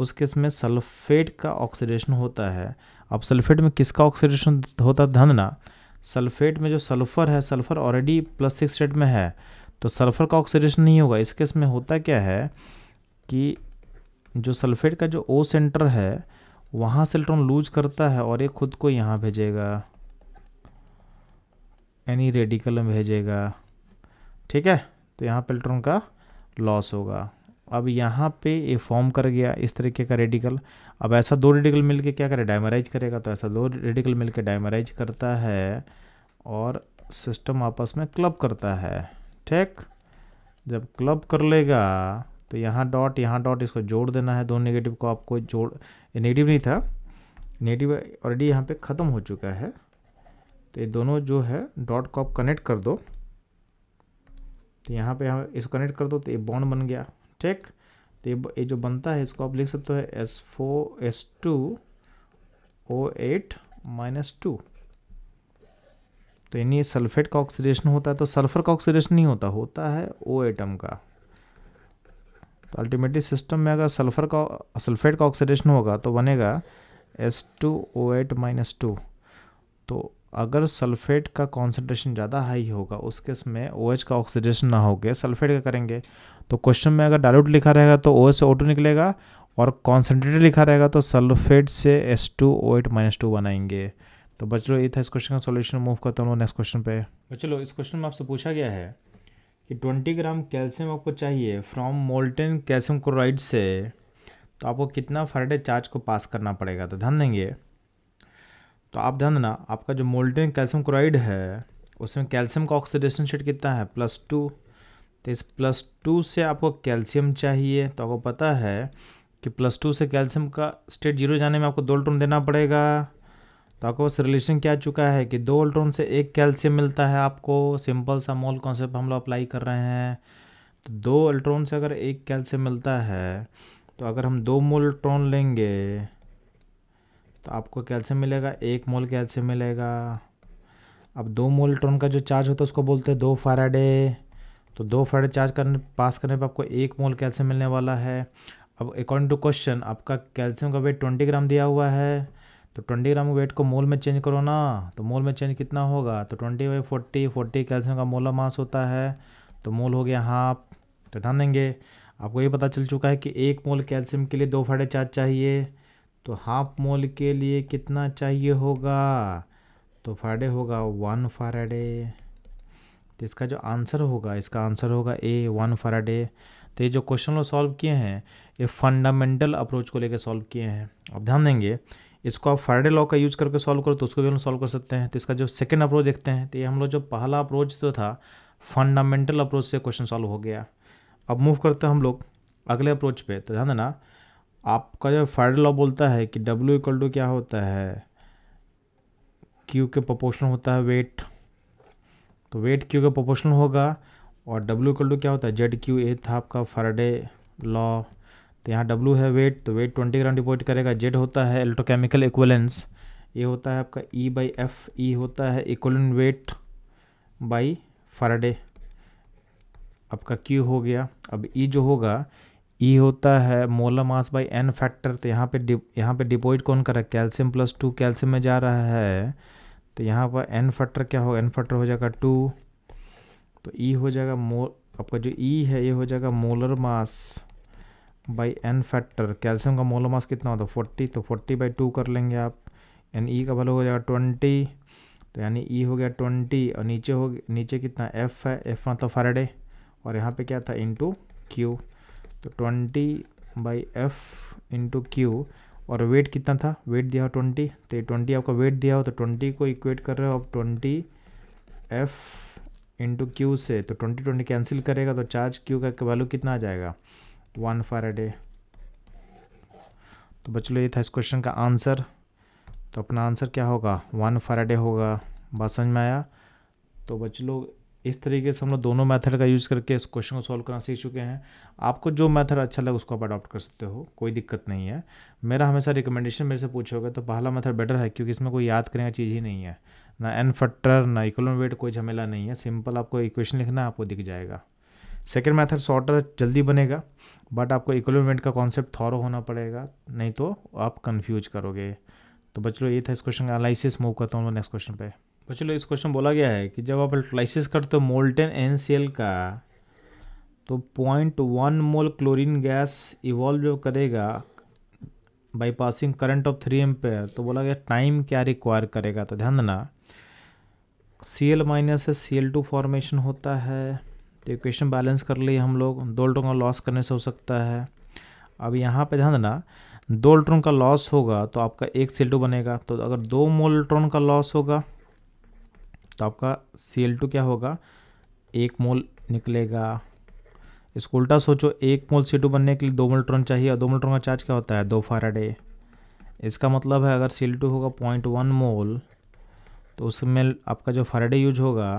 उस केस में सल्फेट का ऑक्सीडेशन होता है अब सल्फेट में किसका ऑक्सीडेशन होता है ना सल्फेट में जो सल्फ़र है sulphur already plus six state में है तो सल्फ़र का ऑक्सीडेशन नहीं होगा इस केस में होता क्या है कि जो सल्फेट का जो ओ सेंटर है वहाँ से इलेक्ट्रॉन लूज करता है और ये खुद को यहाँ भेजेगा एनी रेडिकल में भेजेगा ठीक है तो यहाँ पर इलेक्ट्रॉन का लॉस होगा अब यहाँ पे ये फॉर्म कर गया इस तरीके का रेडिकल अब ऐसा दो रेडिकल मिलके क्या करे डायमराइज करेगा तो ऐसा दो रेडिकल मिलके डायमराइज करता है और सिस्टम आपस में क्लब करता है ठीक जब क्लब कर लेगा तो यहाँ डॉट यहाँ डॉट इसको जोड़ देना है दो नेगेटिव को आपको जोड़ नेगेटिव नहीं था नेगेटिव ऑलरेडी यहाँ पे ख़त्म हो चुका है तो ये दोनों जो है डॉट को आप कनेक्ट कर दो तो यहाँ पे यहाँ इसको कनेक्ट कर दो तो ये बॉन्ड बन गया ठीक तो ये ये जो बनता है इसको आप लिख सकते हो S four S two O eight minus two तो यानी सल्फेट का ऑक्सीडेशन होता है तो सल्फर का ऑक्सीडेशन नहीं होता होता है ओ एटम का तो अल्टीमेटली सिस्टम में अगर सल्फर का सल्फेट का ऑक्सीडेशन होगा तो बनेगा S two O eight minus two तो अगर सल्फेट का कॉन्सेंट्रेशन ज़्यादा हाई होगा उस केस में ओ OH का ऑक्सीडेशन ना गया सल्फेट का करेंगे तो क्वेश्चन में अगर डायलूट लिखा रहेगा तो ओ एच से ओ टू निकलेगा और कॉन्सेंट्रेटेड लिखा रहेगा तो सल्फेट से S two O eight minus two बनाएंगे तो बच लो ये था इस क्वेश्चन का सॉल्यूशन मूव करता हूँ नेक्स्ट क्वेश्चन पे बच्चे तो लो इस क्वेश्चन में आपसे पूछा गया है कि ट्वेंटी ग्राम कैल्शियम आपको चाहिए फ्रॉम मोल्टेन कैल्शियम क्लोराइड से तो आपको कितना फर्डे चार्ज को पास करना पड़ेगा तो ध्यान देंगे तो आप ध्यान देना आपका जो मोल्टेन कैल्शियम क्लोराइड है उसमें कैल्शियम का ऑक्सीडेशन शेट कितना है प्लस टू तो इस प्लस टू से आपको कैल्शियम चाहिए तो आपको पता है कि प्लस टू से कैल्शियम का स्टेट जीरो जाने में आपको दो टोन देना पड़ेगा तो आपको बस रिलेशन क्या चुका है कि दो अल्ट्रॉन से एक कैल्शियम मिलता है आपको सिंपल सा मोल कॉन्सेप्ट हम लोग अप्लाई कर रहे हैं तो दो अल्ट्रॉन से अगर एक कैल्शियम मिलता है तो अगर हम दो मोल अल्ट्रॉन लेंगे तो आपको कैल्शियम मिलेगा एक मोल कैल्शियम मिलेगा अब दो मोल अल्ट्रॉन का जो चार्ज होता है उसको बोलते हैं दो फाराडे तो दो फाराडे चार्ज करने पास करने पर आपको एक मोल कैल्शियम मिलने वाला है अब अकॉर्डिंग टू क्वेश्चन आपका कैल्शियम का वेट ट्वेंटी ग्राम दिया हुआ है तो ट्वेंटी ग्राम वेट को मोल में चेंज करो ना तो मोल में चेंज कितना होगा तो twenty by forty forty calcium का मोलर मास होता है तो मोल हो गया हाफ तो ध्यान देंगे आपको ये पता चल चुका है कि एक मोल कैल्शियम के लिए दो फाटे चार्ज चाहिए तो हाफ मोल के लिए कितना चाहिए होगा तो फाइडे होगा वन फाराडे तो इसका जो आंसर होगा इसका आंसर होगा ए वन फाराडे तो ये जो क्वेश्चन लोग सॉल्व किए हैं ये फंडामेंटल अप्रोच को लेकर सॉल्व किए हैं अब ध्यान देंगे इसको आप फ्राइडे लॉ का यूज करके सॉल्व करो तो उसको भी हम सॉल्व कर सकते हैं तो इसका जो सेकेंड अप्रोच देखते हैं तो ये हम लोग जो पहला अप्रोच तो था फंडामेंटल अप्रोच से क्वेश्चन सॉल्व हो गया अब मूव करते हैं हम लोग अगले अप्रोच पे तो ध्यान देना आपका जो फ्राइडे लॉ बोलता है कि डब्ल्यू इक्वल टू क्या होता है क्यू के प्रोपोर्शनल होता है वेट तो वेट क्यू के प्रोपोर्शनल होगा और डब्ल्यू इक्वल टू क्या होता है जेड क्यू ए था आपका फ्राइडे लॉ तो यहाँ W है वेट तो वेट 20 ग्राम डिपोजिट करेगा जेड होता है इलेक्ट्रोकेमिकल इक्वलेंस ये होता है आपका ई बाई एफ ई होता है इक्वलन वेट बाई फराडे आपका क्यू हो गया अब ई e जो होगा ई e होता है मोला मास बाई एन फैक्टर तो यहाँ पे डि यहाँ पे डिपोजिट कौन कर रहा है कैल्शियम प्लस टू कैल्शियम में जा रहा है तो यहाँ पर एन फैक्टर क्या होगा एन फैक्टर हो जाएगा टू तो ई e हो जाएगा मो आपका जो ई है ये हो जाएगा molar mass by N factor calcium का मोलो मास कितना होता है फोर्टी तो फोर्टी बाई टू कर लेंगे आप यानी ई e का वैल्यू हो जाएगा ट्वेंटी तो यानी ई e हो गया ट्वेंटी और नीचे हो नीचे कितना एफ़ है एफ़ मतलब फराडे और यहाँ पे क्या था इंटू क्यू तो twenty by F into Q और वेट कितना था वेट दिया हो ट्वेंटी तो ये ट्वेंटी आपका वेट दिया हो तो ट्वेंटी को इक्वेट कर रहे हो आप ट्वेंटी एफ़ इंटू क्यू से तो ट्वेंटी ट्वेंटी कैंसिल करेगा तो चार्ज क्यू का वैल्यू कितना आ जाएगा वन फैराडे तो बच्चों ये था इस क्वेश्चन का आंसर तो अपना आंसर क्या होगा वन फैराडे होगा बात समझ में आया तो बच्चों इस तरीके से हम लोग दोनों मेथड का यूज़ करके इस क्वेश्चन को सॉल्व करना सीख चुके हैं आपको जो मेथड अच्छा लगे उसको आप अडॉप्ट कर सकते हो कोई दिक्कत नहीं है मेरा हमेशा रिकमेंडेशन मेरे से पूछोगे तो पहला मेथड बेटर है क्योंकि इसमें कोई याद करने का चीज़ ही नहीं है ना एन फैक्टर ना इकोलम वेट कोई झमेला नहीं है सिंपल आपको इक्वेशन लिखना आपको दिख जाएगा सेकेंड मैथड शॉर्टर जल्दी बनेगा बट आपको इक्वलमेंट का कॉन्सेप्ट थॉरो होना पड़ेगा नहीं तो आप कन्फ्यूज करोगे तो बच्चो ये था इस क्वेश्चन का एनालिसिस मूव करता हूँ नेक्स्ट क्वेश्चन पे बच्चो इस क्वेश्चन बोला गया है कि जब आप एल्ट्राइसिस करते हो मोल्टेन एन का तो point one mole chlorine gas evolve जो करेगा by passing current of three ampere तो बोला गया टाइम क्या रिक्वायर करेगा तो ध्यान देना सी एल माइनस है सी एल टू फॉर्मेशन होता है तो इक्वेशन बैलेंस कर लिए हम लोग दो अल्ट्रों का लॉस करने से हो सकता है अब यहाँ पे ध्यान देना दो अल्ट्रॉन का लॉस होगा तो आपका एक सी बनेगा तो अगर दो मोल अल्ट्रॉन का लॉस होगा तो आपका सी क्या होगा एक मोल निकलेगा इसको उल्टा सोचो एक मोल सी बनने के लिए दो मोल्ट्रॉन चाहिए और दो मोल्ट्रॉन का चार्ज क्या होता है दो फाराडे इसका मतलब है अगर सी होगा पॉइंट वन मोल तो उसमें आपका जो फाराडे यूज होगा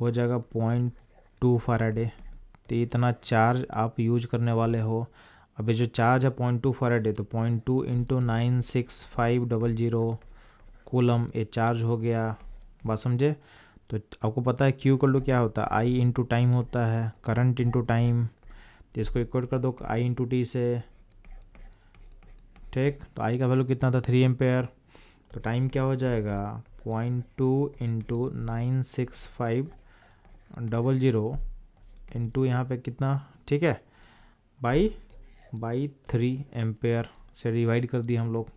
हो जाएगा पॉइंट टू फाराडे तो इतना चार्ज आप यूज करने वाले हो अभी जो चार्ज है पॉइंट टू फाराडे तो point two into nine six five double zero coulomb ये चार्ज हो गया बात समझे तो आपको पता है क्यू कर लो क्या होता है आई इंटू टाइम होता है करंट इंटू टाइम तो इसको इक्वेट कर दो आई इंटू टी से ठीक तो आई का वैल्यू कितना था थ्री एम्पेयर तो टाइम क्या हो जाएगा point two into nine six five double zero into यहाँ पर कितना ठीक है बाई बाई थ्री एम्पेयर से डिवाइड कर दिए हम लोग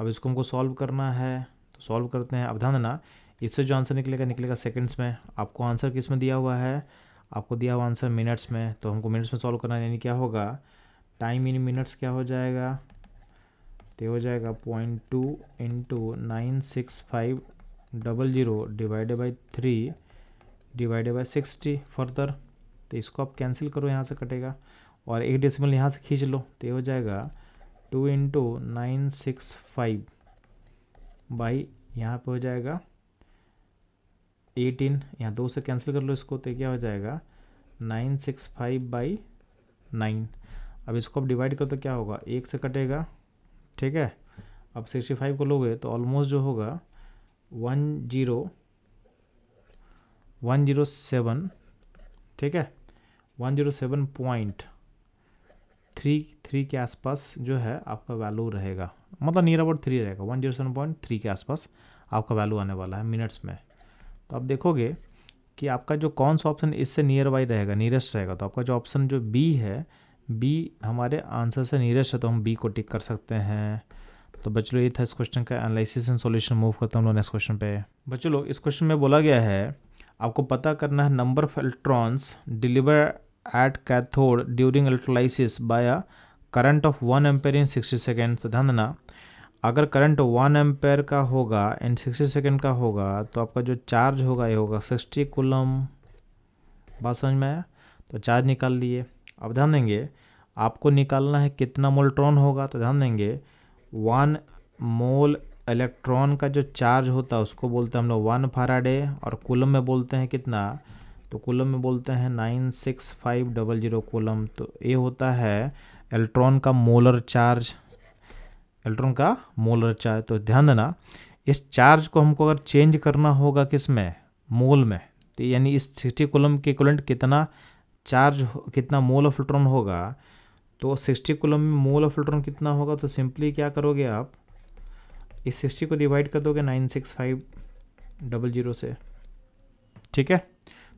अब इसको हमको सॉल्व करना है तो सॉल्व करते हैं अब ध्यान देना इससे जो आंसर निकलेगा निकलेगा सेकंड्स में आपको आंसर किस में दिया हुआ है आपको दिया हुआ आंसर मिनट्स में तो हमको मिनट्स में सॉल्व करना यानी क्या होगा टाइम इन मिनट्स क्या हो जाएगा तो हो जाएगा point two into nine six five double zero divided by three divided by sixty further तो इसको आप कैंसिल करो यहाँ से कटेगा और एक डेसिमल यहाँ से खींच लो तो ये हो जाएगा two into nine six five by यहाँ पर हो जाएगा एटीन यहाँ दो से कैंसिल कर लो इसको तो क्या हो जाएगा nine six five by nine अब इसको आप डिवाइड करो तो क्या होगा एक से कटेगा ठीक है अब सिक्सटी फाइव को लोगे तो ऑलमोस्ट जो होगा one zero one zero seven ठीक है one zero seven point three three के आसपास जो है आपका वैल्यू रहेगा मतलब नियर अबाउट थ्री रहेगा one zero seven point three के आसपास आपका वैल्यू आने वाला है मिनट्स में तो आप देखोगे कि आपका जो कौन सा ऑप्शन इससे नियर बाई रहेगा नियरेस्ट रहेगा तो आपका जो ऑप्शन जो बी है बी हमारे आंसर से नियरेस्ट है तो हम बी को टिक कर सकते हैं तो बच्चों ये था इस क्वेश्चन का एनालिसिस एंड सॉल्यूशन मूव करता हम लोग नेक्स्ट क्वेश्चन पे बच्चों लोग इस क्वेश्चन में बोला गया है आपको पता करना है number of electrons deliver at cathode during electrolysis by a current of one ampere in sixty second तो ध्यान देना अगर करंट वन एम्पेयर का होगा इन सिक्सटी सेकेंड का होगा तो आपका जो चार्ज होगा ये होगा सिक्सटी कुलम बात समझ में आया तो चार्ज निकाल लिए अब ध्यान देंगे आपको निकालना है कितना मोल्ट्रॉन होगा तो ध्यान देंगे वन मोल इलेक्ट्रॉन का जो चार्ज होता है उसको बोलते हैं हम लोग वन फाराडे और कूलम में बोलते हैं कितना तो कूलम में बोलते हैं nine six five double zero coulomb तो ये होता है इलेक्ट्रॉन का मोलर चार्ज इलेक्ट्रॉन का मोलर चार्ज तो ध्यान देना इस चार्ज को हमको अगर चेंज करना होगा किस में मोल में तो यानी इस सिक्सटी कूलम के इक्वलेंट कितना चार्ज कितना मोल ऑफ इलेक्ट्रॉन होगा तो सिक्सटी कूलम में मोल ऑफ इलेक्ट्रॉन कितना होगा तो सिंपली क्या करोगे आप इस सिक्सटी को डिवाइड कर दोगे nine six five double zero से ठीक है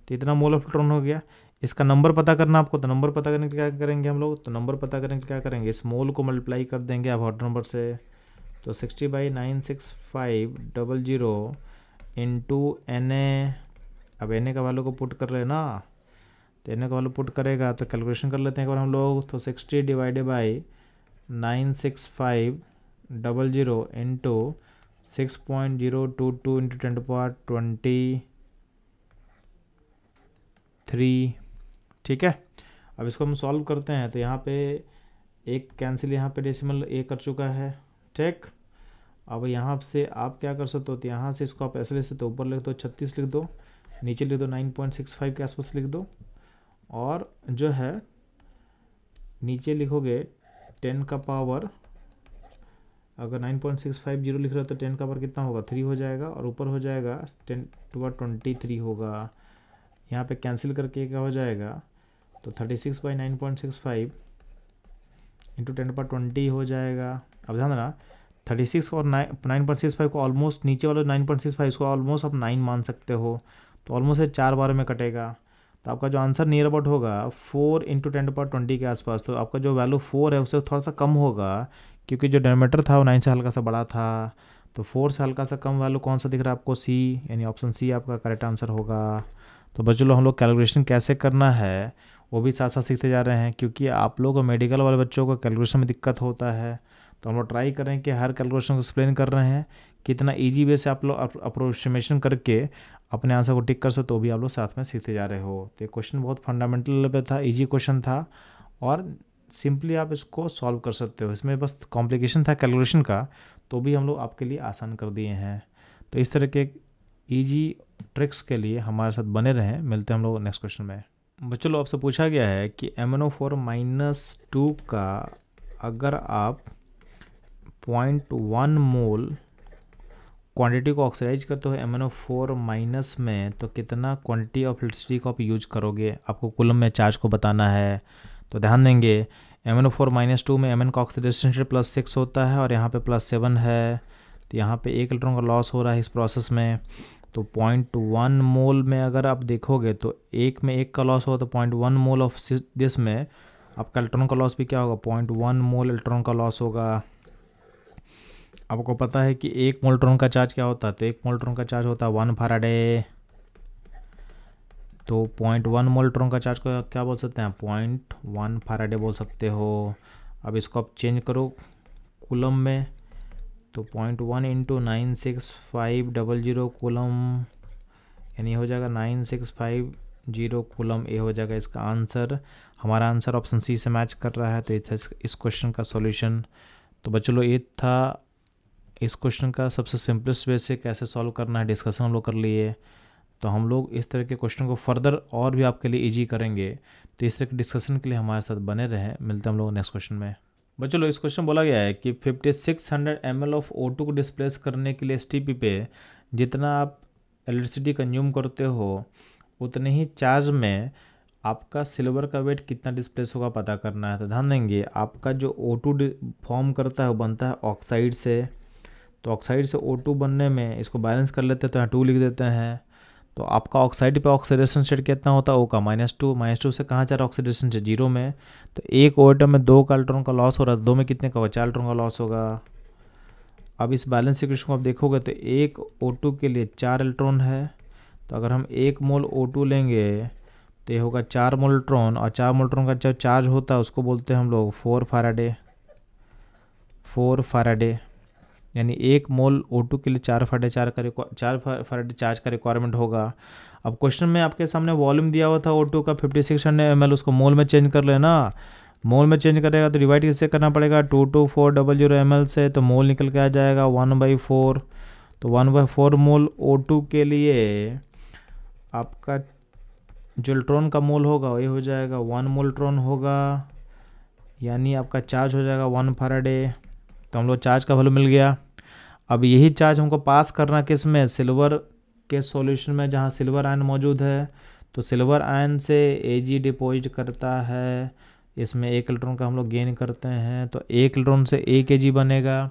तो इतना मोल ऑफ इलेक्ट्रॉन हो गया इसका नंबर पता करना आपको तो नंबर पता करने के क्या करेंगे हम लोग तो नंबर पता करने के क्या करेंगे इस मोल को मल्टीप्लाई कर देंगे अब हॉट नंबर से तो sixty by nine six five double zero into N A अब एन ए का वालों को पुट कर रहे ना तो एन ए का वालों पुट करेगा तो कैलकुलेशन कर लेते हैं एक बार हम लोग तो sixty divided by nine six five double zero into six point zero two two into ten to twenty three ठीक है अब इसको हम सॉल्व करते हैं तो यहाँ पे एक कैंसिल यहाँ पे डेसिमल ए कर चुका है ठीक अब यहाँ से आप क्या कर सकते हो तो यहाँ से इसको आप ऐसे ले सकते हो ऊपर लिख दो छत्तीस लिख दो नीचे लिख दो नाइन पॉइंट सिक्स फाइव के आसपास लिख दो और जो है नीचे लिखोगे टेन का पावर अगर nine point six five zero लिख रहे हो तो टेन का पावर कितना होगा थ्री हो जाएगा और ऊपर हो जाएगा ten to power twenty three होगा यहाँ पे कैंसिल करके क्या हो जाएगा तो thirty six by nine point six five into ten पर ट्वेंटी हो जाएगा अब ध्यान देना थर्टी सिक्स और nine nine point six five को ऑलमोस्ट नीचे वाले नाइन पॉइंट सिक्स फाइव इसको ऑलमोस्ट आप नाइन मान सकते हो तो ऑलमोस्ट ये चार बार में कटेगा तो आपका जो आंसर नियर अबाउट होगा फोर इंटू टेन पर ट्वेंटी के आसपास तो आपका जो वैल्यू फोर है उससे थोड़ा सा कम होगा क्योंकि जो डायमीटर था वो नाइन से हल्का सा बड़ा था तो फोर से हल्का सा कम वैल्यू कौन सा दिख रहा है आपको सी यानी ऑप्शन सी आपका करेक्ट आंसर होगा तो बच्चों लोग हम लोग कैलकुलेशन कैसे करना है वो भी साथ साथ सीखते जा रहे हैं क्योंकि आप लोग और मेडिकल वाले बच्चों को कैलकुलेशन में दिक्कत होता है तो हम लोग ट्राई करें कि हर कैलकुलेशन को एक्सप्लेन कर रहे हैं कितना ईजी वे से आप लोग अप्रोक्सीमेशन करके अपने आंसर को टिक कर सकते तो भी आप लोग साथ में सीखते जा रहे हो तो ये क्वेश्चन बहुत फंडामेंटल पर था ईजी क्वेश्चन था और सिंपली आप इसको सॉल्व कर सकते हो इसमें बस कॉम्प्लिकेशन था कैलकुलेशन का तो भी हम लोग आपके लिए आसान कर दिए हैं तो इस तरह के ईजी ट्रिक्स के लिए हमारे साथ बने रहें मिलते हैं हम लोग नेक्स्ट क्वेश्चन में बच्चों लोग आपसे पूछा गया है कि M N O four minus two का अगर आप पॉइंट वन मोल क्वांटिटी को ऑक्सीडाइज करते हो M N O four minus में तो कितना क्वांटिटी ऑफ इलेक्ट्रिसिटी को आप यूज करोगे आपको कुलम में चार्ज को बताना है तो ध्यान देंगे M N four minus two में एम एन का ऑक्सीडेशन प्लस सिक्स होता है और यहाँ पे प्लस सेवन है तो यहाँ पे एक इलेक्ट्रॉन का लॉस हो रहा है इस प्रोसेस में तो पॉइंट वन मोल में अगर आप देखोगे तो एक में एक का लॉस होगा तो point one mole of this में आपका इलेक्ट्रॉन का लॉस भी क्या होगा पॉइंट वन मोल इलेक्ट्रॉन का लॉस होगा आपको पता है कि एक मोल्ट्रॉन का चार्ज क्या होता है तो एक मोल्ट्रॉन का चार्ज होता है वन फाराडे तो पॉइंट वन मोल्ट्रॉन का चार्ज को क्या बोल सकते हैं पॉइंट वन फाराडे बोल सकते हो अब इसको आप चेंज करो कुलम में तो point one into nine six five double zero coulomb यानी हो जाएगा nine six five zero coulomb ए हो जाएगा इसका आंसर हमारा आंसर ऑप्शन सी से मैच कर रहा है तो ये था इस क्वेश्चन का सॉल्यूशन तो बच्चों लोग ये था इस क्वेश्चन का सबसे सिंपलेस्ट वे से कैसे सॉल्व करना है डिस्कशन हम लोग कर लिए तो हम लोग इस तरह के क्वेश्चन को फर्दर और भी आपके लिए ईजी करेंगे तो इस तरह के डिस्कशन के लिए हमारे साथ बने रहें मिलते हैं हम लोग नेक्स्ट क्वेश्चन में बच्चों लोग इस क्वेश्चन बोला गया है कि 5600 सिक्स हंड्रेड ऑफ ओ को डिस्प्लेस करने के लिए एस पे जितना आप इलेक्ट्रिसिटी कंज्यूम करते हो उतने ही चार्ज में आपका सिल्वर का वेट कितना डिस्प्लेस होगा पता करना है तो ध्यान देंगे आपका जो ओ टू फॉर्म करता है वो बनता है ऑक्साइड से तो ऑक्साइड से ओ टू बनने में इसको बैलेंस कर लेते हैं तो यहाँ टू लिख देते हैं तो आपका ऑक्साइड पे ऑक्सीडेशन स्टेट कितना होता है ओ का माइनस टू माइनस टू से कहाँ चार ऑक्सीडेशन स्टेट जीरो में तो एक ओटम में दो का अल्ट्रॉन का लॉस हो रहा है दो में कितने का होगा चार अल्ट्रॉन का लॉस होगा अब इस बैलेंस इक्वेशन को आप देखोगे तो एक ओ टू के लिए चार अल्ट्रॉन है तो अगर हम एक मोल ओ टू लेंगे तो ये होगा चार मोल्ट्रॉन और चार मोल्ट्रॉन का जो चार्ज होता है उसको बोलते हैं हम लोग फोर फाराडे फोर फाराडे यानी एक मोल ओ टू के लिए चार फर्डे चार का चार फर्डे चार्ज का रिक्वायरमेंट होगा अब क्वेश्चन में आपके सामने वॉल्यूम दिया हुआ था ओ टू का fifty six hundred M L उसको मोल में चेंज कर लेना मोल में चेंज करेगा तो डिवाइड किससे करना पड़ेगा two two four double zero M L से तो मोल निकल के आ जाएगा वन बाई फोर तो one by four mole O two के लिए आपका जो इलेक्ट्रॉन का मोल होगा वही हो जाएगा वन मोल्ट्रॉन होगा यानी आपका चार्ज हो जाएगा वन फराडे तो हम लोग चार्ज का वैल्यू मिल गया अब यही चार्ज हमको पास करना किस में सिल्वर के सॉल्यूशन में जहाँ सिल्वर आयन मौजूद है तो सिल्वर आयन से एजी डिपॉजिट करता है इसमें एक इलेक्ट्रॉन का हम लोग गेन करते हैं तो एक इलेक्ट्रॉन से एक एजी बनेगा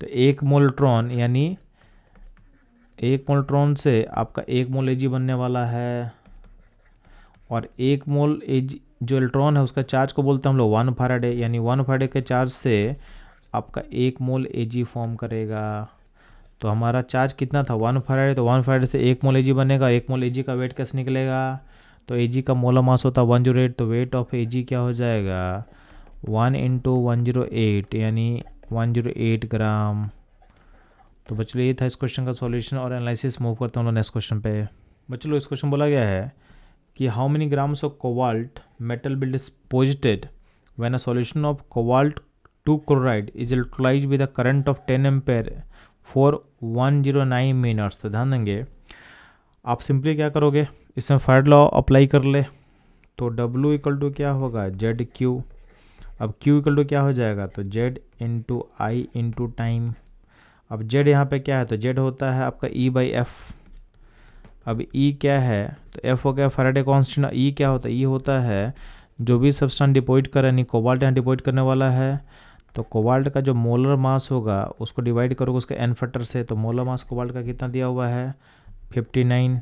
तो एक मोल्ट्रॉन यानी एक मोल्ट्रॉन से आपका एक मोल एजी बनने वाला है और एक मोल एजी जो इलेक्ट्रॉन है उसका चार्ज को बोलते हैं हम लोग वन फाराडे यानी वन फाराडे के चार्ज से आपका एक मोल जी फॉर्म करेगा तो हमारा चार्ज कितना था वन फ्राइड तो वन फ्राइड से एक मोल जी बनेगा एक मोल जी का वेट कैसे निकलेगा तो जी का मोला मास होता है वन जीरो एट तो वेट ऑफ जी क्या हो जाएगा one into one zero eight यानी वन जीरो एट ग्राम तो बचलो ये था इस क्वेश्चन का सॉल्यूशन और एनालिसिस मूव करता हूँ लोग नेक्स्ट क्वेश्चन पे बच्चों इस क्वेश्चन बोला गया है कि how many grams of cobalt metal बिल्ड is deposited when a solution of cobalt two chloride is electrolyse with electrolyzed with a current of 10 one zero nine minutes तो ध्यान देंगे आप सिंपली क्या करोगे इसमें फर्ड लॉ अप्लाई कर ले तो डब्ल्यू इक्वल टू क्या होगा जेड क्यू अब क्यू इक्वल टू क्या हो जाएगा तो Z into I into time अब जेड यहाँ पे क्या है तो जेड होता है आपका ई बाई एफ अब ई e क्या है तो एफ हो गया फराडे कॉन्स्टेंट ई क्या होता है e ई होता है जो भी सब्सटेंस डिपोजिट करें यानी कोबाल्ट यहाँ डिपोजिट करने वाला है तो कोबाल्ट का जो मोलर मास होगा उसको डिवाइड करोगे उसके एनफर्टर से तो मोलर मास कोबाल्ट का कितना दिया हुआ है फिफ्टी नाइन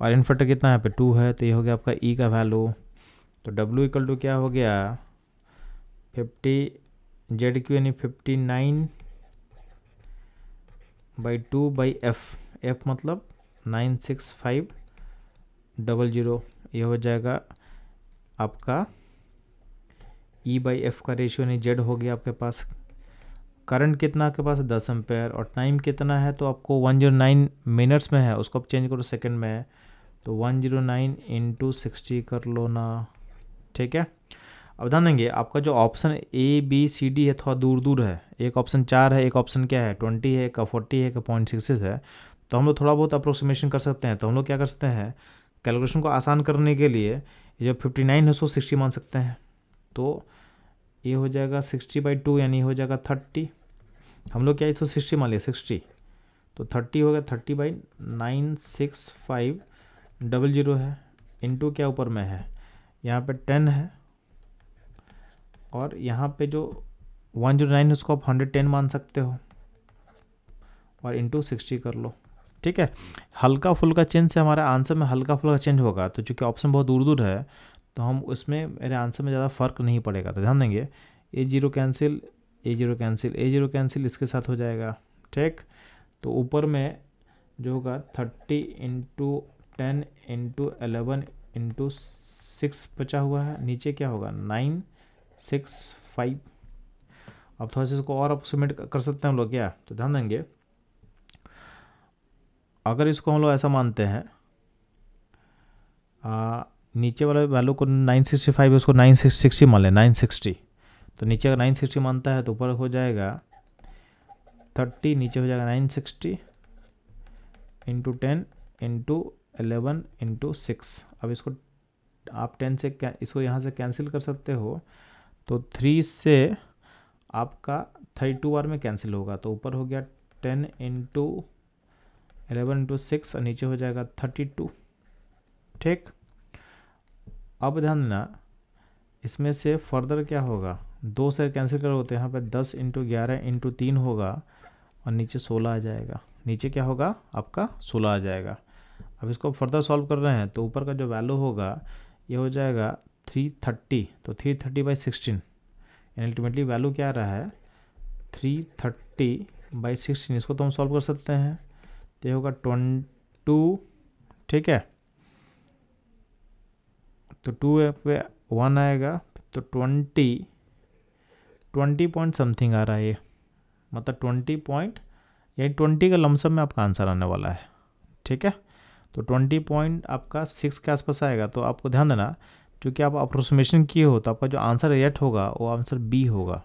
और इन्फटर कितना यहाँ पे टू है तो ये हो गया आपका ई e का वैल्यू तो डब्ल्यू इक्वल टू क्या हो गया फिफ्टी जेड क्यू यानी fifty nine by two by F F मतलब nine six five double zero ये हो जाएगा आपका ई बाई एफ का रेशियो यानी जेड हो गया आपके पास करंट कितना आपके पास दस एम्पेयर और टाइम कितना है तो आपको वन जीरो नाइन मिनट्स में है उसको आप चेंज करो सेकेंड में है तो one zero nine into sixty कर लो ना ठीक है अब ध्यान देंगे आपका जो option A B C D है थोड़ा दूर दूर है एक ऑप्शन चार है एक ऑप्शन क्या है ट्वेंटी है का फोर्टी है का पॉइंट सिक्स है तो हम लोग थोड़ा बहुत अप्रोक्सीमेशन कर सकते हैं तो हम लोग क्या कर सकते हैं कैलकुलेशन को आसान करने के लिए जो फिफ्टी नाइन है उसको सिक्सटी मान सकते हैं तो ये हो जाएगा सिक्सटी बाई टू यानी हो जाएगा थर्टी हम लोग क्या इसको सिक्सटी मान लिया सिक्सटी तो थर्टी हो गया thirty by nine six five double zero है टू क्या ऊपर में है यहाँ पे टेन है और यहाँ पे जो वन जीरो नाइन है उसको आप हंड्रेड टेन मान सकते हो और इंटू सिक्सटी कर लो ठीक है हल्का फुल्का चेंज से हमारा आंसर में हल्का फुल्का चेंज होगा तो चूँकि ऑप्शन बहुत दूर दूर है तो हम उसमें मेरे आंसर में ज़्यादा फ़र्क नहीं पड़ेगा तो ध्यान देंगे A zero cancel A zero cancel A zero cancel इसके साथ हो जाएगा ठीक तो ऊपर में जो होगा thirty into ten into eleven into six बचा हुआ है नीचे क्या होगा नाइन सिक्स फाइव अब थोड़ा सा इसको और अप्रोक्सीमेट कर सकते हैं हम लोग क्या तो ध्यान देंगे अगर इसको हम लोग ऐसा मानते हैं नीचे वाला वैल्यू को नाइन सिक्सटी फाइव उसको नाइन सिक्सटी मान लें नाइन सिक्सटी तो नीचे अगर नाइन सिक्सटी मानता है तो ऊपर हो जाएगा थर्टी नीचे हो जाएगा nine sixty into ten into eleven into six अब इसको आप टेन से इसको यहाँ से कैंसिल कर सकते हो तो थ्री से आपका थर्टी टू बार में कैंसिल होगा तो ऊपर हो गया ten into eleven into six और नीचे हो जाएगा थर्टी टू ठीक अब ध्यान देना इसमें से फर्दर क्या होगा दो से कैंसिल करो होते यहाँ पर दस इंटू ग्यारह इंटू तीन होगा और नीचे सोलह आ जाएगा नीचे क्या होगा आपका सोलह आ जाएगा अब इसको फर्दर सॉल्व कर रहे हैं तो ऊपर का जो वैल्यू होगा ये हो जाएगा थ्री थर्टी तो थ्री थर्टी बाई सिक्सटीन यानी अल्टीमेटली वैल्यू क्या आ रहा है थ्री थर्टी बाई सिक्सटीन इसको तो हम सॉल्व कर सकते हैं तो ये होगा ट्वेंटू ठीक है तो टू पे वन आएगा तो ट्वेंटी ट्वेंटी पॉइंट समथिंग आ रहा है ये मतलब ट्वेंटी पॉइंट यानी ट्वेंटी का लमसम में आपका आंसर आने वाला है ठीक है तो ट्वेंटी पॉइंट आपका सिक्स के आसपास आएगा तो आपको ध्यान देना क्योंकि आप अप्रोक्सीमेशन किए हो तो आपका जो आंसर रिएक्ट होगा वो आंसर बी होगा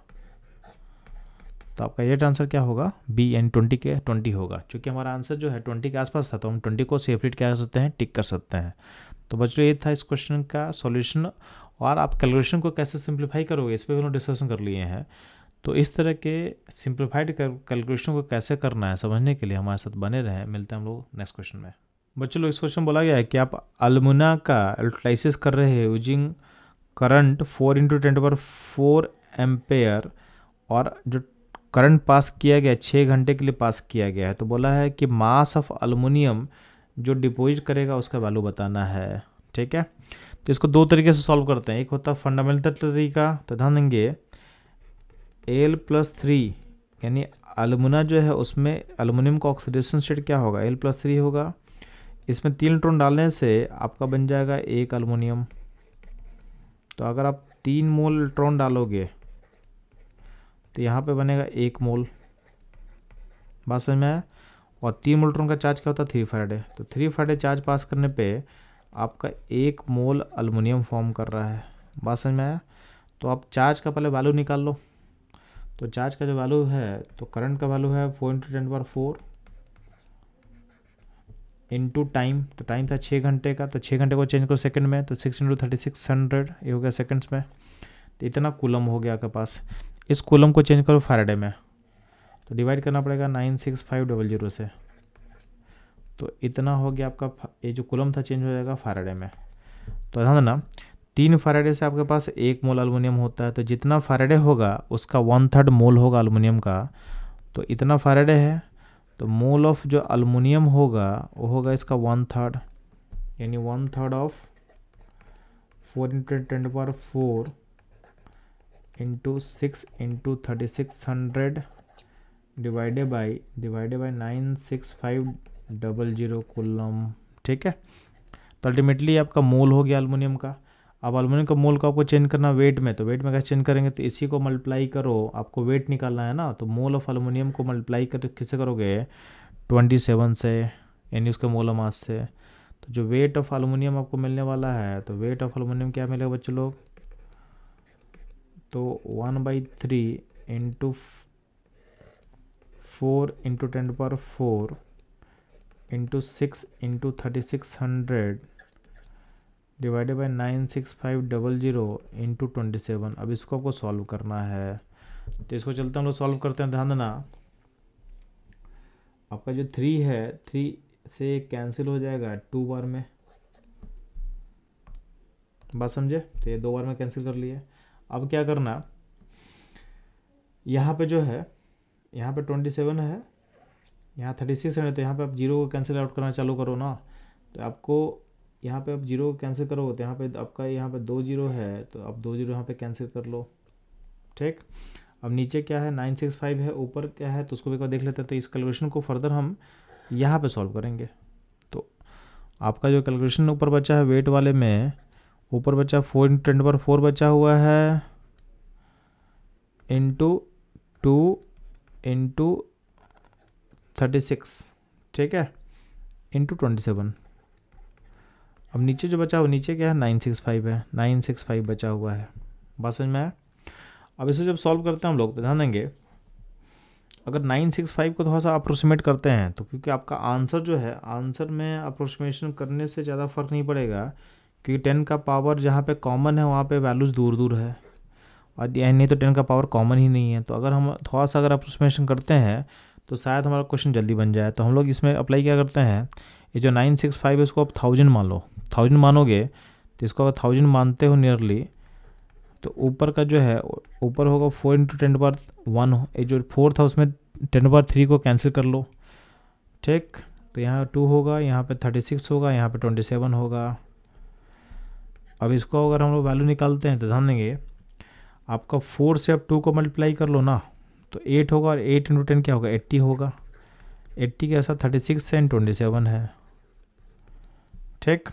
तो आपका येट आंसर क्या होगा बी एंड ट्वेंटी के ट्वेंटी होगा क्योंकि हमारा आंसर जो है ट्वेंटी के आसपास था तो हम ट्वेंटी को सेपरेट क्या कर सकते हैं टिक कर सकते हैं तो बच्चों ये था इस क्वेश्चन का सॉल्यूशन और आप कैलकुलेशन को कैसे सिंप्लीफाई करोगे इस पर भी हम लोग डिस्कशन कर लिए हैं तो इस तरह के सिंप्लीफाइड कैलकुलेशन को कैसे करना है समझने के लिए हमारे साथ बने रहें मिलते हैं हम लोग नेक्स्ट क्वेश्चन में बच्चों लोग इस क्वेश्चन बोला गया है कि आप अलमुना का एल्ट्राइसिस कर रहे हैं using current four into tent पर फोर एम्पेयर और जो करंट पास किया गया छः घंटे के लिए पास किया गया है तो बोला है कि मास ऑफ अलमुनियम जो डिपोजिट करेगा उसका वैल्यू बताना है ठीक है तो इसको दो तरीके से सॉल्व करते हैं एक होता है फंडामेंटल तरीका तो ध्यान देंगे एल प्लस थ्री यानी अलमुना जो है उसमें अलमुनियम का ऑक्सीडेशन स्टेट क्या होगा एल प्लस थ्री होगा इसमें तीन इलेक्ट्रॉन डालने से आपका बन जाएगा एक अलमुनियम तो अगर आप तीन मोल इलेक्ट्रॉन डालोगे तो यहाँ पे बनेगा एक मोल बात समझ में आया और तीन मोल्ट्रॉन का चार्ज क्या होता है थ्री फ्राइडे तो थ्री फ्राइडे चार्ज पास करने पे आपका एक मोल अलमुनियम फॉर्म कर रहा है बात समझ में आया तो आप चार्ज का पहले वैल्यू निकाल लो तो चार्ज का जो वैल्यू है तो करंट का वैल्यू है फोर इंटू टेन बार फोर इंटू टाइम तो टाइम था छः घंटे का तो छः घंटे को चेंज करो सेकंड में तो six into thirty six hundred ये हो गया सेकेंड्स में तो इतना कुलम हो गया आपके पास इस कुलम को चेंज करो फ्राइडे में तो डिवाइड करना पड़ेगा nine six five double zero से तो इतना हो गया आपका ये जो कुलम था चेंज हो जाएगा फाराडे में तो ध्यान देना तीन फाराडे से आपके पास एक मोल अलमुनियम होता है तो जितना फाराडे होगा उसका वन थर्ड मोल होगा अलमुनियम का तो इतना फाराडे है तो मोल ऑफ जो अलमुनियम होगा वो होगा इसका वन थर्ड यानी one third of four into ten power four into six into thirty six hundred divided by divided by nine six five double zero कुल्लम ठीक है तो अल्टीमेटली आपका मोल हो गया अल्मोनियम का अब अल्मोनियम का मोल को आपको चेंज करना वेट में तो वेट में कैसे चेंज करेंगे तो इसी को मल्टीप्लाई करो आपको वेट निकालना है ना तो मोल ऑफ अल्मोनियम को मल्टीप्लाई कर किससे करोगे ट्वेंटी सेवन से यानी उसके मोल मास से तो जो वेट ऑफ अल्मोनियम आपको मिलने वाला है तो वेट ऑफ अल्मोनियम क्या मिलेगा बच्चे लोग तो one by three into four into ten power four into six into thirty six hundred divided by nine six five double zero into twenty seven अब इसको आपको सॉल्व करना है तो इसको चलते हम लोग सॉल्व करते हैं ध्यान देना आपका जो थ्री है थ्री से कैंसिल हो जाएगा टू बार में बात समझे तो ये दो बार में कैंसिल कर लिए अब क्या करना यहाँ पे जो है यहाँ पे ट्वेंटी सेवन है यहाँ थर्टी सिक्स है तो यहाँ पे आप जीरो को कैंसिल आउट करना चालू करो ना तो आपको यहाँ पे आप जीरो को कैंसिल करोगे तो यहाँ पे आपका यहाँ पे दो जीरो है तो आप दो जीरो यहाँ पे कैंसिल कर लो ठीक अब नीचे क्या है नाइन सिक्स फाइव है ऊपर क्या है तो उसको भी देख लेते हैं तो इस कैलकुलेशन को फर्दर हम यहाँ पर सॉल्व करेंगे तो आपका जो कैलकुलेशन ऊपर बचा है वेट वाले में ऊपर बचा फोर इंटू ट्वेंटी फोर बचा हुआ है into two into thirty six ठीक है इंटू ट्वेंटी सेवन अब नीचे जो बचा हुआ नीचे क्या है नाइन सिक्स फाइव है नाइन सिक्स फाइव बचा हुआ है बात समझ में आया अब इसे जब सॉल्व करते हैं हम लोग तो ध्यान देंगे अगर नाइन सिक्स फाइव को थोड़ा सा अप्रोक्सीमेट करते हैं तो क्योंकि आपका आंसर जो है आंसर में अप्रोक्सीमेशन करने से ज़्यादा फर्क नहीं पड़ेगा क्योंकि टेन का पावर जहाँ पे कॉमन है वहाँ पे वैल्यूज़ दूर दूर है और एन नहीं तो टेन का पावर कॉमन ही नहीं है तो अगर हम थोड़ा सा अगर अप्रोक्सीमेशन करते हैं तो शायद हमारा क्वेश्चन जल्दी बन जाए तो हम लोग इसमें अप्लाई क्या करते हैं ये जो नाइन सिक्स फाइव है इसको आप थाउजेंड मान लो थाउजेंड मानोगे तो इसको आप थाउजेंड मानते हो नियरली तो ऊपर का जो है ऊपर होगा फोर इंटू टेन बार वन ये जो फोर था उसमें टेन बार थ्री को कैंसिल कर लो ठीक तो यहाँ टू होगा यहाँ पर थर्टी सिक्स होगा यहाँ पर ट्वेंटी सेवन होगा अब इसको अगर हम लोग वैल्यू निकालते हैं तो ध्यान देंगे आपका फोर से आप टू को मल्टीप्लाई कर लो ना तो एट होगा और एट इंटू टेन क्या होगा एट्टी होगा एट्टी के साथ thirty six and twenty seven है ठीक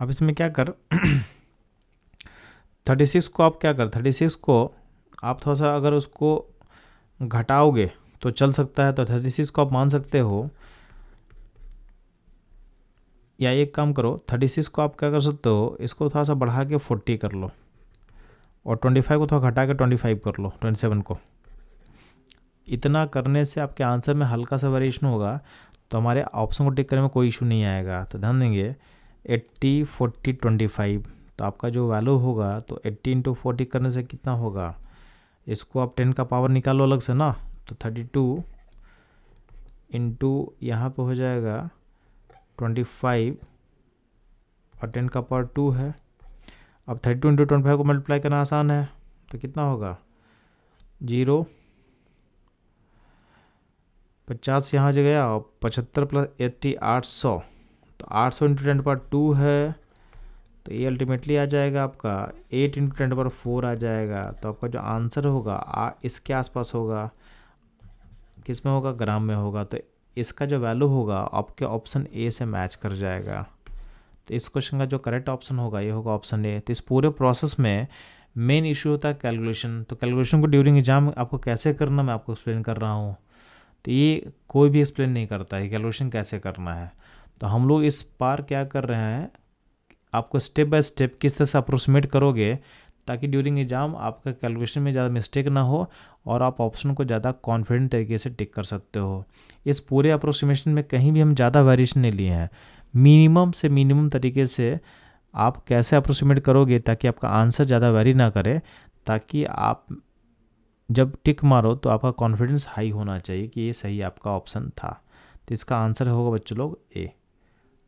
अब इसमें क्या कर [CLEARS THROAT] थर्टी सिक्स को आप क्या कर थर्टी सिक्स को आप थोड़ा सा अगर उसको घटाओगे तो चल सकता है तो थर्टी सिक्स को आप मान सकते हो या एक काम करो थर्टी सिक्स को आप क्या कर सकते हो इसको थोड़ा सा बढ़ा के फोर्टी कर लो और ट्वेंटी फाइव को थोड़ा घटा के ट्वेंटी फाइव कर लो ट्वेंटी सेवन को इतना करने से आपके आंसर में हल्का सा वेरिएशन होगा तो हमारे ऑप्शन को टिक करने में कोई इशू नहीं आएगा तो ध्यान देंगे एट्टी फोर्टी ट्वेंटी फाइव तो आपका जो वैल्यू होगा तो एट्टी इंटू फोर्टी करने से कितना होगा इसको आप टेन का पावर निकालो अलग से ना तो थर्टी टू इंटू यहाँ पर हो जाएगा ट्वेंटी फाइव और टेन का पावर टू है अब thirty two into twenty five को मल्टीप्लाई करना आसान है तो कितना होगा जीरो पचास यहाँ जो गया और पचहत्तर प्लस एट्टी आठ सौ तो आठ सौ इंटू टेंट पर टू है तो ये अल्टीमेटली आ जाएगा आपका एट इंटू टेंट पर फोर आ जाएगा तो आपका जो आंसर होगा आ, इसके आसपास होगा किस में होगा ग्राम में होगा तो इसका जो वैल्यू होगा आपके ऑप्शन ए से मैच कर जाएगा तो इस क्वेश्चन का जो करेक्ट ऑप्शन होगा ये होगा ऑप्शन ए तो इस पूरे प्रोसेस में मेन इशू होता है कैलकुलेशन तो कैलकुलेशन को ड्यूरिंग एग्जाम आपको कैसे करना मैं आपको एक्सप्लेन कर रहा हूँ तो ये कोई भी एक्सप्लेन नहीं करता है कैलकुलेशन कैसे करना है तो हम लोग इस पार क्या कर रहे हैं आपको स्टेप बाय स्टेप किस तरह से अप्रोक्सीमेट करोगे ताकि ड्यूरिंग एग्जाम आपका कैलकुलेशन में ज़्यादा मिस्टेक ना हो और आप ऑप्शन को ज़्यादा कॉन्फिडेंट तरीके से टिक कर सकते हो इस पूरे अप्रोक्सीमेशन में कहीं भी हम ज़्यादा वेरिएशन नहीं लिए हैं मिनिमम से मिनिमम तरीके से आप कैसे अप्रोक्सीमेट करोगे ताकि आपका आंसर ज़्यादा वेरी ना करे ताकि आप जब टिक मारो तो आपका कॉन्फिडेंस हाई होना चाहिए कि ये सही आपका ऑप्शन था तो इसका आंसर होगा बच्चों लोग ए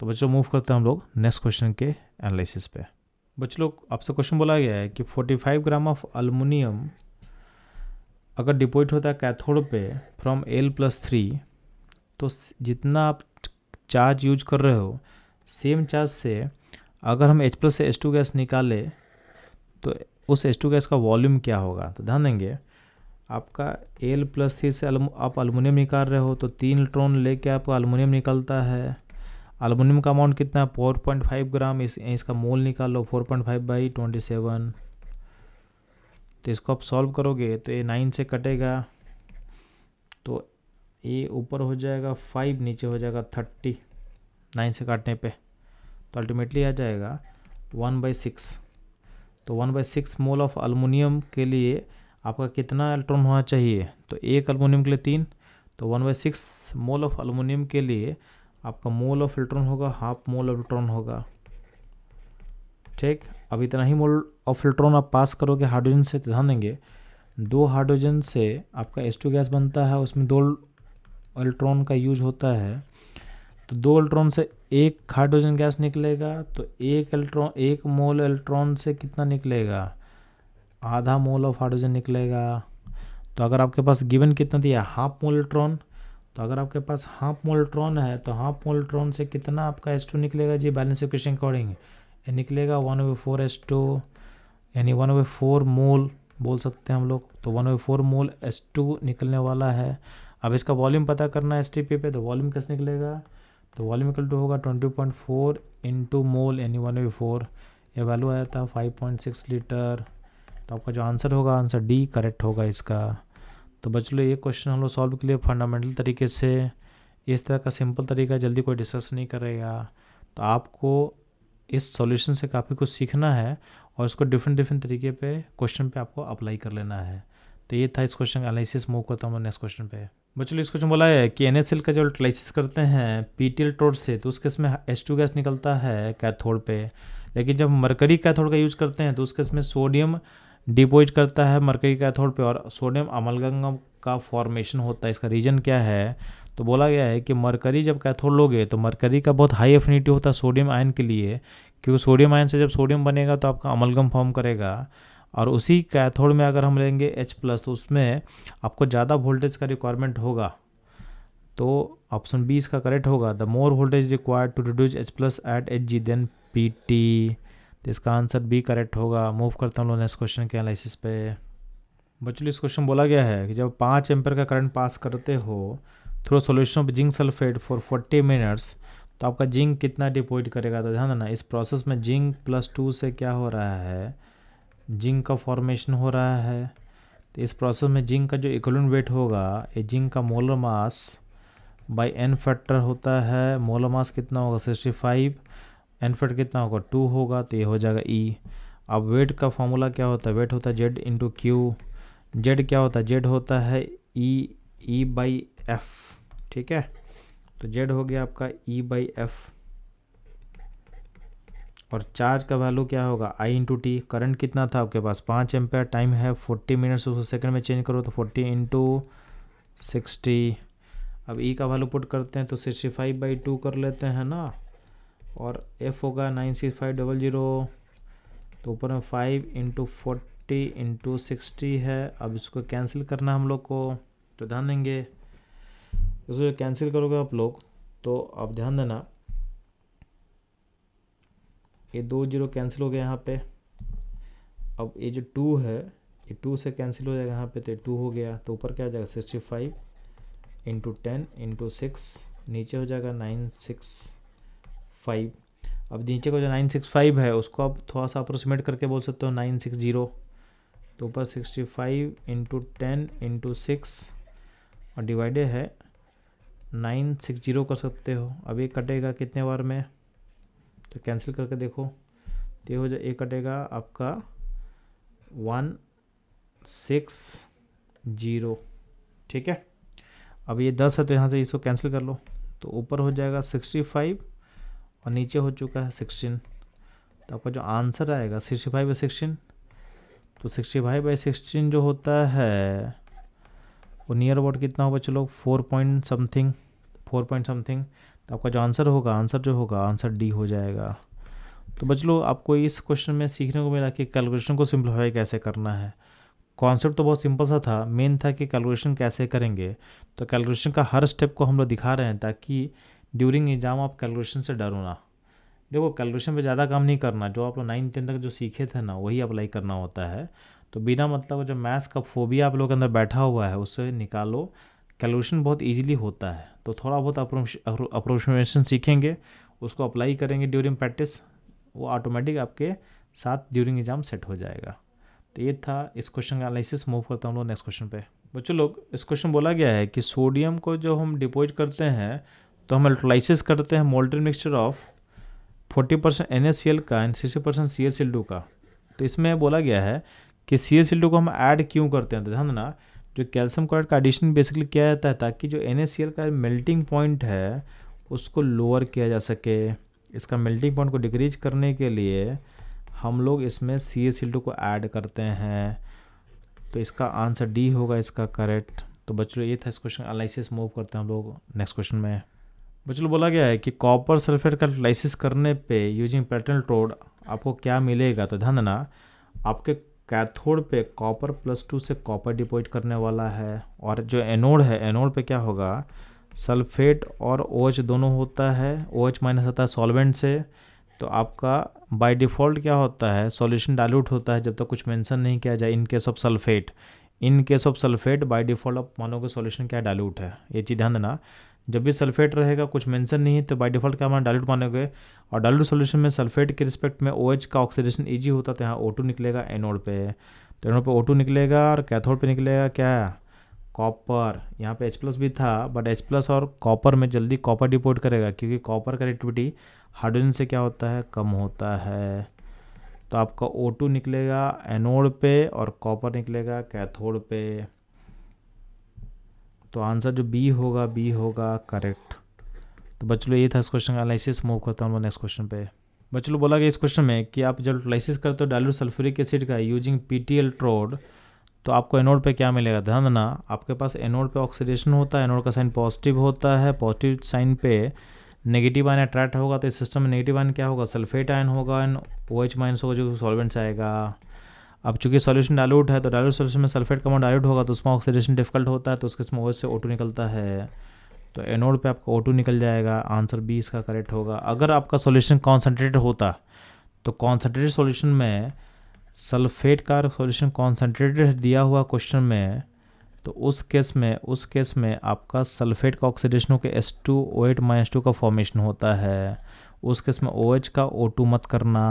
तो बच्चों मूव करते हैं हम लोग नेक्स्ट क्वेश्चन के एनालिसिस पे बच्चों लोग आपसे क्वेश्चन बोला गया है कि 45 ग्राम ऑफ अल्मोनियम अगर डिपोजिट होता है कैथोड पे फ्रॉम एल प्लस थ्री तो जितना आप चार्ज यूज कर रहे हो सेम चार्ज से अगर हम एच प्लस से एच टू गैस निकालें तो उस एस टू गैस का वॉल्यूम क्या होगा तो ध्यान देंगे आपका एल प्लस थ्री से आप अलमुनियम निकाल रहे हो तो तीन इलेक्ट्रॉन लेके आपको अलमुनियम निकलता है अलमुनियम का अमाउंट कितना है फोर पॉइंट फाइव ग्राम इस इसका मोल निकाल लो four point five by twenty seven तो इसको आप सॉल्व करोगे तो ये नाइन से कटेगा तो ए ऊपर हो जाएगा फाइव नीचे हो जाएगा थर्टी नाइन से काटने पे तो अल्टीमेटली आ जाएगा वन बाई सिक्स तो one by six mole of aluminium के लिए आपका कितना इलेक्ट्रॉन होना चाहिए तो एक अलमुनियम के लिए तीन तो one by six mole of aluminium के लिए आपका मोल ऑफ इलेक्ट्रॉन होगा हाफ मोल ऑफ इलेक्ट्रॉन होगा ठीक अब इतना ही मोल ऑफ इलेक्ट्रॉन आप पास करोगे हाइड्रोजन से तो ध्यान देंगे दो हाइड्रोजन से आपका एस टू गैस बनता है उसमें दो अल्ट्रॉन का यूज होता है तो दो अल्ट्रॉन से एक हाइड्रोजन गैस निकलेगा तो एक अल्ट्रॉन एक मोल अल्ट्रॉन से कितना निकलेगा आधा मोल ऑफ हाइड्रोजन निकलेगा तो अगर आपके पास गिवन कितना दिया हाफ मोल अल्ट्रॉन तो अगर आपके पास हाफ मोल्ट्रॉन है तो हाफ मोल्ट्रॉन से कितना आपका एस टू निकलेगा जी बैलेंस क्वेश्चन अकॉर्डिंग निकलेगा one over four S two यानी वन ओवे फोर मोल बोल सकते हैं हम लोग तो one over four mole S two निकलने वाला है अब इसका वॉल्यूम पता करना है एस टी पी पे तो वॉल्यूम कैसे निकलेगा तो वॉल्यूम इक्वल टू होगा twenty point four into mole यानी वन बाई फोर यह वैल्यू आया था फाइव पॉइंट सिक्स लीटर तो आपका जो आंसर होगा आंसर डी करेक्ट होगा इसका तो बच लो ये क्वेश्चन हम लोग सॉल्व के लिए फंडामेंटल तरीके से इस तरह का सिंपल तरीका जल्दी कोई डिस्कस नहीं करेगा तो आपको इस सॉल्यूशन से काफ़ी कुछ सीखना है और इसको डिफरेंट डिफरेंट तरीके पे क्वेश्चन पे आपको अप्लाई कर लेना है तो ये था इस क्वेश्चन एनालिसिस मूव करता हूँ नेक्स्ट क्वेश्चन पे बच्चों इस क्वेश्चन बोला है कि एन का जब ट्राइसिस करते हैं पी टोर से तो उस केस में एच टू गैस निकलता है कैथोड पे लेकिन जब मरकरी कैथोड का यूज करते हैं तो उस केस में सोडियम डिपोजिट करता है मरकरी कैथोड पे और सोडियम अमलगंगम का फॉर्मेशन होता है इसका रीज़न क्या है तो बोला गया है कि मरकरी जब कैथोड लोगे तो मरकरी का बहुत हाई एफिनिटी होता है सोडियम आयन के लिए क्योंकि सोडियम आयन से जब सोडियम बनेगा तो आपका अमलगम फॉर्म करेगा और उसी कैथोड में अगर हम लेंगे एच प्लस तो उसमें आपको ज़्यादा वोल्टेज का रिक्वायरमेंट होगा तो ऑप्शन बी इसका करेक्ट होगा the more voltage required to reduce H plus at H G than P T तो इसका आंसर बी करेक्ट होगा मूव करता हूँ लोग नेक्स्ट क्वेश्चन के एनालिसिस पे बच्चों इस क्वेश्चन बोला गया है कि जब पाँच एम्पर का करंट पास करते हो through solution of zinc sulphate for forty minutes तो आपका जिंक कितना डिपोजिट करेगा तो ध्यान देना इस प्रोसेस में जिंक प्लस टू से क्या हो रहा है जिंक का फॉर्मेशन हो रहा है तो इस प्रोसेस में जिंक का जो इक्वलन वेट होगा ये जिंक का molar mass by N factor होता है मोलर मास कितना होगा सिक्सटी फाइव एन फैक्टर कितना होगा टू होगा तो ये हो जाएगा ई e। अब वेट का फॉर्मूला क्या होता है वेट होता है जेड इंटू क्यू जेड क्या होता है जेड होता है ई ई बाई एफ ठीक है तो जेड हो गया आपका ई बाई एफ़ और चार्ज का वैल्यू क्या होगा आई इंटू टी करंट कितना था आपके पास पाँच एम्पेयर टाइम है फोर्टी मिनट्स उसको सेकेंड में चेंज करो तो फोर्टी इंटू सिक्सटी अब ई e का वैल्यू पुट करते हैं तो सिक्सटी फाइव बाई टू कर लेते हैं ना और एफ होगा nine six five double zero तो ऊपर में five into forty into sixty है अब इसको कैंसिल करना हम लोग को तो ध्यान देंगे इसको कैंसिल करोगे आप लोग तो आप ध्यान देना ये दो जीरो कैंसिल हो गया यहाँ पे अब ये जो टू है ये टू से कैंसिल हो जाएगा यहाँ पे तो ये टू हो गया तो ऊपर क्या हो जाएगा sixty five into ten into six नीचे हो जाएगा नाइन सिक्स फाइव अब नीचे का जो नाइन सिक्स फाइव है उसको आप थोड़ा सा अप्रोक्सीमेट करके बोल सकते हो नाइन सिक्स जीरो तो ऊपर sixty five into ten into six और डिवाइडेड है नाइन सिक्स जीरो कर सकते हो अब ये कटेगा कितने बार में तो कैंसिल करके देखो तो ये हो जाए ए कटेगा आपका वन सिक्स जीरो ठीक है अब ये दस है तो यहाँ से इसको कैंसिल कर लो तो ऊपर हो जाएगा सिक्सटी फाइव और नीचे हो चुका है सिक्सटीन तो आपका जो आंसर आएगा सिक्सटी फाइव बाई सिक्सटीन तो सिक्सटी फाइव बाई सिक्सटीन जो होता है वो नियर अबाउट कितना होगा चलो four point something four point something तो आपका जो आंसर होगा आंसर जो होगा आंसर डी हो जाएगा तो बच लो आपको इस क्वेश्चन में सीखने को मिला कि कैलकुलेशन को सिंप्लीफाई कैसे करना है कॉन्सेप्ट तो बहुत सिंपल सा था मेन था कि कैलकुलेशन कैसे करेंगे तो कैलकुलेशन का हर स्टेप को हम लोग दिखा रहे हैं ताकि ड्यूरिंग एग्ज़ाम आप कैलकुलेशन से डरो ना देखो कैलकुलेशन पे ज़्यादा काम नहीं करना जो आप लोग नाइन टेन तक जो सीखे थे ना वही अप्लाई करना होता है तो बिना मतलब जो मैथ्स का फोबिया आप लोग के अंदर बैठा हुआ है उससे निकालो कैलकुलेशन बहुत ईजिली होता है तो थोड़ा बहुत अप्रोक्सीमेशन सीखेंगे उसको अप्लाई करेंगे ड्यूरिंग प्रैक्टिस वो ऑटोमेटिक आपके साथ ड्यूरिंग एग्जाम सेट हो जाएगा तो ये था इस क्वेश्चन का एनालिसिस मूव करता हूँ लोग नेक्स्ट क्वेश्चन पे बच्चों लोग इस क्वेश्चन बोला गया है कि सोडियम को जो हम डिपोजिट करते हैं तो हम एल्ट्रोलाइसिस करते हैं molten mixture of forty percent N S C L का and sixty percent C S L का तो इसमें बोला गया है कि सी एस एल को हम ऐड क्यों करते हैं तो ध्यान देना जो कैल्शियम क्लोराइड का एडिशन बेसिकली किया जाता है ताकि जो एन का मेल्टिंग पॉइंट है उसको लोअर किया जा सके इसका मेल्टिंग पॉइंट को डिक्रीज करने के लिए हम लोग इसमें सी एस को ऐड करते हैं तो इसका आंसर डी होगा इसका करेक्ट तो बच्चों ये था इस क्वेश्चन एलाइसिस मूव करते हैं हम लोग नेक्स्ट क्वेश्चन में बच्चों बोला गया है कि कॉपर सल्फेट का एलाइसिस करने पे यूजिंग पेट्रोल टोड आपको क्या मिलेगा तो ध्यान देना आपके कैथोड पे कॉपर प्लस टू से कॉपर डिपॉजिट करने वाला है और जो एनोड है एनोड पे क्या होगा सल्फेट और ओच दोनों होता है ओच माइनस होता है सॉल्वेंट से तो आपका बाय डिफ़ॉल्ट क्या होता है सॉल्यूशन डाइल्यूट होता है जब तक तो कुछ मेंशन नहीं किया जाए in case of sulphate in case of sulphate by default आप मानोगे सॉल्यूशन क्या डाइल्यूट है ये चीज़ ध्यान देना जब भी सल्फेट रहेगा कुछ मेंशन नहीं तो बाय डिफॉल्ट क्या हमारा डायलूट मानोगे और डायलूट सॉल्यूशन में सल्फेट के रिस्पेक्ट में ओ OH का ऑक्सीडेशन ईजी होता तो यहाँ ओ टू निकलेगा एनोड पे तो एनोड पे ओ टू निकलेगा और कैथोड पे निकलेगा क्या कॉपर यहाँ पे H प्लस भी था बट H प्लस और कॉपर में जल्दी कॉपर डिपोर्ट करेगा क्योंकि कॉपर का हाइड्रोजन से क्या होता है कम होता है तो आपका O2 निकलेगा एनोड पे और कॉपर निकलेगा कैथोड पे तो आंसर जो बी होगा बी होगा करेक्ट तो बच्चों ये था इस क्वेश्चन का एनालिसिस मूव करता हूँ नेक्स्ट क्वेश्चन पे बच्चों बोला गया इस क्वेश्चन में कि आप जब एनालिसिस करते हो डायलू सल्फ्यूरिक एसिड का यूजिंग पीटीएल ट्रोड तो आपको एनोड पे क्या मिलेगा ध्यान देना आपके पास एनोड पे ऑक्सीडेशन होता है एनोड का साइन पॉजिटिव होता है पॉजिटिव साइन पे नेगेटिव आयन अट्रैक्ट होगा तो इस सिस्टम में नेगेटिव आयन क्या होगा सल्फेट आयन होगा एंड ओ एच माइनस होगा जो सॉल्वेंट्स आएगा अब चूंकि सॉल्यूशन डायलूट है तो डायलूट सॉल्यूशन में सल्फेट का अमाउंट डायलूट होगा तो उसमें ऑक्सीडेशन डिफिकल्ट होता है तो उसके इसमें से ओटू निकलता है तो एनोड पे आपका ओ निकल जाएगा आंसर बी इसका करेक्ट होगा अगर आपका सॉल्यूशन कॉन्सनट्रेट होता तो कॉन्सनट्रेटेड सॉल्यूशन में सल्फेट का सॉल्यूशन कॉन्सनट्रेटेड दिया हुआ क्वेश्चन में तो उस केस में उस केस में आपका सल्फेट का ऑक्सीडेशन होकर S two O eight minus two का फॉर्मेशन होता है उस केस में ओ OH एच का ओ टू मत करना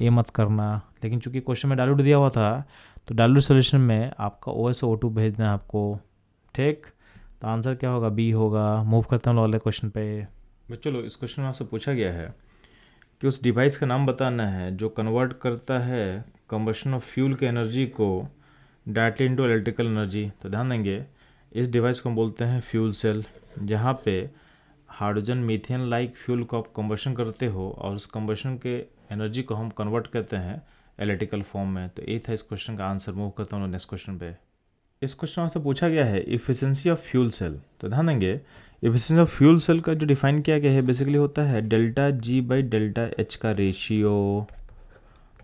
ए मत करना लेकिन चूंकि क्वेश्चन में डायलूट दिया हुआ था तो डायलूट सोल्यूशन में आपका ओ एस ओ टू भेजना है आपको ठीक तो आंसर क्या होगा बी होगा मूव करते हैं वाले क्वेश्चन पे चलो इस क्वेश्चन में आपसे पूछा गया है कि उस डिवाइस का नाम बताना है जो कन्वर्ट करता है कम्बशन ऑफ फ्यूल के एनर्जी को डायरेक्टली इंटू इलेक्ट्रिकल एनर्जी तो ध्यान देंगे इस डिवाइस को हम बोलते हैं फ्यूल सेल जहाँ पे हाइड्रोजन मीथेन लाइक फ्यूल को आप कम्बशन करते हो और उस कम्बशन के एनर्जी को हम कन्वर्ट करते हैं एलिटिकल फॉर्म में तो ये था इस क्वेश्चन का आंसर मूव करता हूँ नेक्स्ट क्वेश्चन पे इस क्वेश्चन में आपसे पूछा गया है इफिशेंसी ऑफ फ्यूल सेल तो ध्यान देंगे इफिशेंसी ऑफ फ्यूल सेल का जो डिफाइन किया गया है बेसिकली होता है delta G by delta H का रेशियो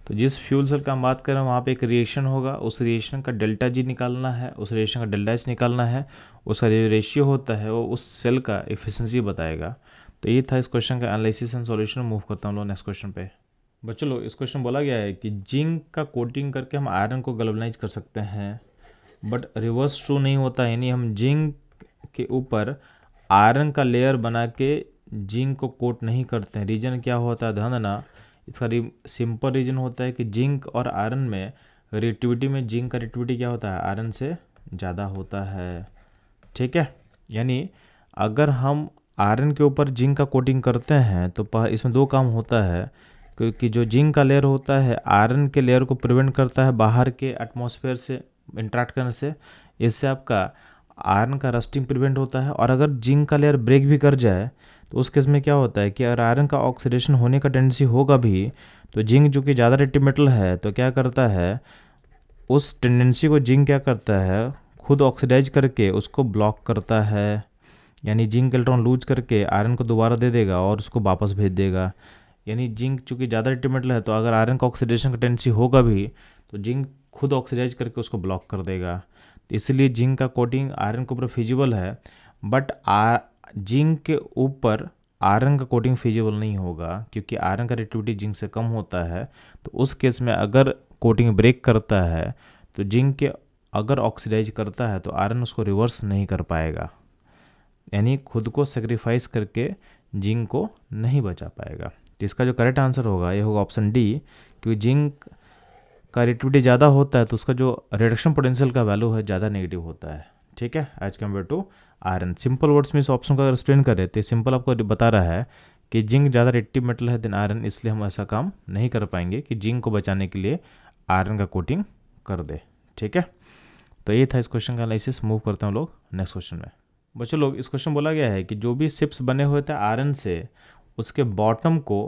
तो जिस फ्यूल सेल का हम बात करें वहाँ पे एक रिएक्शन होगा उस रिएक्शन का डेल्टा जी निकालना है उस रिएक्शन का डेल्टा एच निकालना है उसका जो रेशियो होता है वो उस सेल का इफिशेंसी बताएगा तो ये था इस क्वेश्चन का एनालिसिस एंड सॉल्यूशन मूव करता हूँ लोग नेक्स्ट क्वेश्चन पे बच्चों इस क्वेश्चन बोला गया है कि जिंक का कोटिंग करके हम आयरन को गलवनाइज कर सकते हैं बट रिवर्स ट्रू नहीं होता यानी हम जिंक के ऊपर आयरन का लेयर बना के जिंक को कोट नहीं करते हैं रीजन क्या होता है ध्यान देना इसका री, सिंपल रीजन होता है कि जिंक और आयरन में रेटिविटी में जिंक का रिलेटिविटी क्या होता है आयरन से ज़्यादा होता है ठीक है यानी अगर हम आयरन के ऊपर जिंक का कोटिंग करते हैं तो इसमें दो काम होता है क्योंकि जो जिंक का लेयर होता है आयरन के लेयर को प्रिवेंट करता है बाहर के एटमोसफेयर से इंट्रैक्ट करने से इससे आपका आयरन का रस्टिंग प्रिवेंट होता है और अगर जिंक का लेयर ब्रेक भी कर जाए तो उस केस में क्या होता है कि अगर आयरन का ऑक्सीडेशन होने का टेंडेंसी होगा भी तो जिंक जो कि ज़्यादा रेटी मेटल है तो क्या करता है उस टेंडेंसी को जिंक क्या करता है खुद ऑक्सीडाइज करके उसको ब्लॉक करता है यानी जिंक इलेक्ट्रॉन लूज करके आयरन को दोबारा दे देगा और उसको वापस भेज देगा यानी जिंक चूँकि ज़्यादा डिटर्मेंटल है तो अगर आयरन का ऑक्सीडेशन का टेंडेंसी होगा भी तो जिंक खुद ऑक्सीडाइज करके उसको ब्लॉक कर देगा तो इसलिए जिंक का कोटिंग आयरन के ऊपर फिजिबल है बट आ जिंक के ऊपर आयरन का कोटिंग फिजिबल नहीं होगा क्योंकि आयरन का रिटिविटी जिंक से कम होता है तो उस केस में अगर कोटिंग ब्रेक करता है तो जिंक के अगर ऑक्सीडाइज करता है तो आयरन उसको रिवर्स नहीं कर पाएगा यानी खुद को सेक्रीफाइस करके जिंक को नहीं बचा पाएगा जिसका तो जो करेक्ट आंसर होगा ये होगा ऑप्शन डी क्योंकि जिंक का रेटिविटी ज़्यादा होता है तो उसका जो रिडक्शन पोटेंशियल का वैल्यू है ज़्यादा नेगेटिव होता है ठीक है as compare to iron simple words में इस ऑप्शन को अगर एक्सप्लेन करें तो सिंपल आपको बता रहा है कि जिंक ज़्यादा रेटिव मेटल है देन आयरन इसलिए हम ऐसा काम नहीं कर पाएंगे कि जिंक को बचाने के लिए आयरन का कोटिंग कर दे ठीक है तो ये था इस क्वेश्चन का एनालिसिस मूव करते हैं हम लोग नेक्स्ट क्वेश्चन में बच्चों लोग इस क्वेश्चन बोला गया है कि जो भी शिप्स बने हुए थे आयरन से उसके बॉटम को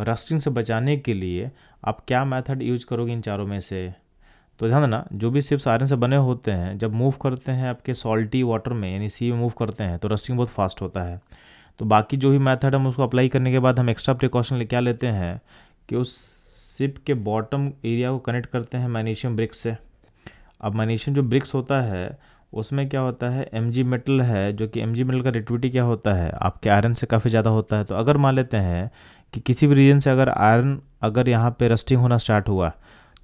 रस्टिंग से बचाने के लिए आप क्या मेथड यूज करोगे इन चारों में से तो ध्यान देना जो भी सिप्स आयरन से बने होते हैं जब मूव करते हैं आपके सॉल्टी वाटर में यानी सी में मूव करते हैं तो रस्टिंग बहुत फास्ट होता है तो बाकी जो भी मेथड हम उसको अप्लाई करने के बाद हम एक्स्ट्रा प्रिकॉशन ले क्या लेते हैं कि उस सिप के बॉटम एरिया को कनेक्ट करते हैं मैग्नीशियम ब्रिक्स से अब मैग्नीशियम जो ब्रिक्स होता है उसमें क्या होता है एम जी मेटल है जो कि एम जी मेटल का रेटिविटी क्या होता है आपके आयरन से काफ़ी ज़्यादा होता है तो अगर मान लेते हैं कि किसी भी रीजन से अगर आयरन अगर यहाँ पे रस्टिंग होना स्टार्ट हुआ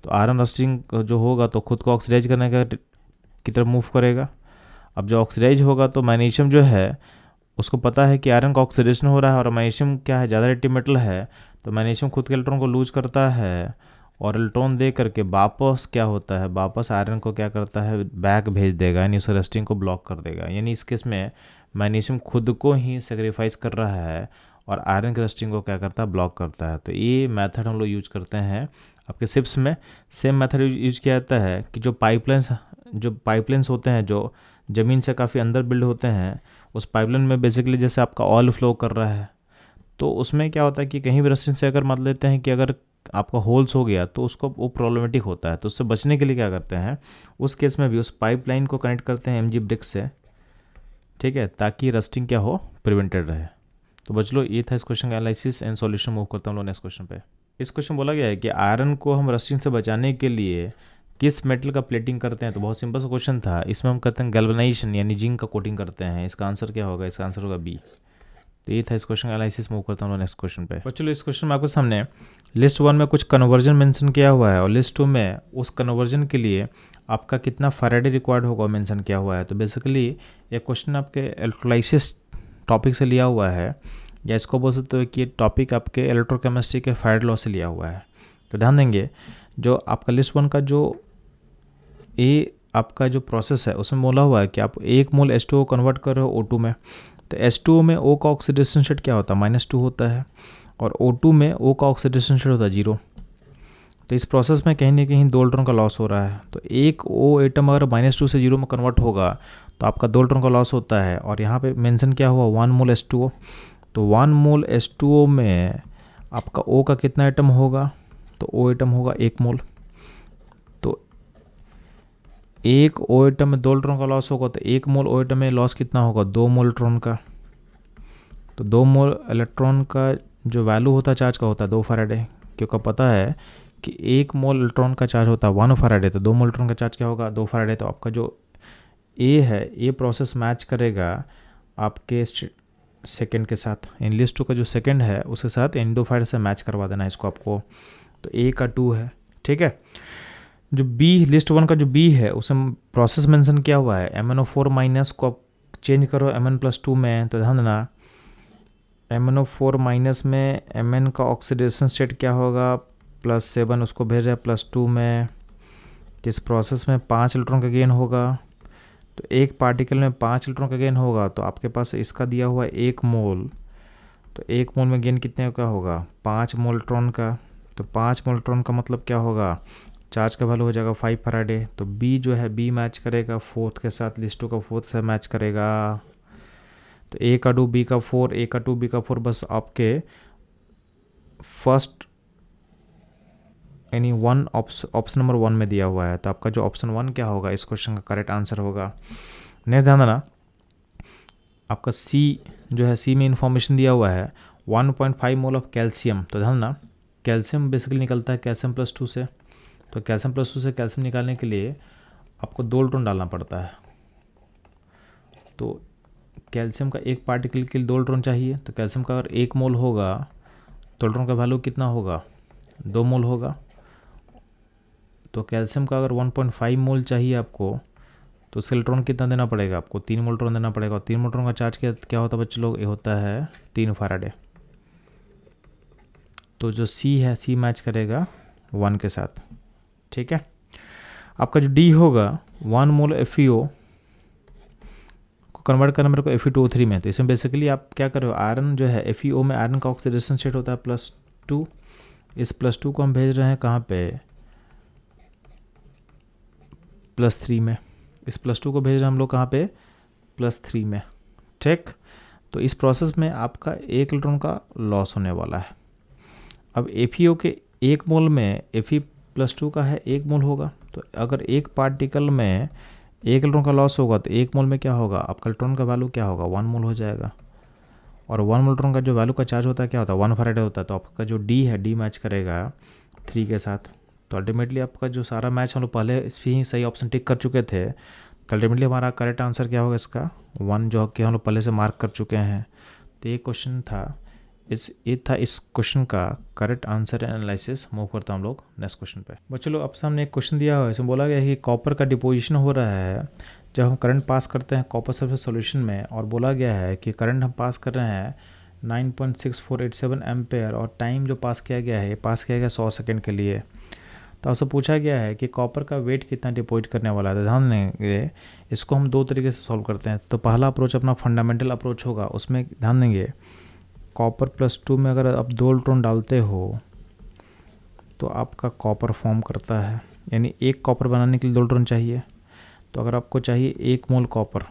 तो आयरन रस्टिंग जो होगा तो खुद को ऑक्सीडाइज करने का की तरफ मूव करेगा अब जो ऑक्सीडाइज होगा तो मैग्नीशियम जो है उसको पता है कि आयरन का ऑक्सीडेशन हो रहा है और मैग्नीशियम क्या है ज़्यादा रेटी मेटल है तो मैग्नीशियम खुद के इलेक्ट्रॉन को लूज करता है और इलेक्ट्रॉन दे करके वापस क्या होता है वापस आयरन को क्या करता है बैक भेज देगा यानी उस रस्टिंग को ब्लॉक कर देगा यानी इस केस में मैग्नीशियम खुद को ही सेक्रीफाइस कर रहा है और आयरन की रस्टिंग को क्या करता है ब्लॉक करता है तो ये मेथड हम लोग यूज करते हैं आपके सिप्स में सेम मेथड यूज किया जाता है कि जो पाइपलाइंस जो पाइपलाइंस होते हैं जो ज़मीन से काफ़ी अंदर बिल्ड होते हैं उस पाइपलाइन में बेसिकली जैसे आपका ऑयल फ्लो कर रहा है तो उसमें क्या होता है कि कहीं भी रस्सी से अगर मत लेते हैं कि अगर आपका होल्स हो गया तो उसको वो प्रॉब्लमेटिक होता है तो उससे बचने के लिए क्या करते हैं उस केस में भी उस पाइपलाइन को कनेक्ट करते हैं एम जी ब्रिक्स से ठीक है ताकि रस्टिंग क्या हो प्रिवेंटेड रहे तो बच लो ये था इस क्वेश्चन का एनालिसिस एंड सॉल्यूशन मूव करता हूँ लोग नेक्स्ट क्वेश्चन पे इस क्वेश्चन बोला गया है कि आयरन को हम रस्टिंग से बचाने के लिए किस मेटल का प्लेटिंग करते हैं तो बहुत सिंपल सा क्वेश्चन था इसमें हम करते हैं गल्बनाइजेशन यानी जिंक का कोटिंग करते हैं इसका आंसर क्या होगा इसका आंसर होगा बी तो ये था इस क्वेश्चन का एनालिसिस मूव करता हूँ नेक्स्ट क्वेश्चन पे चलो इस क्वेश्चन में आपको सामने लिस्ट वन में कुछ कन्वर्जन मेंशन किया हुआ है और लिस्ट टू में उस कन्वर्जन के लिए आपका कितना फराडे रिक्वायर्ड होगा मेंशन किया हुआ है तो बेसिकली ये क्वेश्चन आपके इलेक्ट्रोलाइसिस टॉपिक से लिया हुआ है या इसको बोल सकते हो कि ये टॉपिक आपके इलेक्ट्रोकेमिस्ट्री के फराडे लॉ से लिया हुआ है तो ध्यान देंगे जो आपका लिस्ट वन का जो ए आपका जो प्रोसेस है उसमें बोला हुआ है कि आप एक मोल एच टू को कन्वर्ट कर रहे हो ओ टू में तो H2O में ओ का ऑक्सीडेशन सेट क्या होता है माइनस टू होता है और टू में ओ का ऑक्सीडेशन सेट होता है जीरो तो इस प्रोसेस में कहीं ना कहीं दो इलेक्ट्रॉन का लॉस हो रहा है तो एक ओ एटम अगर माइनस टू से जीरो में कन्वर्ट होगा तो आपका दो इलेक्ट्रॉन का लॉस होता है और यहाँ पे मेंशन क्या हुआ one mole S two O तो one mole S two O में आपका ओ का कितना एटम होगा तो ओ एटम होगा एक मोल एक ओएटम में दो इलेक्ट्रॉन का लॉस होगा तो एक मोल ओएटम में लॉस कितना होगा दो मोल इलेक्ट्रॉन का तो दो मोल इलेक्ट्रॉन का जो वैल्यू होता है चार्ज का होता है दो फराडे क्योंकि पता है कि एक मोल इलेक्ट्रॉन का चार्ज होता है वन फराडे तो दो मोल इलेक्ट्रॉन का चार्ज क्या होगा दो फराडे तो आपका जो ए है ए प्रोसेस मैच करेगा आपके सेकेंड के साथ एनलिस टू का जो सेकेंड है उसके साथ एंडोफाइड से मैच करवा देना है इसको आपको तो ए का टू है ठीक है जो बी लिस्ट वन का जो बी है उसमें प्रोसेस मेंशन किया हुआ है M N O four minus को आप चेंज करो एम एन प्लस टू में तो ध्यान देना M N O four minus में एम एन का ऑक्सीडेशन स्टेट क्या होगा प्लस सेवन उसको भेज रहे प्लस टू में इस प्रोसेस में पाँच इलेक्ट्रॉन का गेन होगा तो एक पार्टिकल में पाँच इलेक्ट्रॉन का गेन होगा तो आपके पास इसका दिया हुआ एक मोल तो एक मोल में गेन कितने का होगा पाँच मोल्ट्रॉन का तो पाँच मोल्ट्रॉन का मतलब क्या होगा चार्ज का वैल्यू हो जाएगा फाइव फराडे तो बी जो है बी मैच करेगा फोर्थ के साथ लिस्टों का फोर्थ से मैच करेगा तो ए का टू बी का फोर ए का टू बी का फोर बस आपके फर्स्ट यानी वन ऑप्शन नंबर वन में दिया हुआ है तो आपका जो ऑप्शन वन क्या होगा इस क्वेश्चन का करेक्ट आंसर होगा नेक्स्ट ध्यान देना आपका सी जो है सी में इंफॉर्मेशन दिया हुआ है 1.5 मोल ऑफ कैल्शियम तो ध्यान ना कैल्शियम बेसिकली निकलता है कैल्शियम प्लस टू से तो कैल्शियम प्लस टू से कैल्शियम निकालने के लिए आपको दो इलेक्ट्रॉन डालना पड़ता है तो कैल्शियम का एक पार्टिकल के लिए दो इलेक्ट्रॉन चाहिए तो कैल्शियम का अगर एक मोल होगा तो इलेक्ट्रॉन का वैल्यू कितना होगा दो मोल होगा तो कैल्शियम का अगर 1.5 मोल चाहिए आपको तो उसके इलेक्ट्रॉन कितना देना पड़ेगा आपको तीन मोल्ट्रॉन देना पड़ेगा तीन मोल्ट्रॉन का चार्ज क्या क्या होता है बच्चे लोग ये होता है तीन फाराडे तो जो सी है सी मैच करेगा वन के साथ ठीक है आपका जो डी होगा वन मोल एफ को कन्वर्ट करना मेरे को एफ टू थ्री में तो इसमें बेसिकली आप क्या कर रहे हो आयरन जो है एफ e में आयरन का ऑक्सीडेशन स्टेट होता है प्लस टू इस प्लस टू को हम भेज रहे हैं कहाँ पे प्लस थ्री में इस प्लस टू को भेज रहे हैं हम लोग कहाँ पे प्लस थ्री में ठीक तो इस प्रोसेस में आपका एक इलेक्ट्रॉन का लॉस होने वाला है अब एफ e के एक मोल में एफ प्लस टू का है एक मोल होगा तो अगर एक पार्टिकल में एक इलेक्ट्रॉन का लॉस होगा तो एक मोल में क्या होगा आपका इलेक्ट्रॉन का वैल्यू क्या होगा वन मोल हो जाएगा और वन इलेक्ट्रॉन का जो वैल्यू का चार्ज होता है क्या होता है वन फ्राइडे होता है तो आपका जो डी है डी मैच करेगा थ्री के साथ तो अल्टीमेटली आपका जो सारा मैच हम लोग पहले ही सही ऑप्शन टिक कर चुके थे तो अल्टीमेटली हमारा करेक्ट आंसर क्या होगा इसका वन जो कि हम लोग पहले से मार्क कर चुके हैं तो ये क्वेश्चन था इस ये था इस क्वेश्चन का correct answer and analysis move करता हूँ हम लोग नेक्स्ट क्वेश्चन पे बच्चों लोग अब सामने एक क्वेश्चन दिया हुआ है इसमें बोला गया है कि कॉपर का डिपोजिशन हो रहा है जब हम करंट पास करते हैं कॉपर सबसे सोल्यूशन में और बोला गया है कि करंट हम पास कर रहे हैं 9.6487 पॉइंट और टाइम जो पास किया गया है ये पास किया गया सौ सेकेंड के लिए तो आपसे पूछा गया है कि कॉपर का वेट कितना डिपोजिट करने वाला है तो ध्यान देंगे इसको हम दो तरीके से सॉल्व करते हैं तो पहला अप्रोच अपना फंडामेंटल अप्रोच होगा उसमें ध्यान देंगे कॉपर प्लस टू में अगर आप दो इलेक्ट्रॉन डालते हो तो आपका कॉपर फॉर्म करता है यानी एक कॉपर बनाने के लिए दो इलेक्ट्रॉन चाहिए तो अगर आपको चाहिए एक मोल कॉपर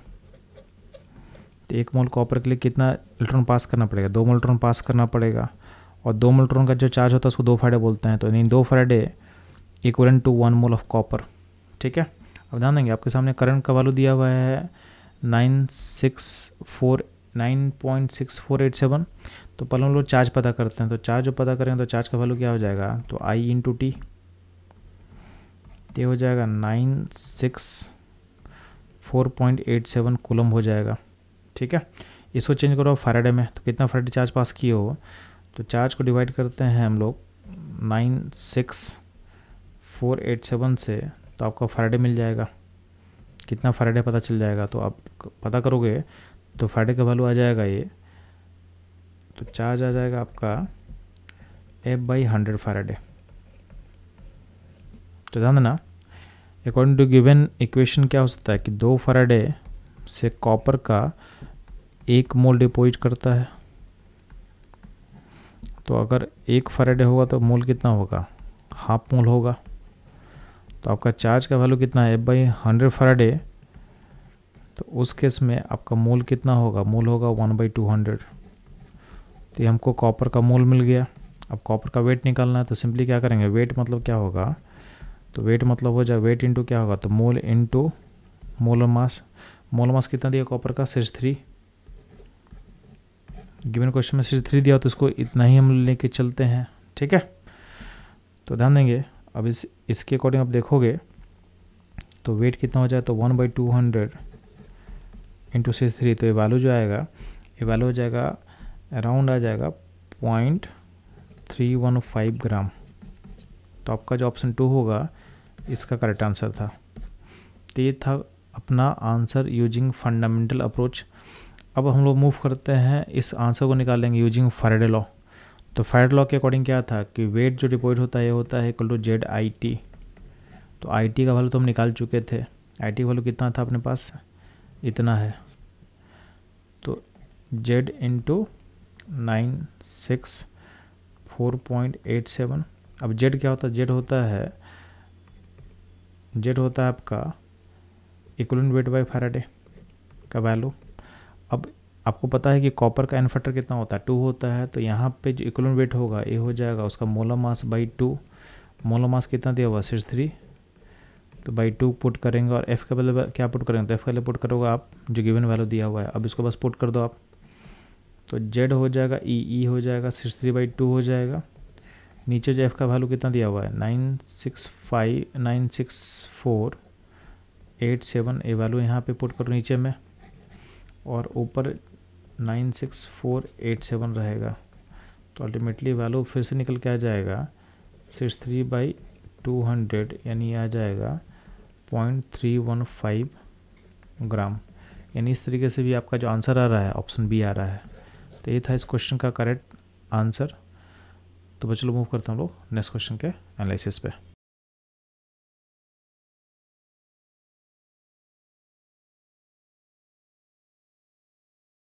तो एक मोल कॉपर के लिए कितना इलेक्ट्रॉन पास करना पड़ेगा दो मोल इलेक्ट्रॉन पास करना पड़ेगा और दो मोल इलेक्ट्रॉन का जो चार्ज होता है उसको दो फ्राइडे बोलते हैं तो यानी दो Faraday equivalent to one mole of copper ठीक है अब ध्यान देंगे आपके सामने करंट का वैल्यू दिया हुआ है नाइन सिक्स फोर 9.6487 तो पहले हम लोग चार्ज पता करते हैं तो चार्ज जो पता करेंगे तो चार्ज का वैल्यू क्या हो जाएगा तो आई टू टी ये हो जाएगा nine six four point eight seven coulomb हो जाएगा ठीक है इसको चेंज करो फ्राइडे में तो कितना फ्राइडे चार्ज पास किए हो तो चार्ज को डिवाइड करते हैं हम लोग nine six four eight seven से तो आपको फ्राइडे मिल जाएगा कितना फ्राइडे पता चल जाएगा तो आप पता करोगे तो फाइडे का वैल्यू आ जाएगा ये तो चार्ज आ जाएगा आपका एफ बाई हंड्रेड फाराडे तो ध्यान देना अकॉर्डिंग टू गिवन इक्वेशन क्या हो सकता है कि दो फराडे से कॉपर का एक मोल डिपोजिट करता है तो अगर एक फराडे होगा तो मोल कितना होगा हाफ मोल होगा तो आपका चार्ज का वैल्यू कितना है एफ बाई हंड्रेड फराडे तो उस केस में आपका मूल कितना होगा मूल होगा वन बाई टू हंड्रेड तो ये हमको कॉपर का मूल मिल गया अब कॉपर का वेट निकालना है तो सिंपली क्या करेंगे वेट मतलब क्या होगा तो वेट मतलब हो जाए वेट इंटू क्या होगा तो मोल इंटू मोल मास मोल मास कितना दिया कॉपर का सिक्स थ्री गिवन क्वेश्चन में सिक्स थ्री दिया तो इसको इतना ही हम लेके चलते हैं ठीक है तो ध्यान देंगे अब इस इसके अकॉर्डिंग आप देखोगे तो वेट कितना हो जाए तो one by two hundred into six three तो ये वैल्यू जो आएगा ये वालू हो जाएगा अराउंड आ जाएगा point three one five gram तो आपका जो ऑप्शन टू होगा इसका करेक्ट आंसर था तो ये था अपना आंसर यूजिंग फंडामेंटल अप्रोच अब हम लोग मूव करते हैं इस आंसर को निकालेंगे यूजिंग फ्राइडे लॉ तो फ्राइडे लॉ के अकॉर्डिंग क्या था कि वेट जो डिपोजिट होता है ये होता है equal to Z I T तो आई टी का वैल्यू तो हम निकाल चुके थे आई टी का वैल्यू कितना था अपने पास इतना है तो Z into nine six four point eight seven अब जेड क्या होता है जेड होता है जेड होता है आपका इक्वलन वेट बाय फैराडे का वैल्यू अब आपको पता है कि कॉपर का इन्फर्टर कितना होता है टू होता है तो यहाँ पे जो इक्वलन वेट होगा ये हो जाएगा उसका मोलो मास बाई टू मोलो मास कितना दिया हुआ सिक्स थ्री तो बाई टू पुट करेंगे और एफ़ के पहले क्या पुट करेंगे तो एफ़ के लिए पुट करोगे आप जो गिवन वैल्यू दिया हुआ है अब इसको बस पुट कर दो आप तो जेड हो जाएगा ई e, ई e हो जाएगा सिक्स थ्री बाई टू हो जाएगा नीचे जो एफ़ का वैल्यू कितना दिया हुआ है nine six five nine six four eight seven a value यहाँ पे पुट करो नीचे में और ऊपर nine six four eight seven रहेगा तो अल्टीमेटली वैल्यू फिर से निकल के आ जाएगा six three by two hundred यानी आ जाएगा 0.315 ग्राम यानी इस तरीके से भी आपका जो आंसर आ रहा है ऑप्शन बी आ रहा है तो ये था इस क्वेश्चन का करेक्ट आंसर तो मैं चलो मूव करता हूँ लोग नेक्स्ट क्वेश्चन के एनालिसिस पे